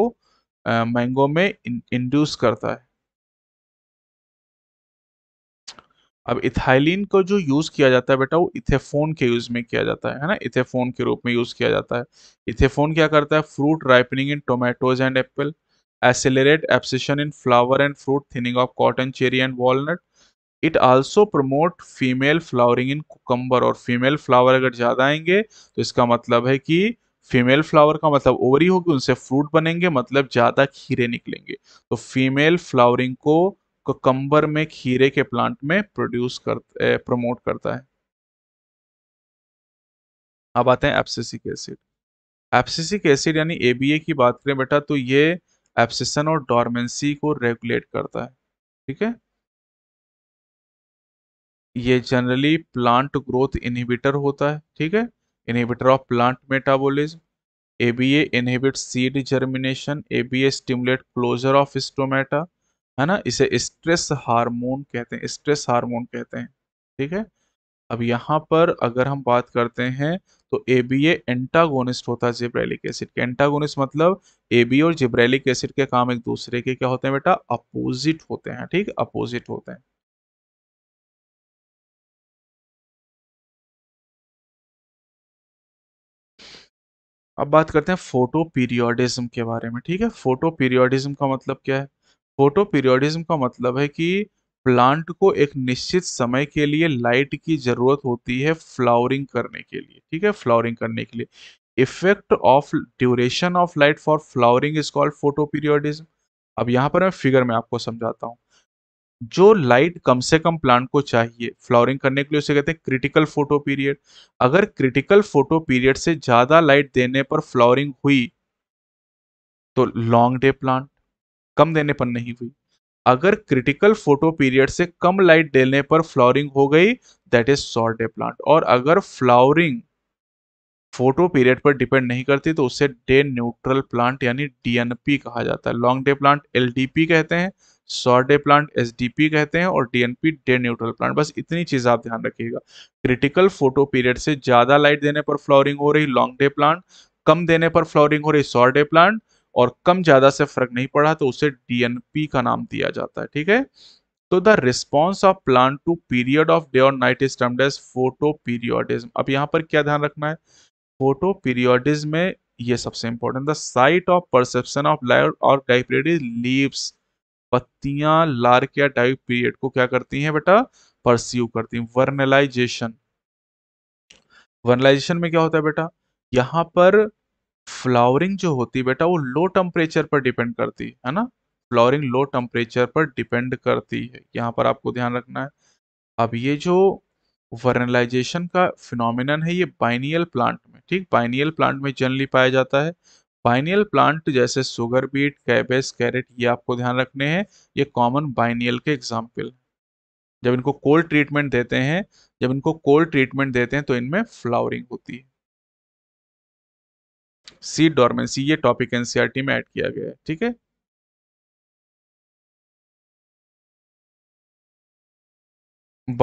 मैंगो में इंड्यूस करता है अब इथाइलिन को जो यूज किया जाता है बेटा वो इथेफोन के यूज में किया जाता है ना इथेफोन के रूप में यूज किया जाता है इथेफोन क्या करता है fruit ripening in tomatoes and apple accelerate abscission in flower and fruit thinning of cotton cherry and walnut it also promote female flowering in cucumber और फीमेल फ्लावर अगर ज़्यादा आएंगे तो इसका मतलब है कि फीमेल फ्लावर का मतलब ओवरी होगी उनसे फ्रूट बनेंगे मतलब ज़्यादा खीरे निकलेंगे तो फीमेल फ्लावरिंग को कुकम्बर में खीरे के प्लांट में प्रोड्यूस कर प्रमोट करता है अब आते हैं एप्सिसिक एसिड एप्सिसिक एसिड यानी ए की बात करें बेटा तो ये एप्सिसन और डॉर्मेंसी को रेगुलेट करता है ठीक है ये जनरली प्लांट ग्रोथ इनहिबिटर होता है ठीक है inhibitor of plant metabolism ABA inhibit seed germination ABA stimulate closure of stomata है ना इसे स्ट्रेस हार्मोन कहते हैं स्ट्रेस हार्मोन कहते हैं ठीक है अब यहाँ पर अगर हम बात करते हैं तो एबीए एंटागोनिस्ट होता है जिब्रेलिक एसिड के एंटागोनिस्ट मतलब एबी और जिब्रेलिक एसिड के काम एक दूसरे के क्या होते हैं बेटा अपोजिट होते हैं ठीक अपोजिट होते हैं अब बात करते हैं फोटो पीरियोडिज्म के बारे में ठीक है फोटो पीरियोडिज्म का मतलब क्या है फोटो पीरियोडिज्म का मतलब है कि प्लांट को एक निश्चित समय के लिए लाइट की जरूरत होती है फ्लावरिंग करने के लिए ठीक है फ्लावरिंग करने के लिए effect of duration of light for flowering is called photoperiodism अब यहाँ पर मैं फिगर में आपको समझाता हूँ जो लाइट कम से कम प्लांट को चाहिए फ्लावरिंग करने के लिए उसे कहते हैं क्रिटिकल फोटो पीरियड अगर क्रिटिकल फोटो पीरियड से ज्यादा लाइट देने पर फ्लावरिंग हुई तो लॉन्ग डे प्लांट कम देने पर नहीं हुई अगर क्रिटिकल फोटो पीरियड से कम लाइट देने पर फ्लावरिंग हो गई that is short day plant और अगर फ्लावरिंग फोटो पीरियड पर डिपेंड नहीं करती तो उसे डे न्यूट्रल प्लांट यानी डीएनपी कहा जाता है लॉन्ग डे प्लांट एलडीपी कहते हैं सॉर्डे प्लांट एस कहते हैं और डीएनपी डे न्यूट्रल प्लांट बस इतनी चीज आप ध्यान रखिएगा क्रिटिकल फोटो पीरियड से ज्यादा लाइट देने पर फ्लॉरिंग हो रही लॉन्ग डे प्लांट कम देने पर फ्लॉरिंग हो रही सॉर्डे डे प्लांट और कम ज्यादा से फर्क नहीं पड़ा तो उसे डीएनपी का नाम दिया जाता है ठीक है तो the response of plant to period of day और night is term photoperiodism अब यहाँ पर क्या ध्यान रखना है फोटो पीरियोडिज्म में ये सबसे important the site of perception of light और डाइपरेटिव लीव्स पत्तियां लार्किया टाइप पीरियड को क्या करती हैं बेटा परस्यू करती हैं वर्नलाइजेशन वर्नलाइजेशन में क्या होता है बेटा यहाँ पर फ्लावरिंग जो होती है बेटा वो लो टेम्परेचर पर डिपेंड करती है ना फ्लावरिंग लो टेम्परेचर पर डिपेंड करती है यहाँ पर आपको ध्यान रखना है अब ये जो वर्नलाइजेशन का फिनोमिनन है ये बाइनियल प्लांट में ठीक बाइनियल प्लांट में जनरली पाया जाता है बाइनियल प्लांट जैसे सुगर बीट कैबेज कैरेट ये आपको ध्यान रखने हैं ये कॉमन बाइनियल के एग्जाम्पल जब इनको कोल्ड ट्रीटमेंट देते हैं जब इनको कोल्ड ट्रीटमेंट देते हैं तो इनमें फ्लावरिंग होती है सीड डॉर्मेंसी ये टॉपिक एनसीआरटी में ऐड किया गया है ठीक है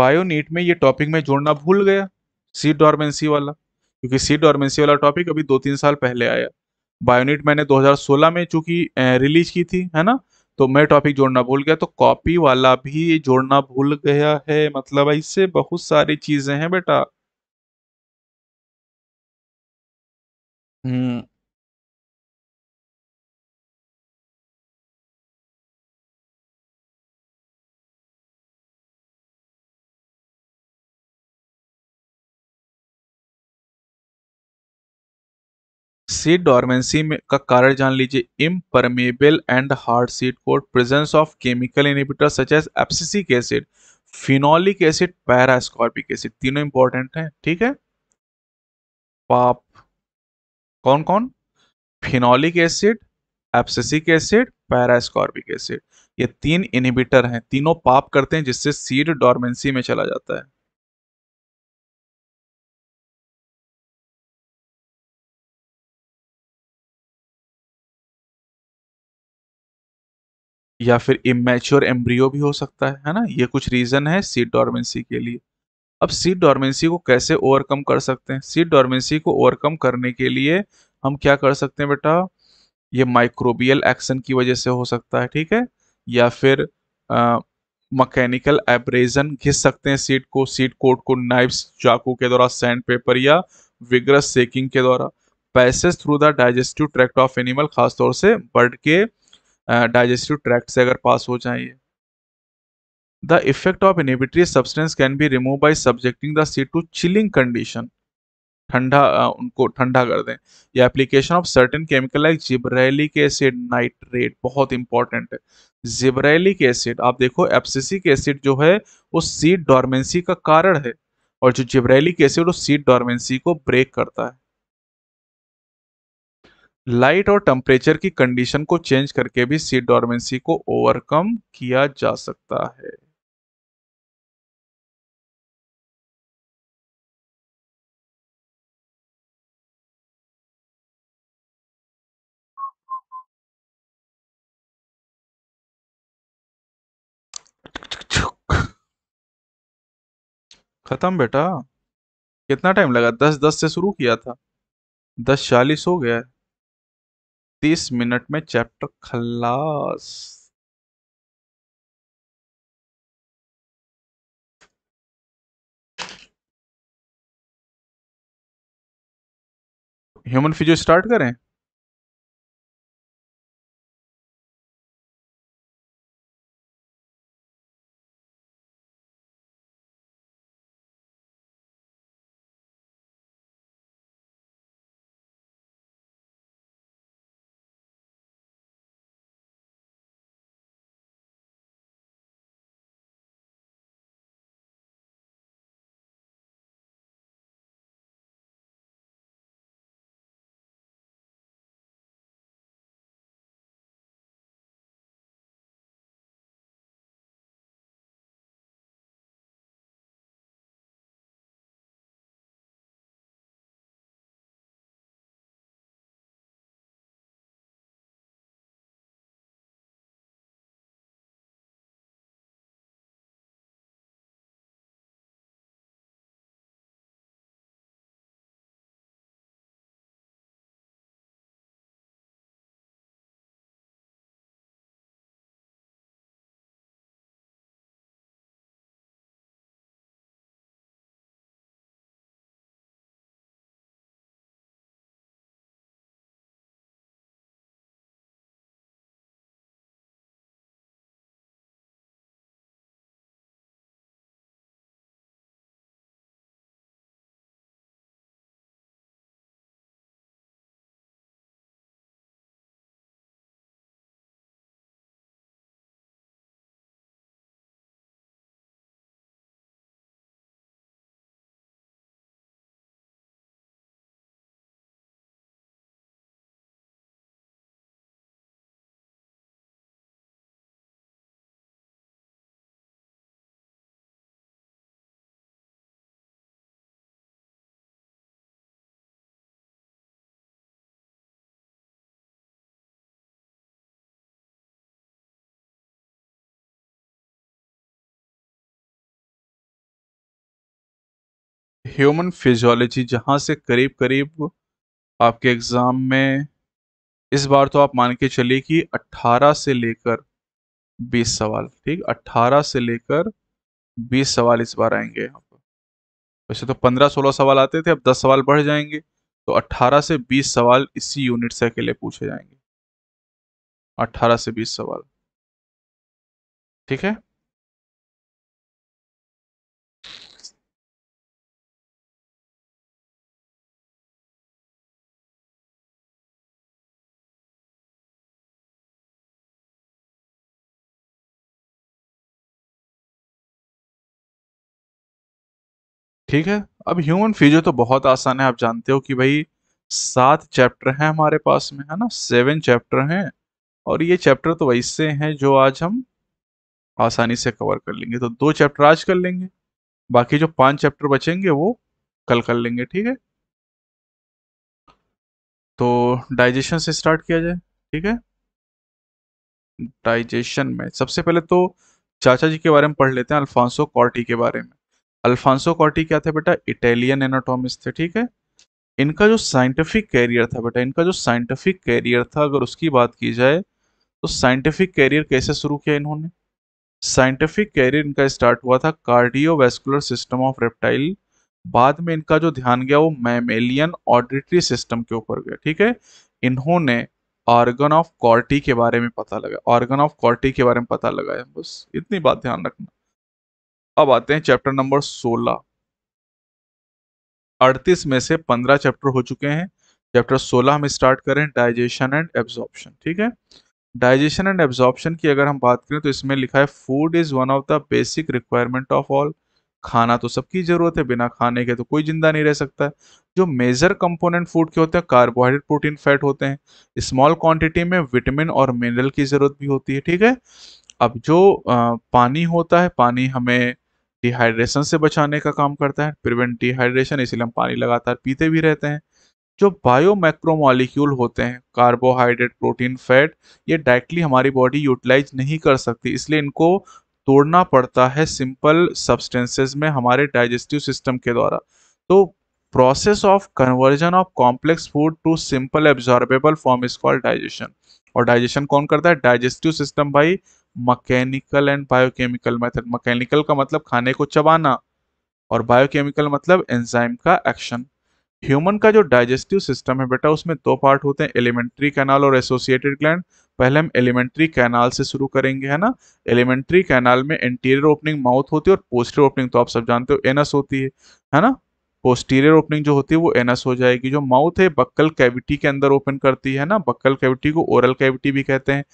बायोनीट में ये टॉपिक में जोड़ना भूल गया सीड डॉर्मेंसी वाला क्योंकि सीड डॉर्मेंसी वाला टॉपिक अभी दो तीन साल पहले आया बायोनिट मैंने 2016 में चूंकि रिलीज की थी है ना तो मैं टॉपिक जोड़ना भूल गया तो कॉपी वाला भी जोड़ना भूल गया है मतलब ऐसे बहुत सारी चीजें हैं बेटा हम्म सीड डॉर्मेंसी में का कारण जान लीजिए impermeable and hard seed coat presence of chemical inhibitor such as abscisic acid phenolic acid parascorbic acid तीनों इंपॉर्टेंट हैं ठीक है पाप कौन कौन phenolic acid abscisic acid parascorbic acid ये तीन इनिबिटर हैं तीनों पाप करते हैं जिससे सीड डॉर्मेंसी में चला जाता है या फिर इमेच्योर एम्ब्रियो भी हो सकता है है ना ये कुछ रीज़न है सीड डॉर्मेंसी के लिए अब सीड डॉर्मेंसी को कैसे ओवरकम कर सकते हैं सीड डॉर्मेंसी को ओवरकम करने के लिए हम क्या कर सकते हैं बेटा ये माइक्रोबियल एक्शन की वजह से हो सकता है ठीक है या फिर मकैनिकल एब्रेजन घिस सकते हैं सीट को सीट कोट को नाइफ्स चाकू के द्वारा सैंड पेपर या विग्रस सेकिंग के द्वारा passage through the digestive tract of animal खासतौर से बर्ड के डाइजेस्टिव ट्रैक्ट से अगर पास हो जाए the effect of inhibitory substance can be remove by subjecting the seed to chilling condition ठंडा उनको ठंडा कर दें या application of certain chemical like gibberellic acid nitrate बहुत इंपॉर्टेंट है जिब्रेलिक एसिड आप देखो एप्सिसिक एसिड जो है वो सीट डॉर्मेंसी का कारण है और जो जिब्रेलिक एसिड वो सीट डॉर्मेंसी को ब्रेक करता है लाइट और टेम्परेचर की कंडीशन को चेंज करके भी सीड डॉर्मेंसी को ओवरकम किया जा सकता है खत्म बेटा कितना टाइम लगा दस दस से शुरू किया था दस चालीस हो गया है तीस मिनट में चैप्टर खलास ह्यूमन फिजियो स्टार्ट करें ह्यूमन फिजियोलॉजी जहाँ से करीब करीब आपके एग्ज़ाम में इस बार तो आप मान के चलिए कि 18 से लेकर 20 सवाल ठीक 18 से लेकर 20 सवाल इस बार आएंगे यहाँ पर वैसे तो 15-16 सवाल आते थे अब 10 सवाल बढ़ जाएंगे तो 18 से 20 सवाल इसी यूनिट से अकेले पूछे जाएंगे 18 से 20 सवाल ठीक है ठीक है अब ह्यूमन फिजियो तो बहुत आसान है आप जानते हो कि भाई सात चैप्टर हैं हमारे पास में है ना सेवन चैप्टर हैं और ये चैप्टर तो वैसे हैं जो आज हम आसानी से कवर कर लेंगे तो दो चैप्टर आज कर लेंगे बाकी जो पांच चैप्टर बचेंगे वो कल कर लेंगे ठीक है तो डाइजेशन से स्टार्ट किया जाए ठीक है डाइजेशन में सबसे पहले तो चाचा जी के बारे में पढ़ लेते हैं अल्फांसो कॉर्टी के बारे में अल्फांसो कॉटी क्या थे बेटा इटालियन एनाटोमिस्ट थे ठीक है इनका जो साइंटिफिक कैरियर था बेटा इनका जो साइंटिफिक कैरियर था अगर उसकी बात की जाए तो साइंटिफिक कैरियर कैसे शुरू किया इन्होंने साइंटिफिक कैरियर इनका स्टार्ट हुआ था कार्डियोवेस्कुलर सिस्टम ऑफ रेप्टाइल बाद में इनका जो ध्यान गया वो मैमेलियन ऑडिटरी सिस्टम के ऊपर गया ठीक है इन्होंने ऑर्गन ऑफ कॉर्टी के बारे में पता लगा ऑर्गन ऑफ कॉर्टी के बारे में पता लगाया बस इतनी बात ध्यान रखना अब आते हैं चैप्टर नंबर सोलह अड़तीस में से पंद्रह चैप्टर हो चुके हैं चैप्टर सोलह हम स्टार्ट करें डाइजेशन एंड एब्जॉर्प्शन ठीक है डाइजेशन एंड एब्जॉर्प्शन की अगर हम बात करें तो इसमें लिखा है food is one of the basic requirement of all खाना तो सबकी ज़रूरत है बिना खाने के तो कोई ज़िंदा नहीं रह सकता है जो मेजर कंपोनेंट फूड के होते हैं कार्बोहाइड्रेट प्रोटीन फैट होते हैं स्मॉल क्वांटिटी में विटामिन और मिनरल की ज़रूरत भी होती है ठीक है अब जो आ, पानी होता है पानी हमें डिहाइड्रेशन से बचाने का काम करता है प्रिवेंट डिहाइड्रेशन इसलिए हम पानी लगातार पीते भी रहते हैं जो बायो मैक्रोमोलिक्यूल होते हैं कार्बोहाइड्रेट प्रोटीन फैट ये डायरेक्टली हमारी बॉडी यूटिलाइज नहीं कर सकती इसलिए इनको तोड़ना पड़ता है सिंपल सब्सटेंसेस में हमारे डाइजेस्टिव सिस्टम के द्वारा तो process of conversion of complex food to simple absorbable form is called digestion और डाइजेशन कौन करता है डाइजेस्टिव सिस्टम भाई mechanical and biochemical method mechanical का मतलब खाने को चबाना और बायोकेमिकल मतलब एंजाइम का एक्शन ह्यूमन का जो डाइजेस्टिव सिस्टम है बेटा उसमें दो पार्ट होते हैं एलिमेंट्री कैनाल और एसोसिएटेड ग्लैंड पहले हम एलिमेंट्री कैनाल से शुरू करेंगे है ना एलिमेंट्री कैनाल में इंटीरियर ओपनिंग माउथ होती है और पोस्टर ओपनिंग तो आप सब जानते हो एनस होती है है ना पोस्टीरियर ओपनिंग जो होती है वो एनस हो जाएगी जो माउथ है बक्कल कैविटी के अंदर ओपन करती है ना बक्कल कैविटी को ओरल कैविटी भी कहते हैं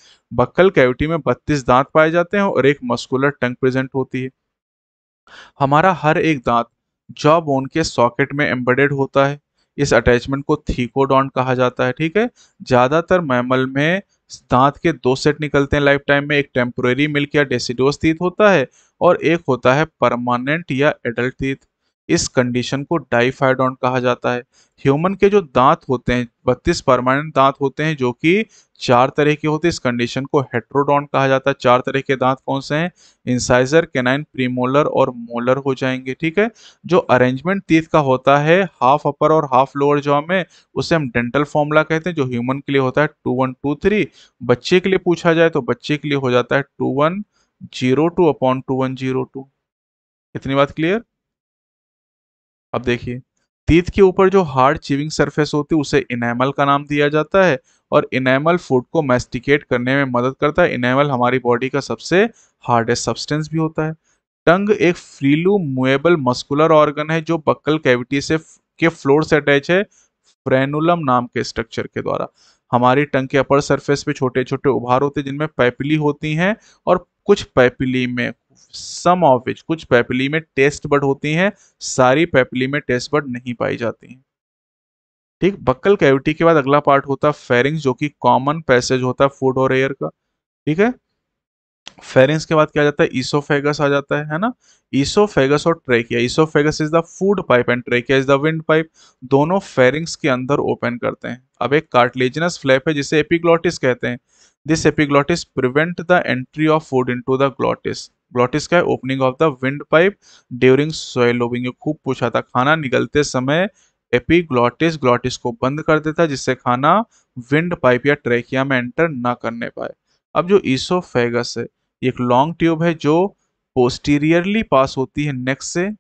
बक्कल कैविटी में बत्तीस दांत पाए जाते हैं और एक मस्कुलर टंग प्रेजेंट होती है हमारा हर एक दांत जॉ बोन के सॉकेट में एम्बेडेड होता है इस अटैचमेंट को थीकोडॉन्ट कहा जाता है ठीक है ज़्यादातर मैमल में दांत के दो सेट निकलते हैं लाइफ टाइम में एक टेम्पोरेरी मिल्क या डेसिडोस तीत होता है और एक होता है परमानेंट या एडल्ट तीत इस कंडीशन को डाइफाइडोन कहा जाता है ह्यूमन के जो दांत होते हैं बत्तीस परमानेंट दांत होते हैं जो कि चार तरह के होते हैं इस कंडीशन को हेट्रोडॉन कहा जाता है चार तरह के दांत कौन से हैं इंसाइजर केनाइन प्रीमोलर और मोलर हो जाएंगे ठीक है जो अरेंजमेंट तीत का होता है हाफ अपर और हाफ लोअर जॉ में उसे हम डेंटल फॉर्मूला कहते हैं जो ह्यूमन के लिए होता है टू वन टू थ्री बच्चे के लिए पूछा जाए तो बच्चे के लिए हो जाता है two one zero two upon two one zero two इतनी बात क्लियर अब देखिए तीत के ऊपर जो हार्ड चिविंग सरफेस होती है उसे इनेमल का नाम दिया जाता है और इनेमल फूड को मेस्टिकेट करने में मदद करता है इनेमल हमारी बॉडी का सबसे हार्डेस्ट सब्सटेंस भी होता है टंग एक फ्रीलू मुएबल मस्कुलर ऑर्गन है जो बक्कल कैविटी से के फ्लोर से अटैच है फ्रेनुलम नाम के स्ट्रक्चर के द्वारा हमारी टंग के अपर सरफेस पे छोटे छोटे उभार होते हैं जिनमें पैपिली होती हैं और कुछ पैपिली में सम ऑफ विच कुछ पैपिली में टेस्ट बर्ड होती हैं सारी पैपिली में टेस्ट बर्ड नहीं पाई जाती हैं ठीक बक्कल कैविटी के बाद अगला पार्ट होता है फेरिंग्स जो कि कॉमन पैसेज होता है फूड और एयर का ठीक है फेरिंग्स के बाद क्या जाता है ईसोफेगस आ जाता है है ना ईसोफेगस और trachea oesophagus is the food pipe and trachea is the wind pipe दोनों फेरिंग्स के अंदर ओपन करते हैं अब एक कार्टिलेजिनस फ्लैप है जिसे एपिग्लॉटिस कहते हैं this epiglottis prevent the entry of food into the glottis ब्लॉटिस का है opening of the wind pipe during swallowing ये खूब पूछा था खाना निकलते समय एपीग्लॉटिस ग्लॉटिस को बंद कर देता है जिससे खाना विंड पाइप या ट्रेकिया में एंटर ना करने पाए अब जो ईसोफेगस है एक लॉन्ग ट्यूब है जो पोस्टीरियरली पास होती है नेक से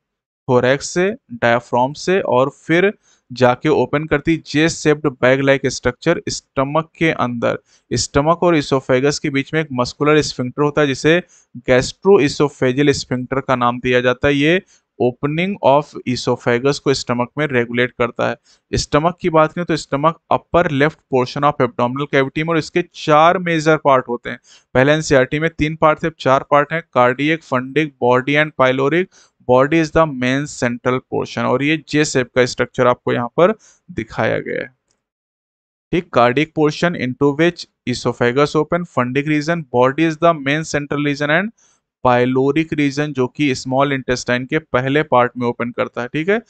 थोरैक्स से डायफ्रॉम से और फिर जाके ओपन करती J shaped bag like structure stomach के अंदर स्टमक और इसोफेगस के बीच में एक मस्कुलर स्फिंक्टर होता है जिसे गैस्ट्रो इसोफेजल स्फिंक्टर का नाम दिया जाता है ये ओपनिंग ऑफ इसोफेगस को स्टमक में रेगुलेट करता है स्टमक की बात करें तो stomach upper left portion of abdominal cavity में और इसके चार मेजर पार्ट होते हैं पहले एनसीआरटी में तीन पार्ट थे चार पार्ट हैं cardiac fundic body and pyloric body is the main central portion और ये जे सेप का स्ट्रक्चर आपको यहाँ पर दिखाया गया है ठीक cardiac portion into which oesophagus open fundic region body is the main central region and pyloric region जो कि स्मॉल इंटेस्टाइन के पहले पार्ट में ओपन करता है ठीक है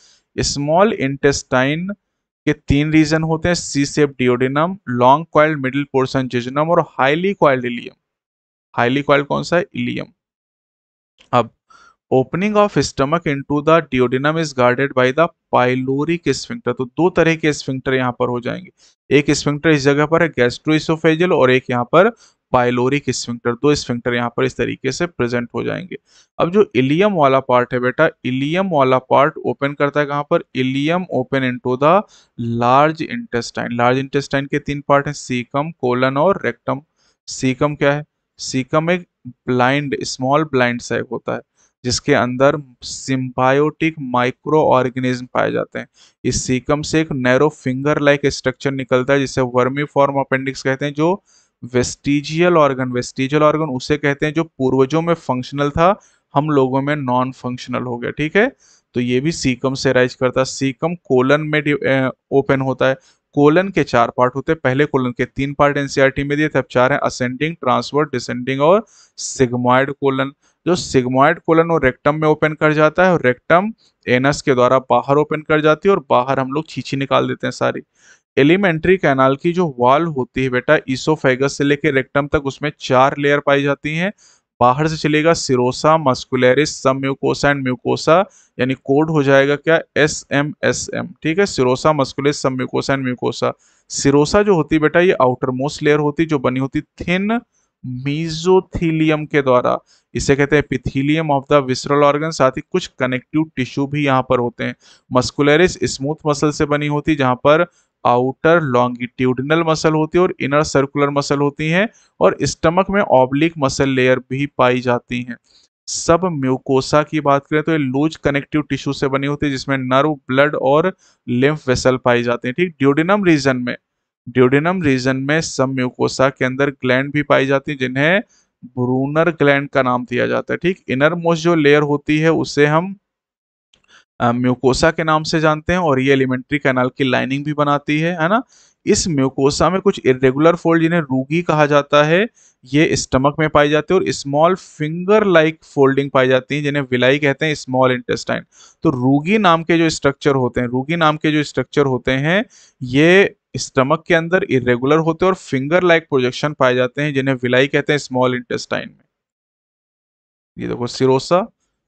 स्मॉल इंटेस्टाइन के तीन रीजन होते हैं C shaped duodenum long coiled middle portion jejunum और highly coiled ileum highly coiled कौन सा है इलियम अब opening of stomach to the duodenum is guarded by the pyloric sphincter तो दो तरह के स्फिंक्टर यहाँ पर हो जाएंगे एक स्फिंक्टर इस जगह पर है गैस्ट्रोइसोफेजल और एक यहाँ पर पाइलोरिक स्फिंक्टर दो स्फिंक्टर यहाँ पर इस तरीके से प्रेजेंट हो जाएंगे अब जो इलियम वाला पार्ट है बेटा इलियम वाला पार्ट ओपन करता है कहाँ पर ileum open to the large intestine large intestine के तीन पार्ट हैं सीकम कोलन और रेक्टम सीकम क्या है सीकम एक ब्लाइंड स्मॉल ब्लाइंड साइक होता है जिसके अंदर सिम्बायोटिक माइक्रो ऑर्गेनिज्म पाए जाते हैं इस सीकम से एक नैरो फिंगर लाइक स्ट्रक्चर निकलता है जिसे वर्मी फॉर्म अपेंडिक्स कहते हैं जो वेस्टिजियल ऑर्गन वेस्टिजियल ऑर्गन उसे कहते हैं जो पूर्वजों में फंक्शनल था हम लोगों में नॉन फंक्शनल हो गया ठीक है तो ये भी सीकम से राइज करता है सीकम कोलन में ओपन होता है कोलन के चार पार्ट होते हैं पहले कोलन के तीन पार्ट एनसीईआरटी e में दिए थे अब चार हैं असेंडिंग ट्रांसवर्ट डिसेंडिंग और सिग्मोइड कोलन जो सिग्मोइड कोलन वो रेक्टम में ओपन कर जाता है और रेक्टम एनस के द्वारा बाहर ओपन कर जाती है और बाहर हम लोग छींची निकाल देते हैं सारी एलिमेंट्री कैनाल की जो वाल होती है बेटा इसोफेगस से लेकर रेक्टम तक उसमें चार लेयर पाई जाती हैं बाहर से चलेगा serosa muscularis sub mucosa and mucosa यानी कोड हो जाएगा क्या एस एम एस एम ठीक है serosa muscularis sub mucosa and mucosa serosa जो होती बेटा ये आउटर मोस्ट लेयर होती जो बनी होती थिन मीजोथीलियम के द्वारा इसे कहते हैं epithelium of the visceral organ साथ ही कुछ कनेक्टिव टिश्यू भी यहाँ पर होते हैं मस्कुलरिस स्मूथ मसल से बनी होती जहाँ पर आउटर लॉन्गिट्यूडनल मसल होती है और इनर सर्कुलर मसल होती हैं और स्टमक में ऑब्लिक मसल लेयर भी पाई जाती हैं सब म्यूकोसा की बात करें तो ये लूज कनेक्टिव टिश्यू से बनी होती है जिसमें नर्व ब्लड और लिम्फ वेसल पाई जाते हैं ठीक ड्यूडिनम रीजन में ड्यूडिनम रीजन में सब म्यूकोसा के अंदर ग्लैंड भी पाई जाती है जिन्हें ब्रूनर ग्लैंड का नाम दिया जाता है ठीक इनर मोस्ट जो लेयर होती है उसे हम म्यूकोसा के नाम से जानते हैं और ये एलिमेंट्री कैनाल की लाइनिंग भी बनाती है है ना इस म्यूकोसा में कुछ इरेगुलर फोल्ड जिन्हें रूगी कहा जाता है ये स्टमक में पाई जाती है और स्मॉल फिंगर लाइक फोल्डिंग पाई जाती है जिन्हें विलाई कहते हैं स्मॉल इंटेस्टाइन तो रूगी नाम के जो स्ट्रक्चर होते हैं रूगी नाम के जो स्ट्रक्चर होते हैं ये स्टमक के अंदर इरेगुलर होते हैं और फिंगर लाइक प्रोजेक्शन पाए जाते हैं जिन्हें विलाई कहते हैं स्मॉल इंटेस्टाइन में ये देखो सिरोसा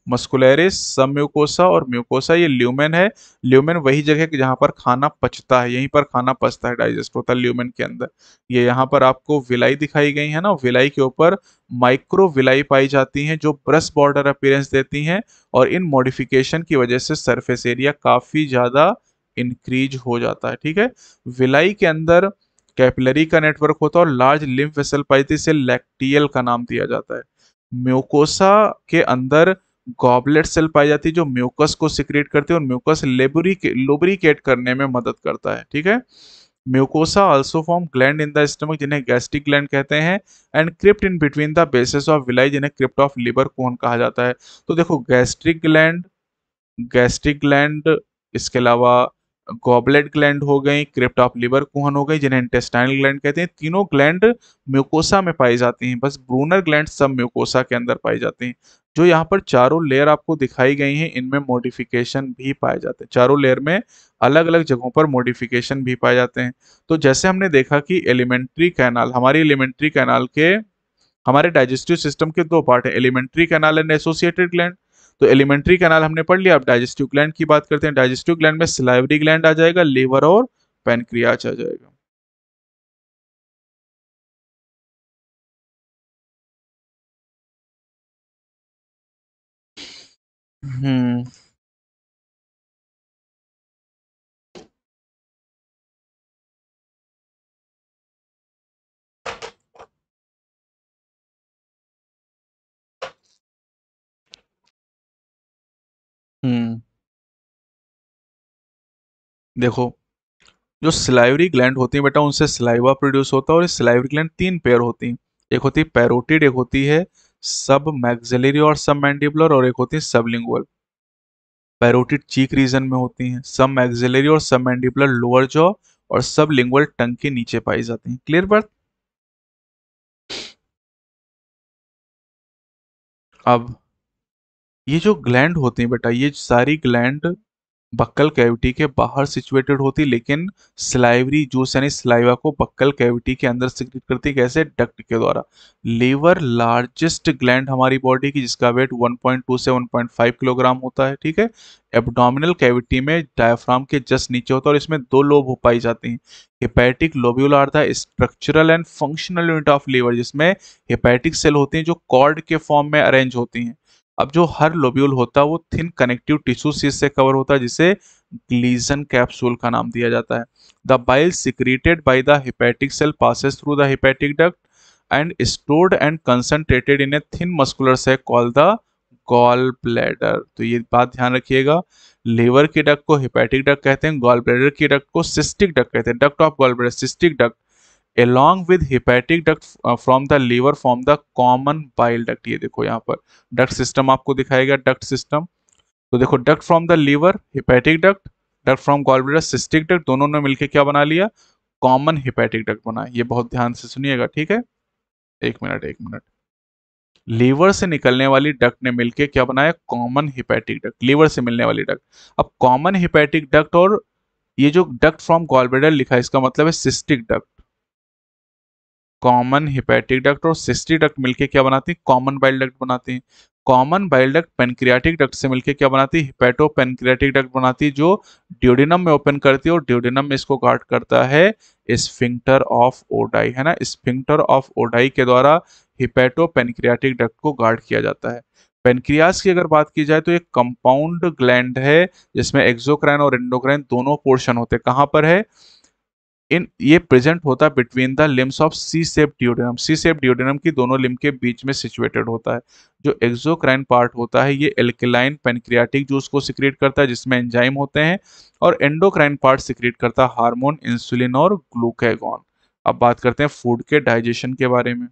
मस्कुलरिस सब म्यूकोसा और म्यूकोसा ये ल्यूमेन है ल्यूमेन वही जगह है जहां पर खाना पचता है यहीं पर खाना पचता है डाइजेस्ट होता है ल्यूमेन के अंदर ये यहाँ पर आपको विलाई दिखाई गई है ना विलाई के ऊपर माइक्रो विलाई पाई जाती हैं जो ब्रश बॉर्डर अपीयरेंस देती हैं और इन मॉडिफिकेशन की वजह से सरफेस एरिया काफ़ी ज़्यादा इंक्रीज हो जाता है ठीक है विलाई के अंदर कैपिलरी का नेटवर्क होता है और लार्ज लिम्फ वेसल थी इसे लैक्टियल का नाम दिया जाता है म्यूकोसा के अंदर गॉबलेट सेल पाई जाती है जो म्यूकस को सिक्रेट करती है और म्यूकस लोब्रिकेट करने में मदद करता है ठीक है mucosa also form gland in the stomach जिन्हें गैस्ट्रिक ग्लैंड कहते हैं and crypt in between the bases of villi जिन्हें क्रिप्ट ऑफ लिवर कोन कहा जाता है तो देखो गैस्ट्रिक ग्लैंड गैस्ट्रिक ग्लैंड इसके अलावा गॉबलेट ग्लैंड हो गई क्रिप्ट ऑफ लिवर कुहन हो गई जिन्हें इंटेस्टाइनल ग्लैंड कहते हैं तीनों ग्लैंड म्यूकोसा में पाई जाती हैं बस ब्रूनर ग्लैंड सब म्यूकोसा के अंदर पाई जाती हैं जो यहाँ पर चारों लेयर आपको दिखाई गई हैं इनमें मॉडिफिकेशन भी पाए जाते हैं चारों लेयर में अलग अलग जगहों पर मॉडिफिकेशन भी पाए जाते हैं तो जैसे हमने देखा कि एलिमेंट्री कैनाल हमारी एलिमेंट्री कैनाल के हमारे डाइजेस्टिव सिस्टम के दो पार्ट है alimentary canal and associated gland तो एलिमेंट्री कैनाल हमने पढ़ लिया अब डाइजेस्टिव ग्लैंड की बात करते हैं डाइजेस्टिव ग्लैंड में सिलाइवरी ग्लैंड आ जाएगा लीवर और पेनक्रियाज आ जाएगा हम्म।, हम्म देखो, जो सिलाइवरी ग्लैंड होती है बेटा उनसे सिलाइवा प्रोड्यूस होता है और ये सिलाइवरी ग्लैंड तीन पेयर होती है एक होती है पैरोटिड, एक होती है सब मैग्जलरी और सब मैंडिबुलर और एक होती है सबलिंगुअल पैरोटिड चीक रीजन में होती हैं सब मैग्जलरी और सब मैंडिबुलर लोअर जॉ और सब लिंगुअल टंग के नीचे पाई जाती हैं क्लियर बर्थ अब ये जो ग्लैंड होते हैं बेटा ये सारी ग्लैंड बक्कल कैविटी के बाहर सिचुएटेड होती लेकिन स्लाइवरी जूस यानी स्लाइवा को बक्कल कैविटी के अंदर सिक्रेट करती कैसे डक्ट के द्वारा लीवर लार्जेस्ट ग्लैंड हमारी बॉडी की जिसका वेट 1.2 से 1.5 किलोग्राम होता है ठीक है एब्डोमिनल कैविटी में डायफ्राम के जस्ट नीचे होता है और इसमें दो लोब हो पाई जाती हैं hepatic lobule are structural and functional unit of liver जिसमें हिपैटिक सेल होती हैं जो कॉर्ड के फॉर्म में अरेंज होती हैं अब जो हर लोब्यूल होता है वो थिन कनेक्टिव टिश्यू सीज से कवर होता है जिसे ग्लीजन कैप्सूल का नाम दिया जाता है the bile secreted by the hepatic cell passes through the hepatic duct and stored and concentrated in a thin muscular sac called the gall bladder तो ये बात ध्यान रखिएगा लीवर की डक को हिपैटिक डक कहते हैं गॉल ब्लैडर की डक को सिस्टिक डक कहते हैं duct of gall bladder cystic duct along with hepatic duct uh, from the liver from the common bile duct ये देखो यहाँ पर duct सिस्टम आपको दिखाएगा duct सिस्टम तो देखो duct from the liver hepatic duct duct from gallbladder cystic duct दोनों ने मिलकर क्या बना लिया कॉमन हिपैटिक डक्ट बना ये बहुत ध्यान से सुनिएगा ठीक है एक मिनट एक मिनट लीवर से निकलने वाली डक्ट ने मिलके क्या बनाया कॉमन हिपैटिक डक्ट लीवर से मिलने वाली डक्ट अब कॉमन हिपैटिक डक्ट और ये जो डक्ट फ्रॉम गॉलब्रेडर लिखा है इसका मतलब है cystic duct common hepatic duct और सिस्टी डक्ट मिलके क्या बनाती है कॉमन बाइल डक्ट बनाती है common bile duct pancreatic duct से मिलके क्या बनाती है हिपैटो पेनक्रियाटिक डक्ट बनाती है जो ड्यूडिनम में ओपन करती है और ड्यूडिनम में इसको गार्ड करता है स्फिंक्टर ऑफ ओडाई है ना स्फिंक्टर ऑफ ओडाई के द्वारा हिपैटो पेनक्रियाटिक डक्ट को गार्ड किया जाता है पेनक्रियास की अगर बात की जाए तो एक कंपाउंड ग्लैंड है जिसमें एक्सोक्राइन और एंडोक्राइन दोनों पोर्शन होते हैं कहाँ पर है इन ये प्रेजेंट होता है between the limbs of C shaped duodenum C shaped duodenum की दोनों लिम के बीच में सिचुएटेड होता है जो एक्जोक्राइन पार्ट होता है ये एल्केलाइन पेनक्रियाटिक जूस को सिक्रिएट करता है जिसमें एंजाइम होते हैं और एंडोक्राइन पार्ट सिक्रिएट करता है हार्मोन इंसुलिन और ग्लूकेगॉन अब बात करते हैं फूड के डाइजेशन के बारे में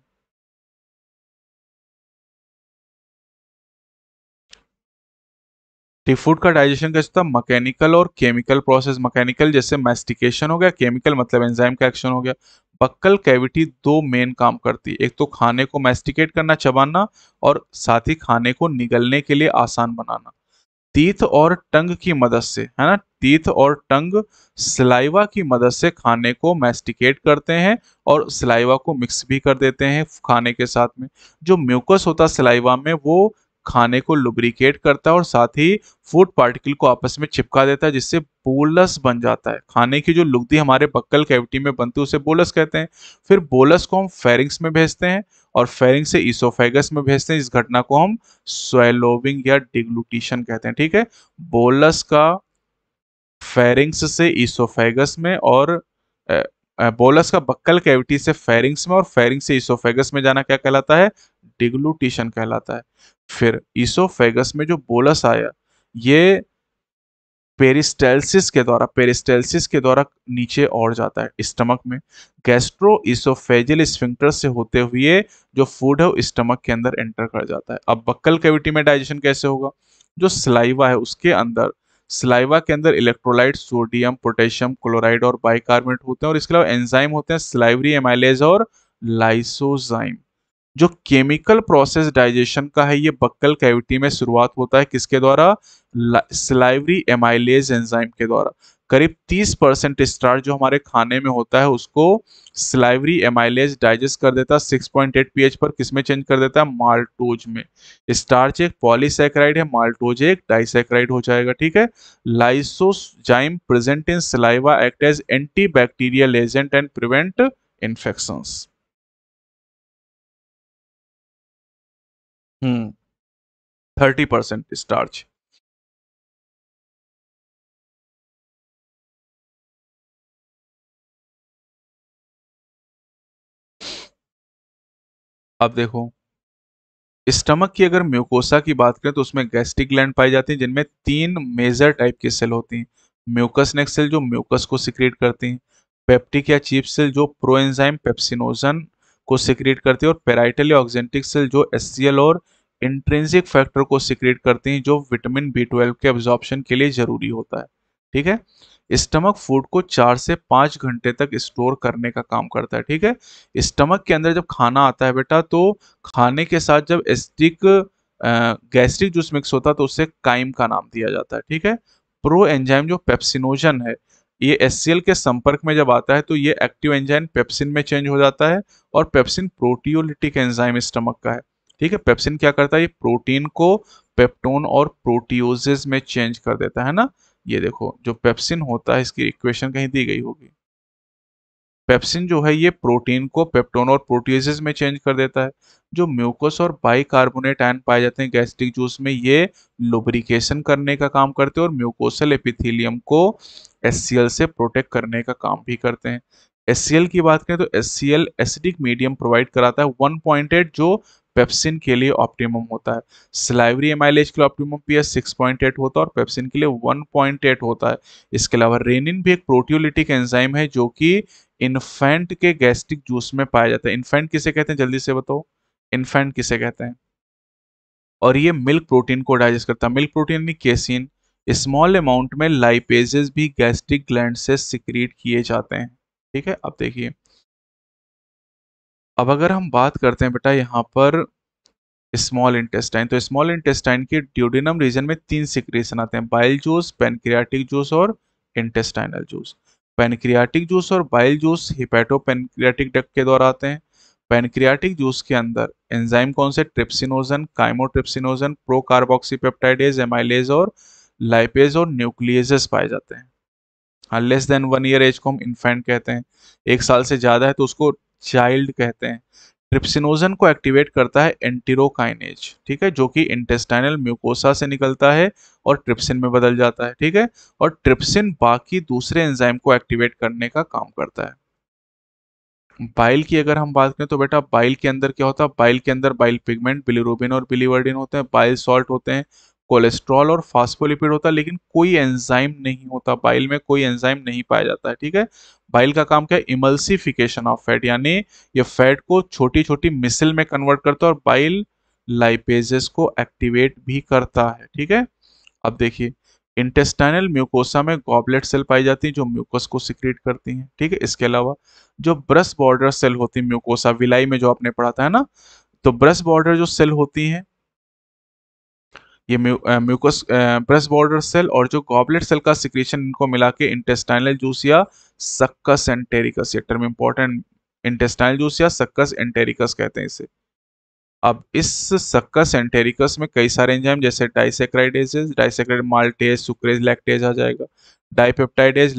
ठीक फूड का डाइजेशन कैसे होता है मैकेनिकल और केमिकल प्रोसेस मैकेनिकल जैसे मैस्टिकेशन हो गया केमिकल मतलब एंजाइम का एक्शन हो गया बक्कल कैविटी दो मेन काम करती है एक तो खाने को मैस्टिकेट करना चबाना और साथ ही खाने को निगलने के लिए आसान बनाना तीथ और टंग की मदद से है ना तीथ और टंग सिलाइवा की मदद से खाने को मैस्टिकेट करते हैं और सिलाइवा को मिक्स भी कर देते हैं खाने के साथ में जो म्यूकस होता है सिलाइवा में वो खाने को लुब्रिकेट करता है और साथ ही फूड पार्टिकल को आपस में चिपका देता है जिससे बोलस बन जाता है खाने की जो लुगदी हमारे बक्कल कैविटी में बनती है उसे बोलस कहते हैं फिर बोलस को हम फेरिंग्स में भेजते हैं और फेरिंग से इसोफेगस में भेजते हैं इस घटना को हम स्वेलोविंग या डिग्लूटिशन कहते हैं ठीक है बोलस का फेरिंग्स से इसोफेगस में और ए, बोलस का बक्कल कैविटी से फेरिंग्स में और फेरिंग से इसोफेगस में जाना क्या कहलाता है डिग्लूटिशन कहलाता है फिर ईसोफेगस में जो बोलस आया ये पेरिस्टेलसिस के द्वारा पेरिस्टेलसिस के द्वारा नीचे और जाता है स्टमक में गैस्ट्रो इसोफेजल स्फिंक्टर से होते हुए जो फूड है वो स्टमक के अंदर एंटर कर जाता है अब बक्कल कैविटी में डाइजेशन कैसे होगा जो स्लाइवा है उसके अंदर स्लाइवा के अंदर इलेक्ट्रोलाइट सोडियम पोटेशियम क्लोराइड और बाइकार्बोनेट होते हैं और इसके अलावा एंजाइम होते हैं स्लाइवरी एमाइलेज और लाइसोजाइम जो केमिकल प्रोसेस डाइजेशन का है ये बक्कल कैविटी में शुरुआत होता है किसके द्वारा स्लाइवरी एमाइलेज एंजाइम के द्वारा करीब 30 परसेंट स्टार्ट जो हमारे खाने में होता है उसको स्लाइवरी एमाइलेज डाइजेस्ट कर देता है 6.8 पीएच पर किस में चेंज कर देता है माल्टोज में स्टार्च एक पॉलीसेक्राइड है माल्टोज एक डाइसेक्राइड हो जाएगा ठीक है lysozyme present in saliva act as anti bacterial agent and prevent infections hmm. Thirty percent starch अब देखो स्टमक की अगर म्यूकोसा की बात करें तो उसमें गैस्ट्रिक ग्लैंड पाई जाती है जिनमें तीन मेजर टाइप की सेल होती हैं म्यूकस नेक सेल जो म्यूकस को सिक्रिएट करती हैं पेप्टिक या चीप सेल जो प्रोएंजाइम पेप्सिनोजन को सिक्रिएट करती है और पेराइटल या ऑक्जेंटिक सेल जो एस और इंट्रेंसिक फैक्टर को सिक्रिएट करती हैं जो विटामिन बी ट्वेल्व के एब्जॉर्प्शन के लिए जरूरी होता है ठीक है स्टमक फूड को चार से पाँच घंटे तक स्टोर करने का काम करता है ठीक है स्टमक के अंदर जब खाना आता है बेटा तो खाने के साथ जब एस्टिक गैस्ट्रिक जूस मिक्स होता है तो उसे काइम का नाम दिया जाता है ठीक है प्रो एंजाइम जो पेप्सिनोजन है ये एस के संपर्क में जब आता है तो ये एक्टिव एंजाइम पेप्सिन में चेंज हो जाता है और पेप्सिन प्रोटियोलिटिक एंजाइम स्टमक का है ठीक है पेप्सिन क्या करता है ये प्रोटीन को पेप्टोन और प्रोटियोजेज में चेंज कर देता है ना ये देखो जो पेप्सिन होता है इसकी इक्वेशन कहीं दी गई होगी पेप्सिन जो है ये प्रोटीन को पेप्टोन और प्रोटीजेस में चेंज कर देता है जो म्यूकस और बाइकार्बोनेट आयन पाए जाते हैं गैस्ट्रिक जूस में ये लुब्रिकेशन करने का काम करते हैं और म्यूकोसल एपिथीलियम को एस से प्रोटेक्ट करने का काम भी करते हैं एस की बात करें तो एस एसिडिक मीडियम प्रोवाइड कराता है वन जो पेप्सिन के लिए ऑप्टिमम होता है स्लाइवरी एमाइलेज के लिए ऑप्टिमम पॉइंट 6.8 होता है और पेप्सिन के लिए 1.8 होता है इसके अलावा रेनिन भी एक प्रोटियोलिटिक एंजाइम है जो कि इन्फेंट के गैस्ट्रिक जूस में पाया जाता है इन्फेंट किसे कहते हैं जल्दी से बताओ इन्फेंट किसे कहते हैं और ये मिल्क प्रोटीन को डाइजेस्ट करता है मिल्क प्रोटीन यानी केसिन स्मॉल अमाउंट में लाइपेजेस भी गैस्ट्रिक ग्लैंड से सिक्रीट किए जाते हैं ठीक है अब देखिए अब अगर हम बात करते हैं बेटा यहाँ पर स्मॉल इंटेस्टाइन तो स्मॉल इंटेस्टाइन के ड्यूडिनम रीजन में तीन सिक्रेशन आते हैं बाइल जूस पेनक्रियाटिक जूस और इंटेस्टाइनल जूस पेनक्रियाटिक जूस और bile juice hepato pancreatic duct के द्वारा आते हैं पेनक्रियाटिक जूस के अंदर एंजाइम कौन से ट्रिप्सिनोजन काइमोट्रिप्सिनोजन प्रोकार्बोक्सीपेप्टाइडेज एमाइलेज और लाइपेज और न्यूक्लियजेस पाए जाते हैं less than one year age को हम इन्फेंट कहते हैं एक साल से ज़्यादा है तो उसको चाइल्ड कहते हैं ट्रिप्सिनोजन को एक्टिवेट करता है एंटीरोकाइनेज ठीक है जो कि इंटेस्टाइनल म्यूकोसा से निकलता है और ट्रिप्सिन में बदल जाता है ठीक है और ट्रिप्सिन बाकी दूसरे एंजाइम को एक्टिवेट करने का काम करता है बाइल की अगर हम बात करें तो बेटा बाइल के अंदर क्या होता है बाइल के अंदर बाइल पिगमेंट बिलीरोबिन और बिलीवर्डिन होते हैं बाइल सॉल्ट होते हैं कोलेस्ट्रॉल और फास्फोलिपिड होता है लेकिन कोई एंजाइम नहीं होता बाइल में कोई एंजाइम नहीं पाया जाता है ठीक है बाइल का काम क्या है इमल्सिफिकेशन ऑफ फैट यानी ये फैट को छोटी छोटी मिसल में कन्वर्ट करता है और बाइल लाइपेजेस को एक्टिवेट भी करता है ठीक है अब देखिए इंटेस्टाइनल म्यूकोसा में गॉबलेट सेल पाई जाती हैं जो म्यूकस को सिक्रीट करती हैं ठीक है इसके अलावा जो ब्रश बॉर्डर सेल होती है म्यूकोसा विलाई में जो आपने पढ़ाता है ना तो ब्रश बॉर्डर जो सेल होती हैं ये म्यूकस प्रेस बॉर्डर सेल और जो गॉबलेट सेल का सिक्रेशन इनको मिला के इंटेस्टाइनल जूस या सक्कस एंटेरिकस ये टर्म इंपॉर्टेंट इंटेस्टाइनल जूस या सक्कस एंटेरिकस कहते हैं इसे अब इस सक्कस एंटेरिकस में कई सारे एंजाइम जैसे disaccharidase disaccharide maltase sucrase lactase आ जाएगा डाइपेप्टाइडेज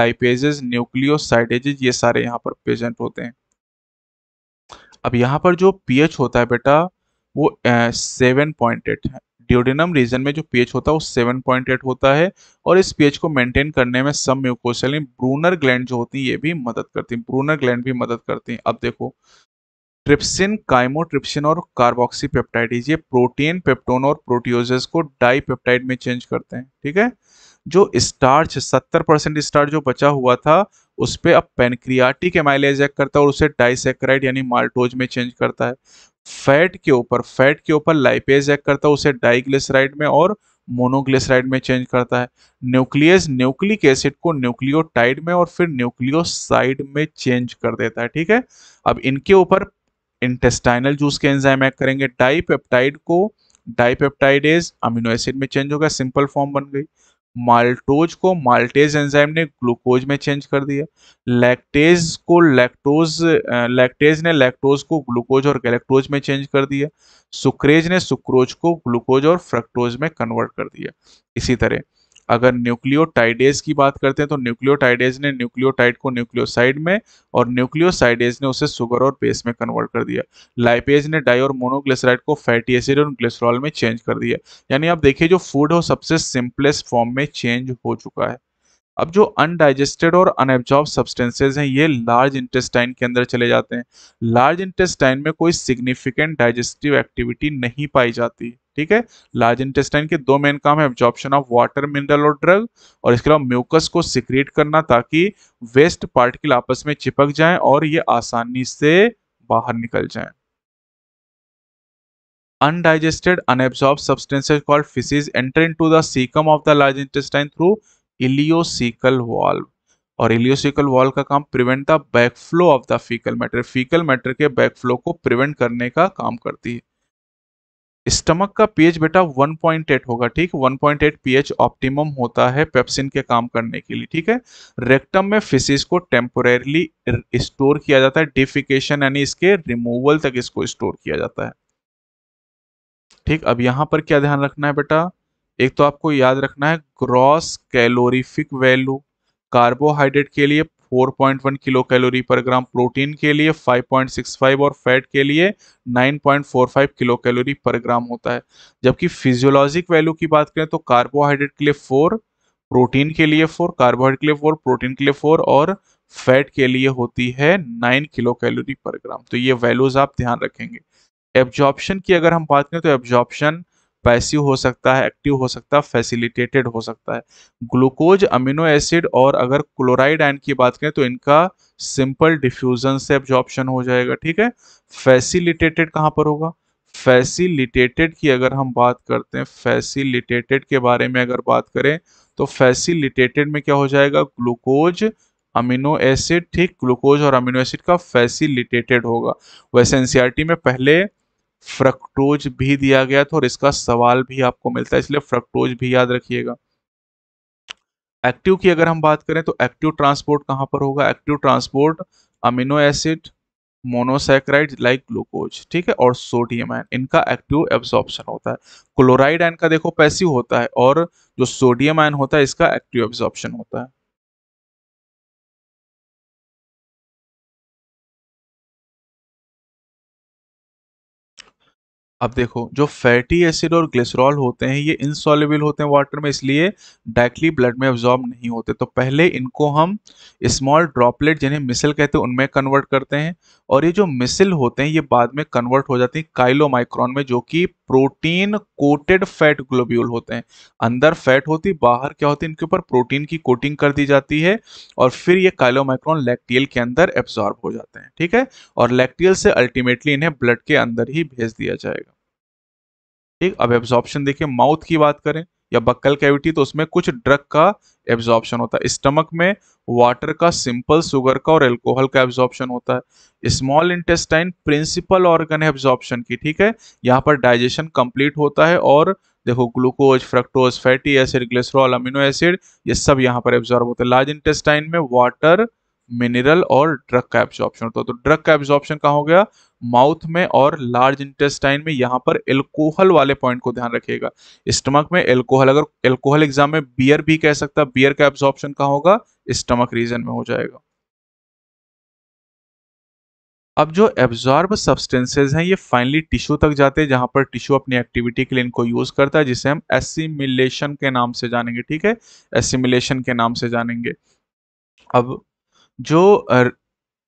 लाइपेजेज न्यूक्लियोसाइडेजेज ये सारे यहाँ पर प्रेजेंट होते हैं अब यहाँ पर जो पीएच होता है बेटा वो सेवन पॉइंट एट है ड्योडेनम रीजन में जो पीएच होता है वो 7.8 होता है और इस पीएच को मेंटेन करने में सब म्यूकोसेलिन ब्रूनर ग्लैंड जो होती है ये भी मदद करती है ब्रूनर ग्लैंड भी मदद करती है अब देखो ट्रिप्सिन काइमोट्रिप्सिन और कार्बोक्सी कार्बोक्सीपेप्टाइडीज ये प्रोटीन पेप्टोन और प्रोटियोजेस को डाईपेप्टाइड में चेंज करते हैं ठीक है जो स्टार्च 70 परसेंट स्टार्च जो बचा हुआ था उस पर अब पेनक्रियाटिक एमाइलेज एक्ट करता है और उसे डाइसेक्राइड यानी माल्टोज में चेंज करता है फैट के ऊपर फैट के ऊपर लाइपेज एक्ट करता है उसे डाइग्लिसराइड में और मोनोग्लिसराइड में चेंज करता है न्यूक्लियस न्यूक्लिक एसिड को न्यूक्लियोटाइड में और फिर न्यूक्लियोसाइड में चेंज कर देता है ठीक है अब इनके ऊपर इंटेस्टाइनल जूस के एंजाइम एक्ट करेंगे डाइपेप्टाइड को डाइपेप्टाइडेज अमीनो एसिड में चेंज होगा सिंपल फॉर्म बन गई माल्टोज को माल्टेज एंजाइम ने ग्लूकोज में चेंज कर दिया लैक्टेज को लैक्टोज लैक्टेज ने लैक्टोज को ग्लूकोज और गैलेक्टोज में चेंज कर दिया सुक्रेज ने सुक्रोज को ग्लूकोज और फ्रक्टोज में कन्वर्ट कर दिया इसी तरह अगर न्यूक्लियोटाइडेज की बात करते हैं तो न्यूक्लियोटाइडेज ने न्यूक्लियोटाइड को न्यूक्लियोसाइड में और न्यूक्लियोसाइडेज ने उसे सुगर और बेस में कन्वर्ट कर दिया लाइपेज ने डाई और मोनोग्लिसराइड को फैटी एसिड और ग्लिसरॉल में चेंज कर दिया यानी आप देखिए जो फूड है सबसे सिंपलेस्ट फॉर्म में चेंज हो चुका है अब जो अनडाइजेस्टेड और अनएब्जॉर्ब सब्सटेंसेज हैं ये लार्ज इंटेस्टाइन के अंदर चले जाते हैं लार्ज इंटेस्टाइन में कोई सिग्निफिकेंट डाइजेस्टिव एक्टिविटी नहीं पाई जाती ठीक है लार्ज इंटेस्टाइन के दो मेन काम है एब्जॉर्प्शन ऑफ वाटर मिनरल और ड्रग और इसके अलावा म्यूकस को सिक्रिएट करना ताकि वेस्ट पार्टिकल आपस में चिपक जाए और ये आसानी से बाहर निकल जाए undigested unabsorbed substances called feces enter into the caecum of the large intestine through ileocaecal valve और इलियोसिकल वॉल का काम prevent the backflow of the faecal matter faecal matter के बैकफ्लो को प्रिवेंट करने का काम करती है स्टमक का पीएच बेटा 1.8 होगा ठीक 1.8 पीएच ऑप्टिमम होता है पेप्सिन के काम करने के लिए ठीक है रेक्टम में फिशिस को टेम्पोरेरली स्टोर किया जाता है डिफिकेशन यानी इसके रिमूवल तक इसको स्टोर किया जाता है ठीक अब यहां पर क्या ध्यान रखना है बेटा एक तो आपको याद रखना है ग्रॉस कैलोरीफिक वैल्यू कार्बोहाइड्रेट के लिए 4.1 किलो कैलोरी पर ग्राम प्रोटीन के लिए 5.65 और फैट के लिए 9.45 किलो कैलोरी पर ग्राम होता है जबकि फिजियोलॉजिक वैल्यू की बात करें तो कार्बोहाइड्रेट के लिए 4 प्रोटीन के लिए 4 कार्बोहाइड्रेट के लिए 4 प्रोटीन के लिए 4 और फैट के लिए होती है नाइन किलो कैलोरी पर ग्राम तो ये वैल्यूज आप ध्यान रखेंगे एब्जॉर्प्शन की अगर हम बात करें तो एब्जॉर्प्शन पैसिव हो सकता है एक्टिव हो सकता है फैसिलिटेटेड हो सकता है ग्लूकोज अमीनो एसिड और अगर क्लोराइड आयन की बात करें तो इनका सिंपल डिफ्यूजन से ऑप्शन हो जाएगा ठीक है फैसिलिटेटेड कहाँ पर होगा फैसिलिटेटेड की अगर हम बात करते हैं फैसिलिटेटेड के बारे में अगर बात करें तो फैसिलिटेटेड में क्या हो जाएगा ग्लूकोज अमीनो एसिड ठीक ग्लूकोज और अमीनो एसिड का फैसिलिटेटेड होगा वैसे एनसीआरटी e में पहले फ्रक्टोज भी दिया गया था और इसका सवाल भी आपको मिलता है इसलिए फ्रक्टोज भी याद रखिएगा एक्टिव की अगर हम बात करें तो एक्टिव ट्रांसपोर्ट कहां पर होगा active transport amino acid monosaccharide like glucose ठीक है और सोडियम आयन इनका एक्टिव एब्जॉर्प्शन होता है क्लोराइड आयन का देखो पैसिव होता है और जो सोडियम आयन होता है इसका एक्टिव एब्जॉर्प्शन होता है अब देखो जो फैटी एसिड और ग्लिसरॉल होते हैं ये इनसॉल्युबल होते हैं वाटर में इसलिए डायरेक्टली ब्लड में एब्जॉर्ब नहीं होते तो पहले इनको हम स्मॉल ड्रॉपलेट जिन्हें मिसल कहते हैं उनमें कन्वर्ट करते हैं और ये जो मिसल होते हैं ये बाद में कन्वर्ट हो जाते हैं काइलोमाइक्रॉन में जो कि प्रोटीन कोटेड फैट ग्लोब्यूल होते हैं अंदर फैट होती बाहर क्या होती है इनके ऊपर प्रोटीन की कोटिंग कर दी जाती है और फिर ये काइलोमाइक्रॉन लैक्टियल के अंदर एब्जॉर्ब हो जाते हैं ठीक है और लैक्टियल से अल्टीमेटली इन्हें ब्लड के अंदर ही भेज दिया जाएगा ठीक अब एब्जॉर्प्शन देखिए माउथ की बात करें या बक्कल कैविटी तो उसमें कुछ ड्रग का एब्जॉर्प्शन होता है स्टमक में वाटर का सिंपल सुगर का और एल्कोहल का एब्जॉर्प्शन होता है स्मॉल इंटेस्टाइन प्रिंसिपल ऑर्गन है एब्जॉर्प्शन की ठीक है यहाँ पर डाइजेशन कंप्लीट होता है और देखो glucose fructose fatty acid glycerol amino acid ये सब यहाँ पर एब्जॉर्ब होते हैं लार्ज इंटेस्टाइन में वाटर मिनरल और ड्रग का एब्जॉर्प्शन होता है तो ड्रग का एब्जॉर्प्शन कहाँ हो गया माउथ में और लार्ज इंटेस्टाइन में यहाँ पर एल्कोहल वाले पॉइंट को ध्यान रखिएगा स्टमक में एल्कोहल अगर एल्कोहल एग्जाम में बियर भी कह सकता बियर का एब्जॉर्प्शन कहाँ होगा स्टमक रीजन में हो जाएगा अब जो एब्जॉर्ब सब्सटेंसेज हैं ये फाइनली टिश्यू तक जाते हैं जहां पर टिश्यू अपनी एक्टिविटी के लिए इनको यूज करता है जिसे हम एसिमिलेशन के नाम से जानेंगे ठीक है एसिमिलेशन के नाम से जानेंगे अब जो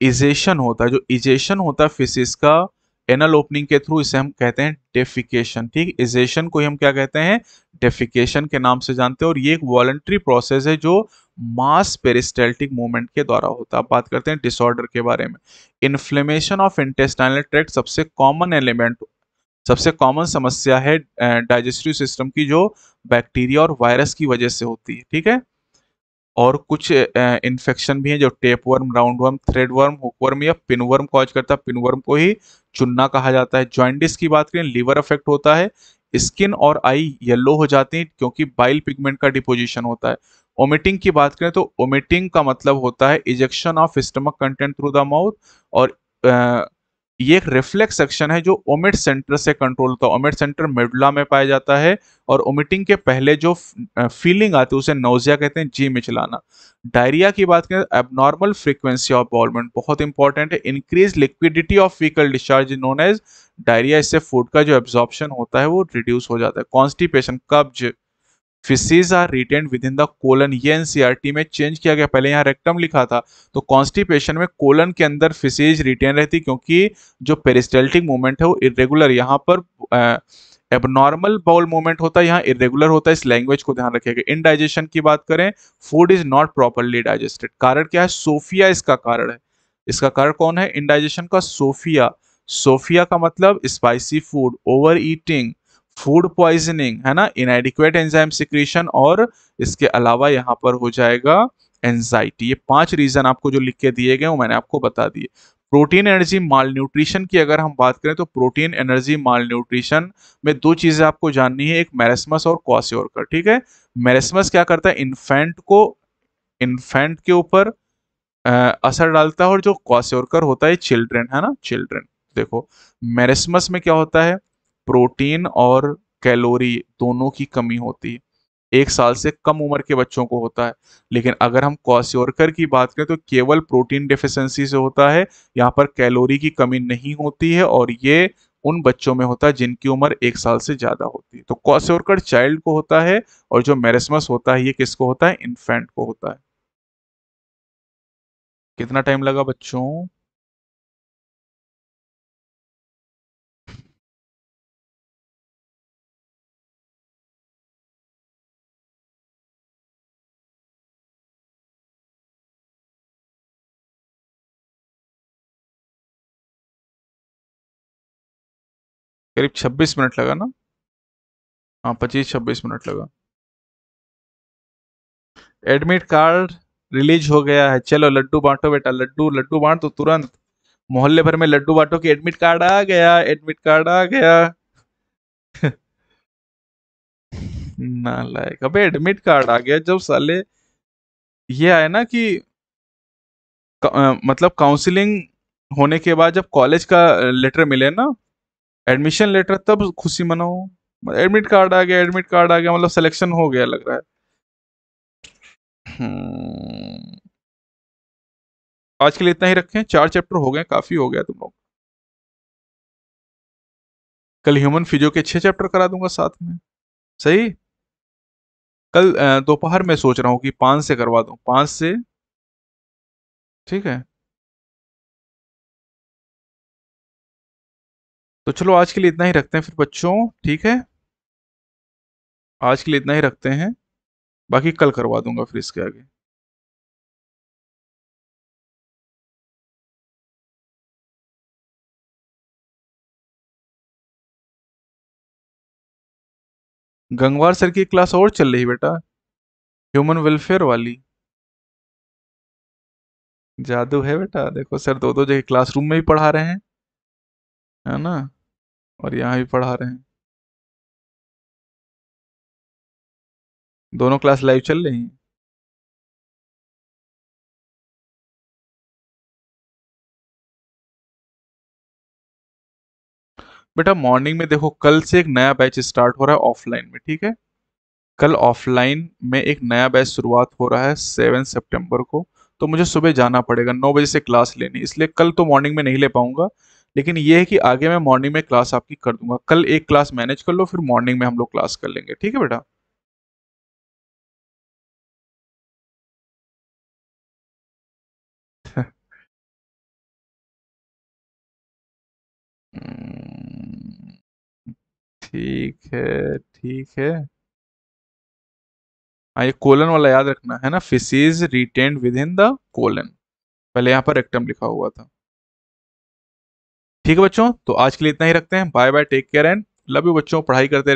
इजेशन होता है जो इजेशन होता है फिसिस का एनल ओपनिंग के थ्रू इसे हम कहते हैं डेफिकेशन ठीक इजेशन को ही हम क्या कहते हैं डेफिकेशन के नाम से जानते हैं और ये एक वॉलंट्री प्रोसेस है जो मास पेरिस्टेल्टिक मूवमेंट के द्वारा होता है आप बात करते हैं डिसऑर्डर के बारे में इन्फ्लेमेशन ऑफ इंटेस्टाइनल ट्रैक्ट सबसे कॉमन एलिमेंट सबसे कॉमन समस्या है डाइजेस्टिव सिस्टम की जो बैक्टीरिया और वायरस की वजह से होती है ठीक है और कुछ इन्फेक्शन भी हैं जो tapeworm roundworm threadworm hookworm या पिन वर्म कॉज करता है पिन वर्म को ही चुनना कहा जाता है ज्वाइंटिस की बात करें लीवर अफेक्ट होता है स्किन और आई येलो हो जाती है क्योंकि बाइल पिगमेंट का डिपोजिशन होता है ओमिटिंग की बात करें तो ओमिटिंग का मतलब होता है ejection of stomach content through the mouth और ये एक रिफ्लेक्स एक्शन है जो ओमिट सेंटर से कंट्रोल होता है ओमिट सेंटर मेडुला में पाया जाता है और ओमिटिंग के पहले जो फीलिंग आती है उसे नोजिया कहते हैं जी में चलाना डायरिया की बात करें एबनॉर्मल फ्रीक्वेंसी ऑफ बॉलमेंट बहुत इंपॉर्टेंट है increase liquidity of faecal discharge known as diarrhoea इससे फूड का जो एब्जॉर्प्शन होता है वो रिड्यूस हो जाता है कॉन्स्टिपेशन कब्ज faeces are retained within the colon ये एनसीईआरटी e में चेंज किया गया पहले यहाँ रेक्टम लिखा था तो कॉन्स्टिपेशन में कोलन के अंदर फिशेज रिटेन रहती क्योंकि जो पेरिस्टेल्टिक मूवमेंट है वो इरेगुलर यहाँ पर एबनॉर्मल बाउल मूवमेंट होता है यहाँ इरेगुलर होता है इस लैंग्वेज को ध्यान रखिएगा इन डाइजेशन की बात करें food is not properly digested कारण क्या है सोफिया इसका कारण है इसका कारण कौन है इनडाइजेशन का सोफिया सोफिया का मतलब spicy food overeating food poisoning है ना इनएडिक्वेट एंजाइम सिक्रीशन और इसके अलावा यहाँ पर हो जाएगा एंजाइटी ये पांच रीजन आपको जो लिख के दिए गए मैंने आपको बता दिए प्रोटीन एनर्जी माल न्यूट्रिशन की अगर हम बात करें तो प्रोटीन एनर्जी माल न्यूट्रिशन में दो चीजें आपको जाननी है एक मैरेसमस और कॉस्योर का ठीक है मैरेसमस क्या करता है इन्फेंट को इन्फेंट के ऊपर असर डालता है और जो कॉस्योरकर होता है चिल्ड्रेन है ना चिल्ड्रेन देखो मैरेसमस में क्या होता है प्रोटीन और कैलोरी दोनों की कमी होती है एक साल से कम उम्र के बच्चों को होता है लेकिन अगर हम कॉस्योरकर की बात करें तो केवल प्रोटीन डिफिशेंसी से होता है यहाँ पर कैलोरी की कमी नहीं होती है और ये उन बच्चों में होता है जिनकी उम्र एक साल से ज़्यादा होती है तो कॉस्योरकर चाइल्ड को होता है और जो मेरेसमस होता है ये किसको होता है इन्फेंट को होता है कितना टाइम लगा बच्चों करीब छब्बीस मिनट लगा ना हाँ पच्चीस छब्बीस मिनट लगा एडमिट कार्ड रिलीज हो गया है चलो लड्डू बांटो बेटा लड्डू लड्डू बांट तो तुरंत मोहल्ले भर में लड्डू बांटो कि एडमिट कार्ड आ गया एडमिट कार्ड आ गया ना लायक अबे एडमिट कार्ड आ गया जब साले ये आया ना कि का, मतलब काउंसलिंग होने के बाद जब कॉलेज का लेटर मिले ना एडमिशन लेटर तब खुशी मनाओ एडमिट कार्ड आ गया एडमिट कार्ड आ गया मतलब सिलेक्शन हो गया लग रहा है हम्म। आज के लिए इतना ही रखें चार चैप्टर हो गए काफी हो गया तुम लोग कल ह्यूमन फिजियो के छह चैप्टर करा दूंगा साथ में सही कल दोपहर में सोच रहा हूँ कि पांच से करवा दू पांच से ठीक है तो चलो आज के लिए इतना ही रखते हैं फिर बच्चों ठीक है आज के लिए इतना ही रखते हैं बाकी कल करवा दूंगा फिर इसके आगे गंगवार सर की क्लास और चल रही बेटा ह्यूमन वेलफेयर वाली जादू है बेटा देखो सर दो दो जगह क्लासरूम में भी पढ़ा रहे हैं है ना और यहाँ भी पढ़ा रहे हैं दोनों क्लास लाइव चल रही हैं बेटा मॉर्निंग में देखो कल से एक नया बैच स्टार्ट हो रहा है ऑफलाइन में ठीक है कल ऑफलाइन में एक नया बैच शुरुआत हो रहा है सेवन सितंबर को तो मुझे सुबह जाना पड़ेगा नौ बजे से क्लास लेनी इसलिए कल तो मॉर्निंग में नहीं ले पाऊंगा लेकिन ये है कि आगे मैं मॉर्निंग में क्लास आपकी कर दूंगा कल एक क्लास मैनेज कर लो फिर मॉर्निंग में हम लोग क्लास कर लेंगे ठीक है बेटा ठीक है ठीक है हाँ ये कोलन वाला याद रखना है ना faeces retained within the colon पहले यहां पर रेक्टम लिखा हुआ था ठीक है बच्चों तो आज के लिए इतना ही रखते हैं bye bye take care and love you बच्चों पढ़ाई करते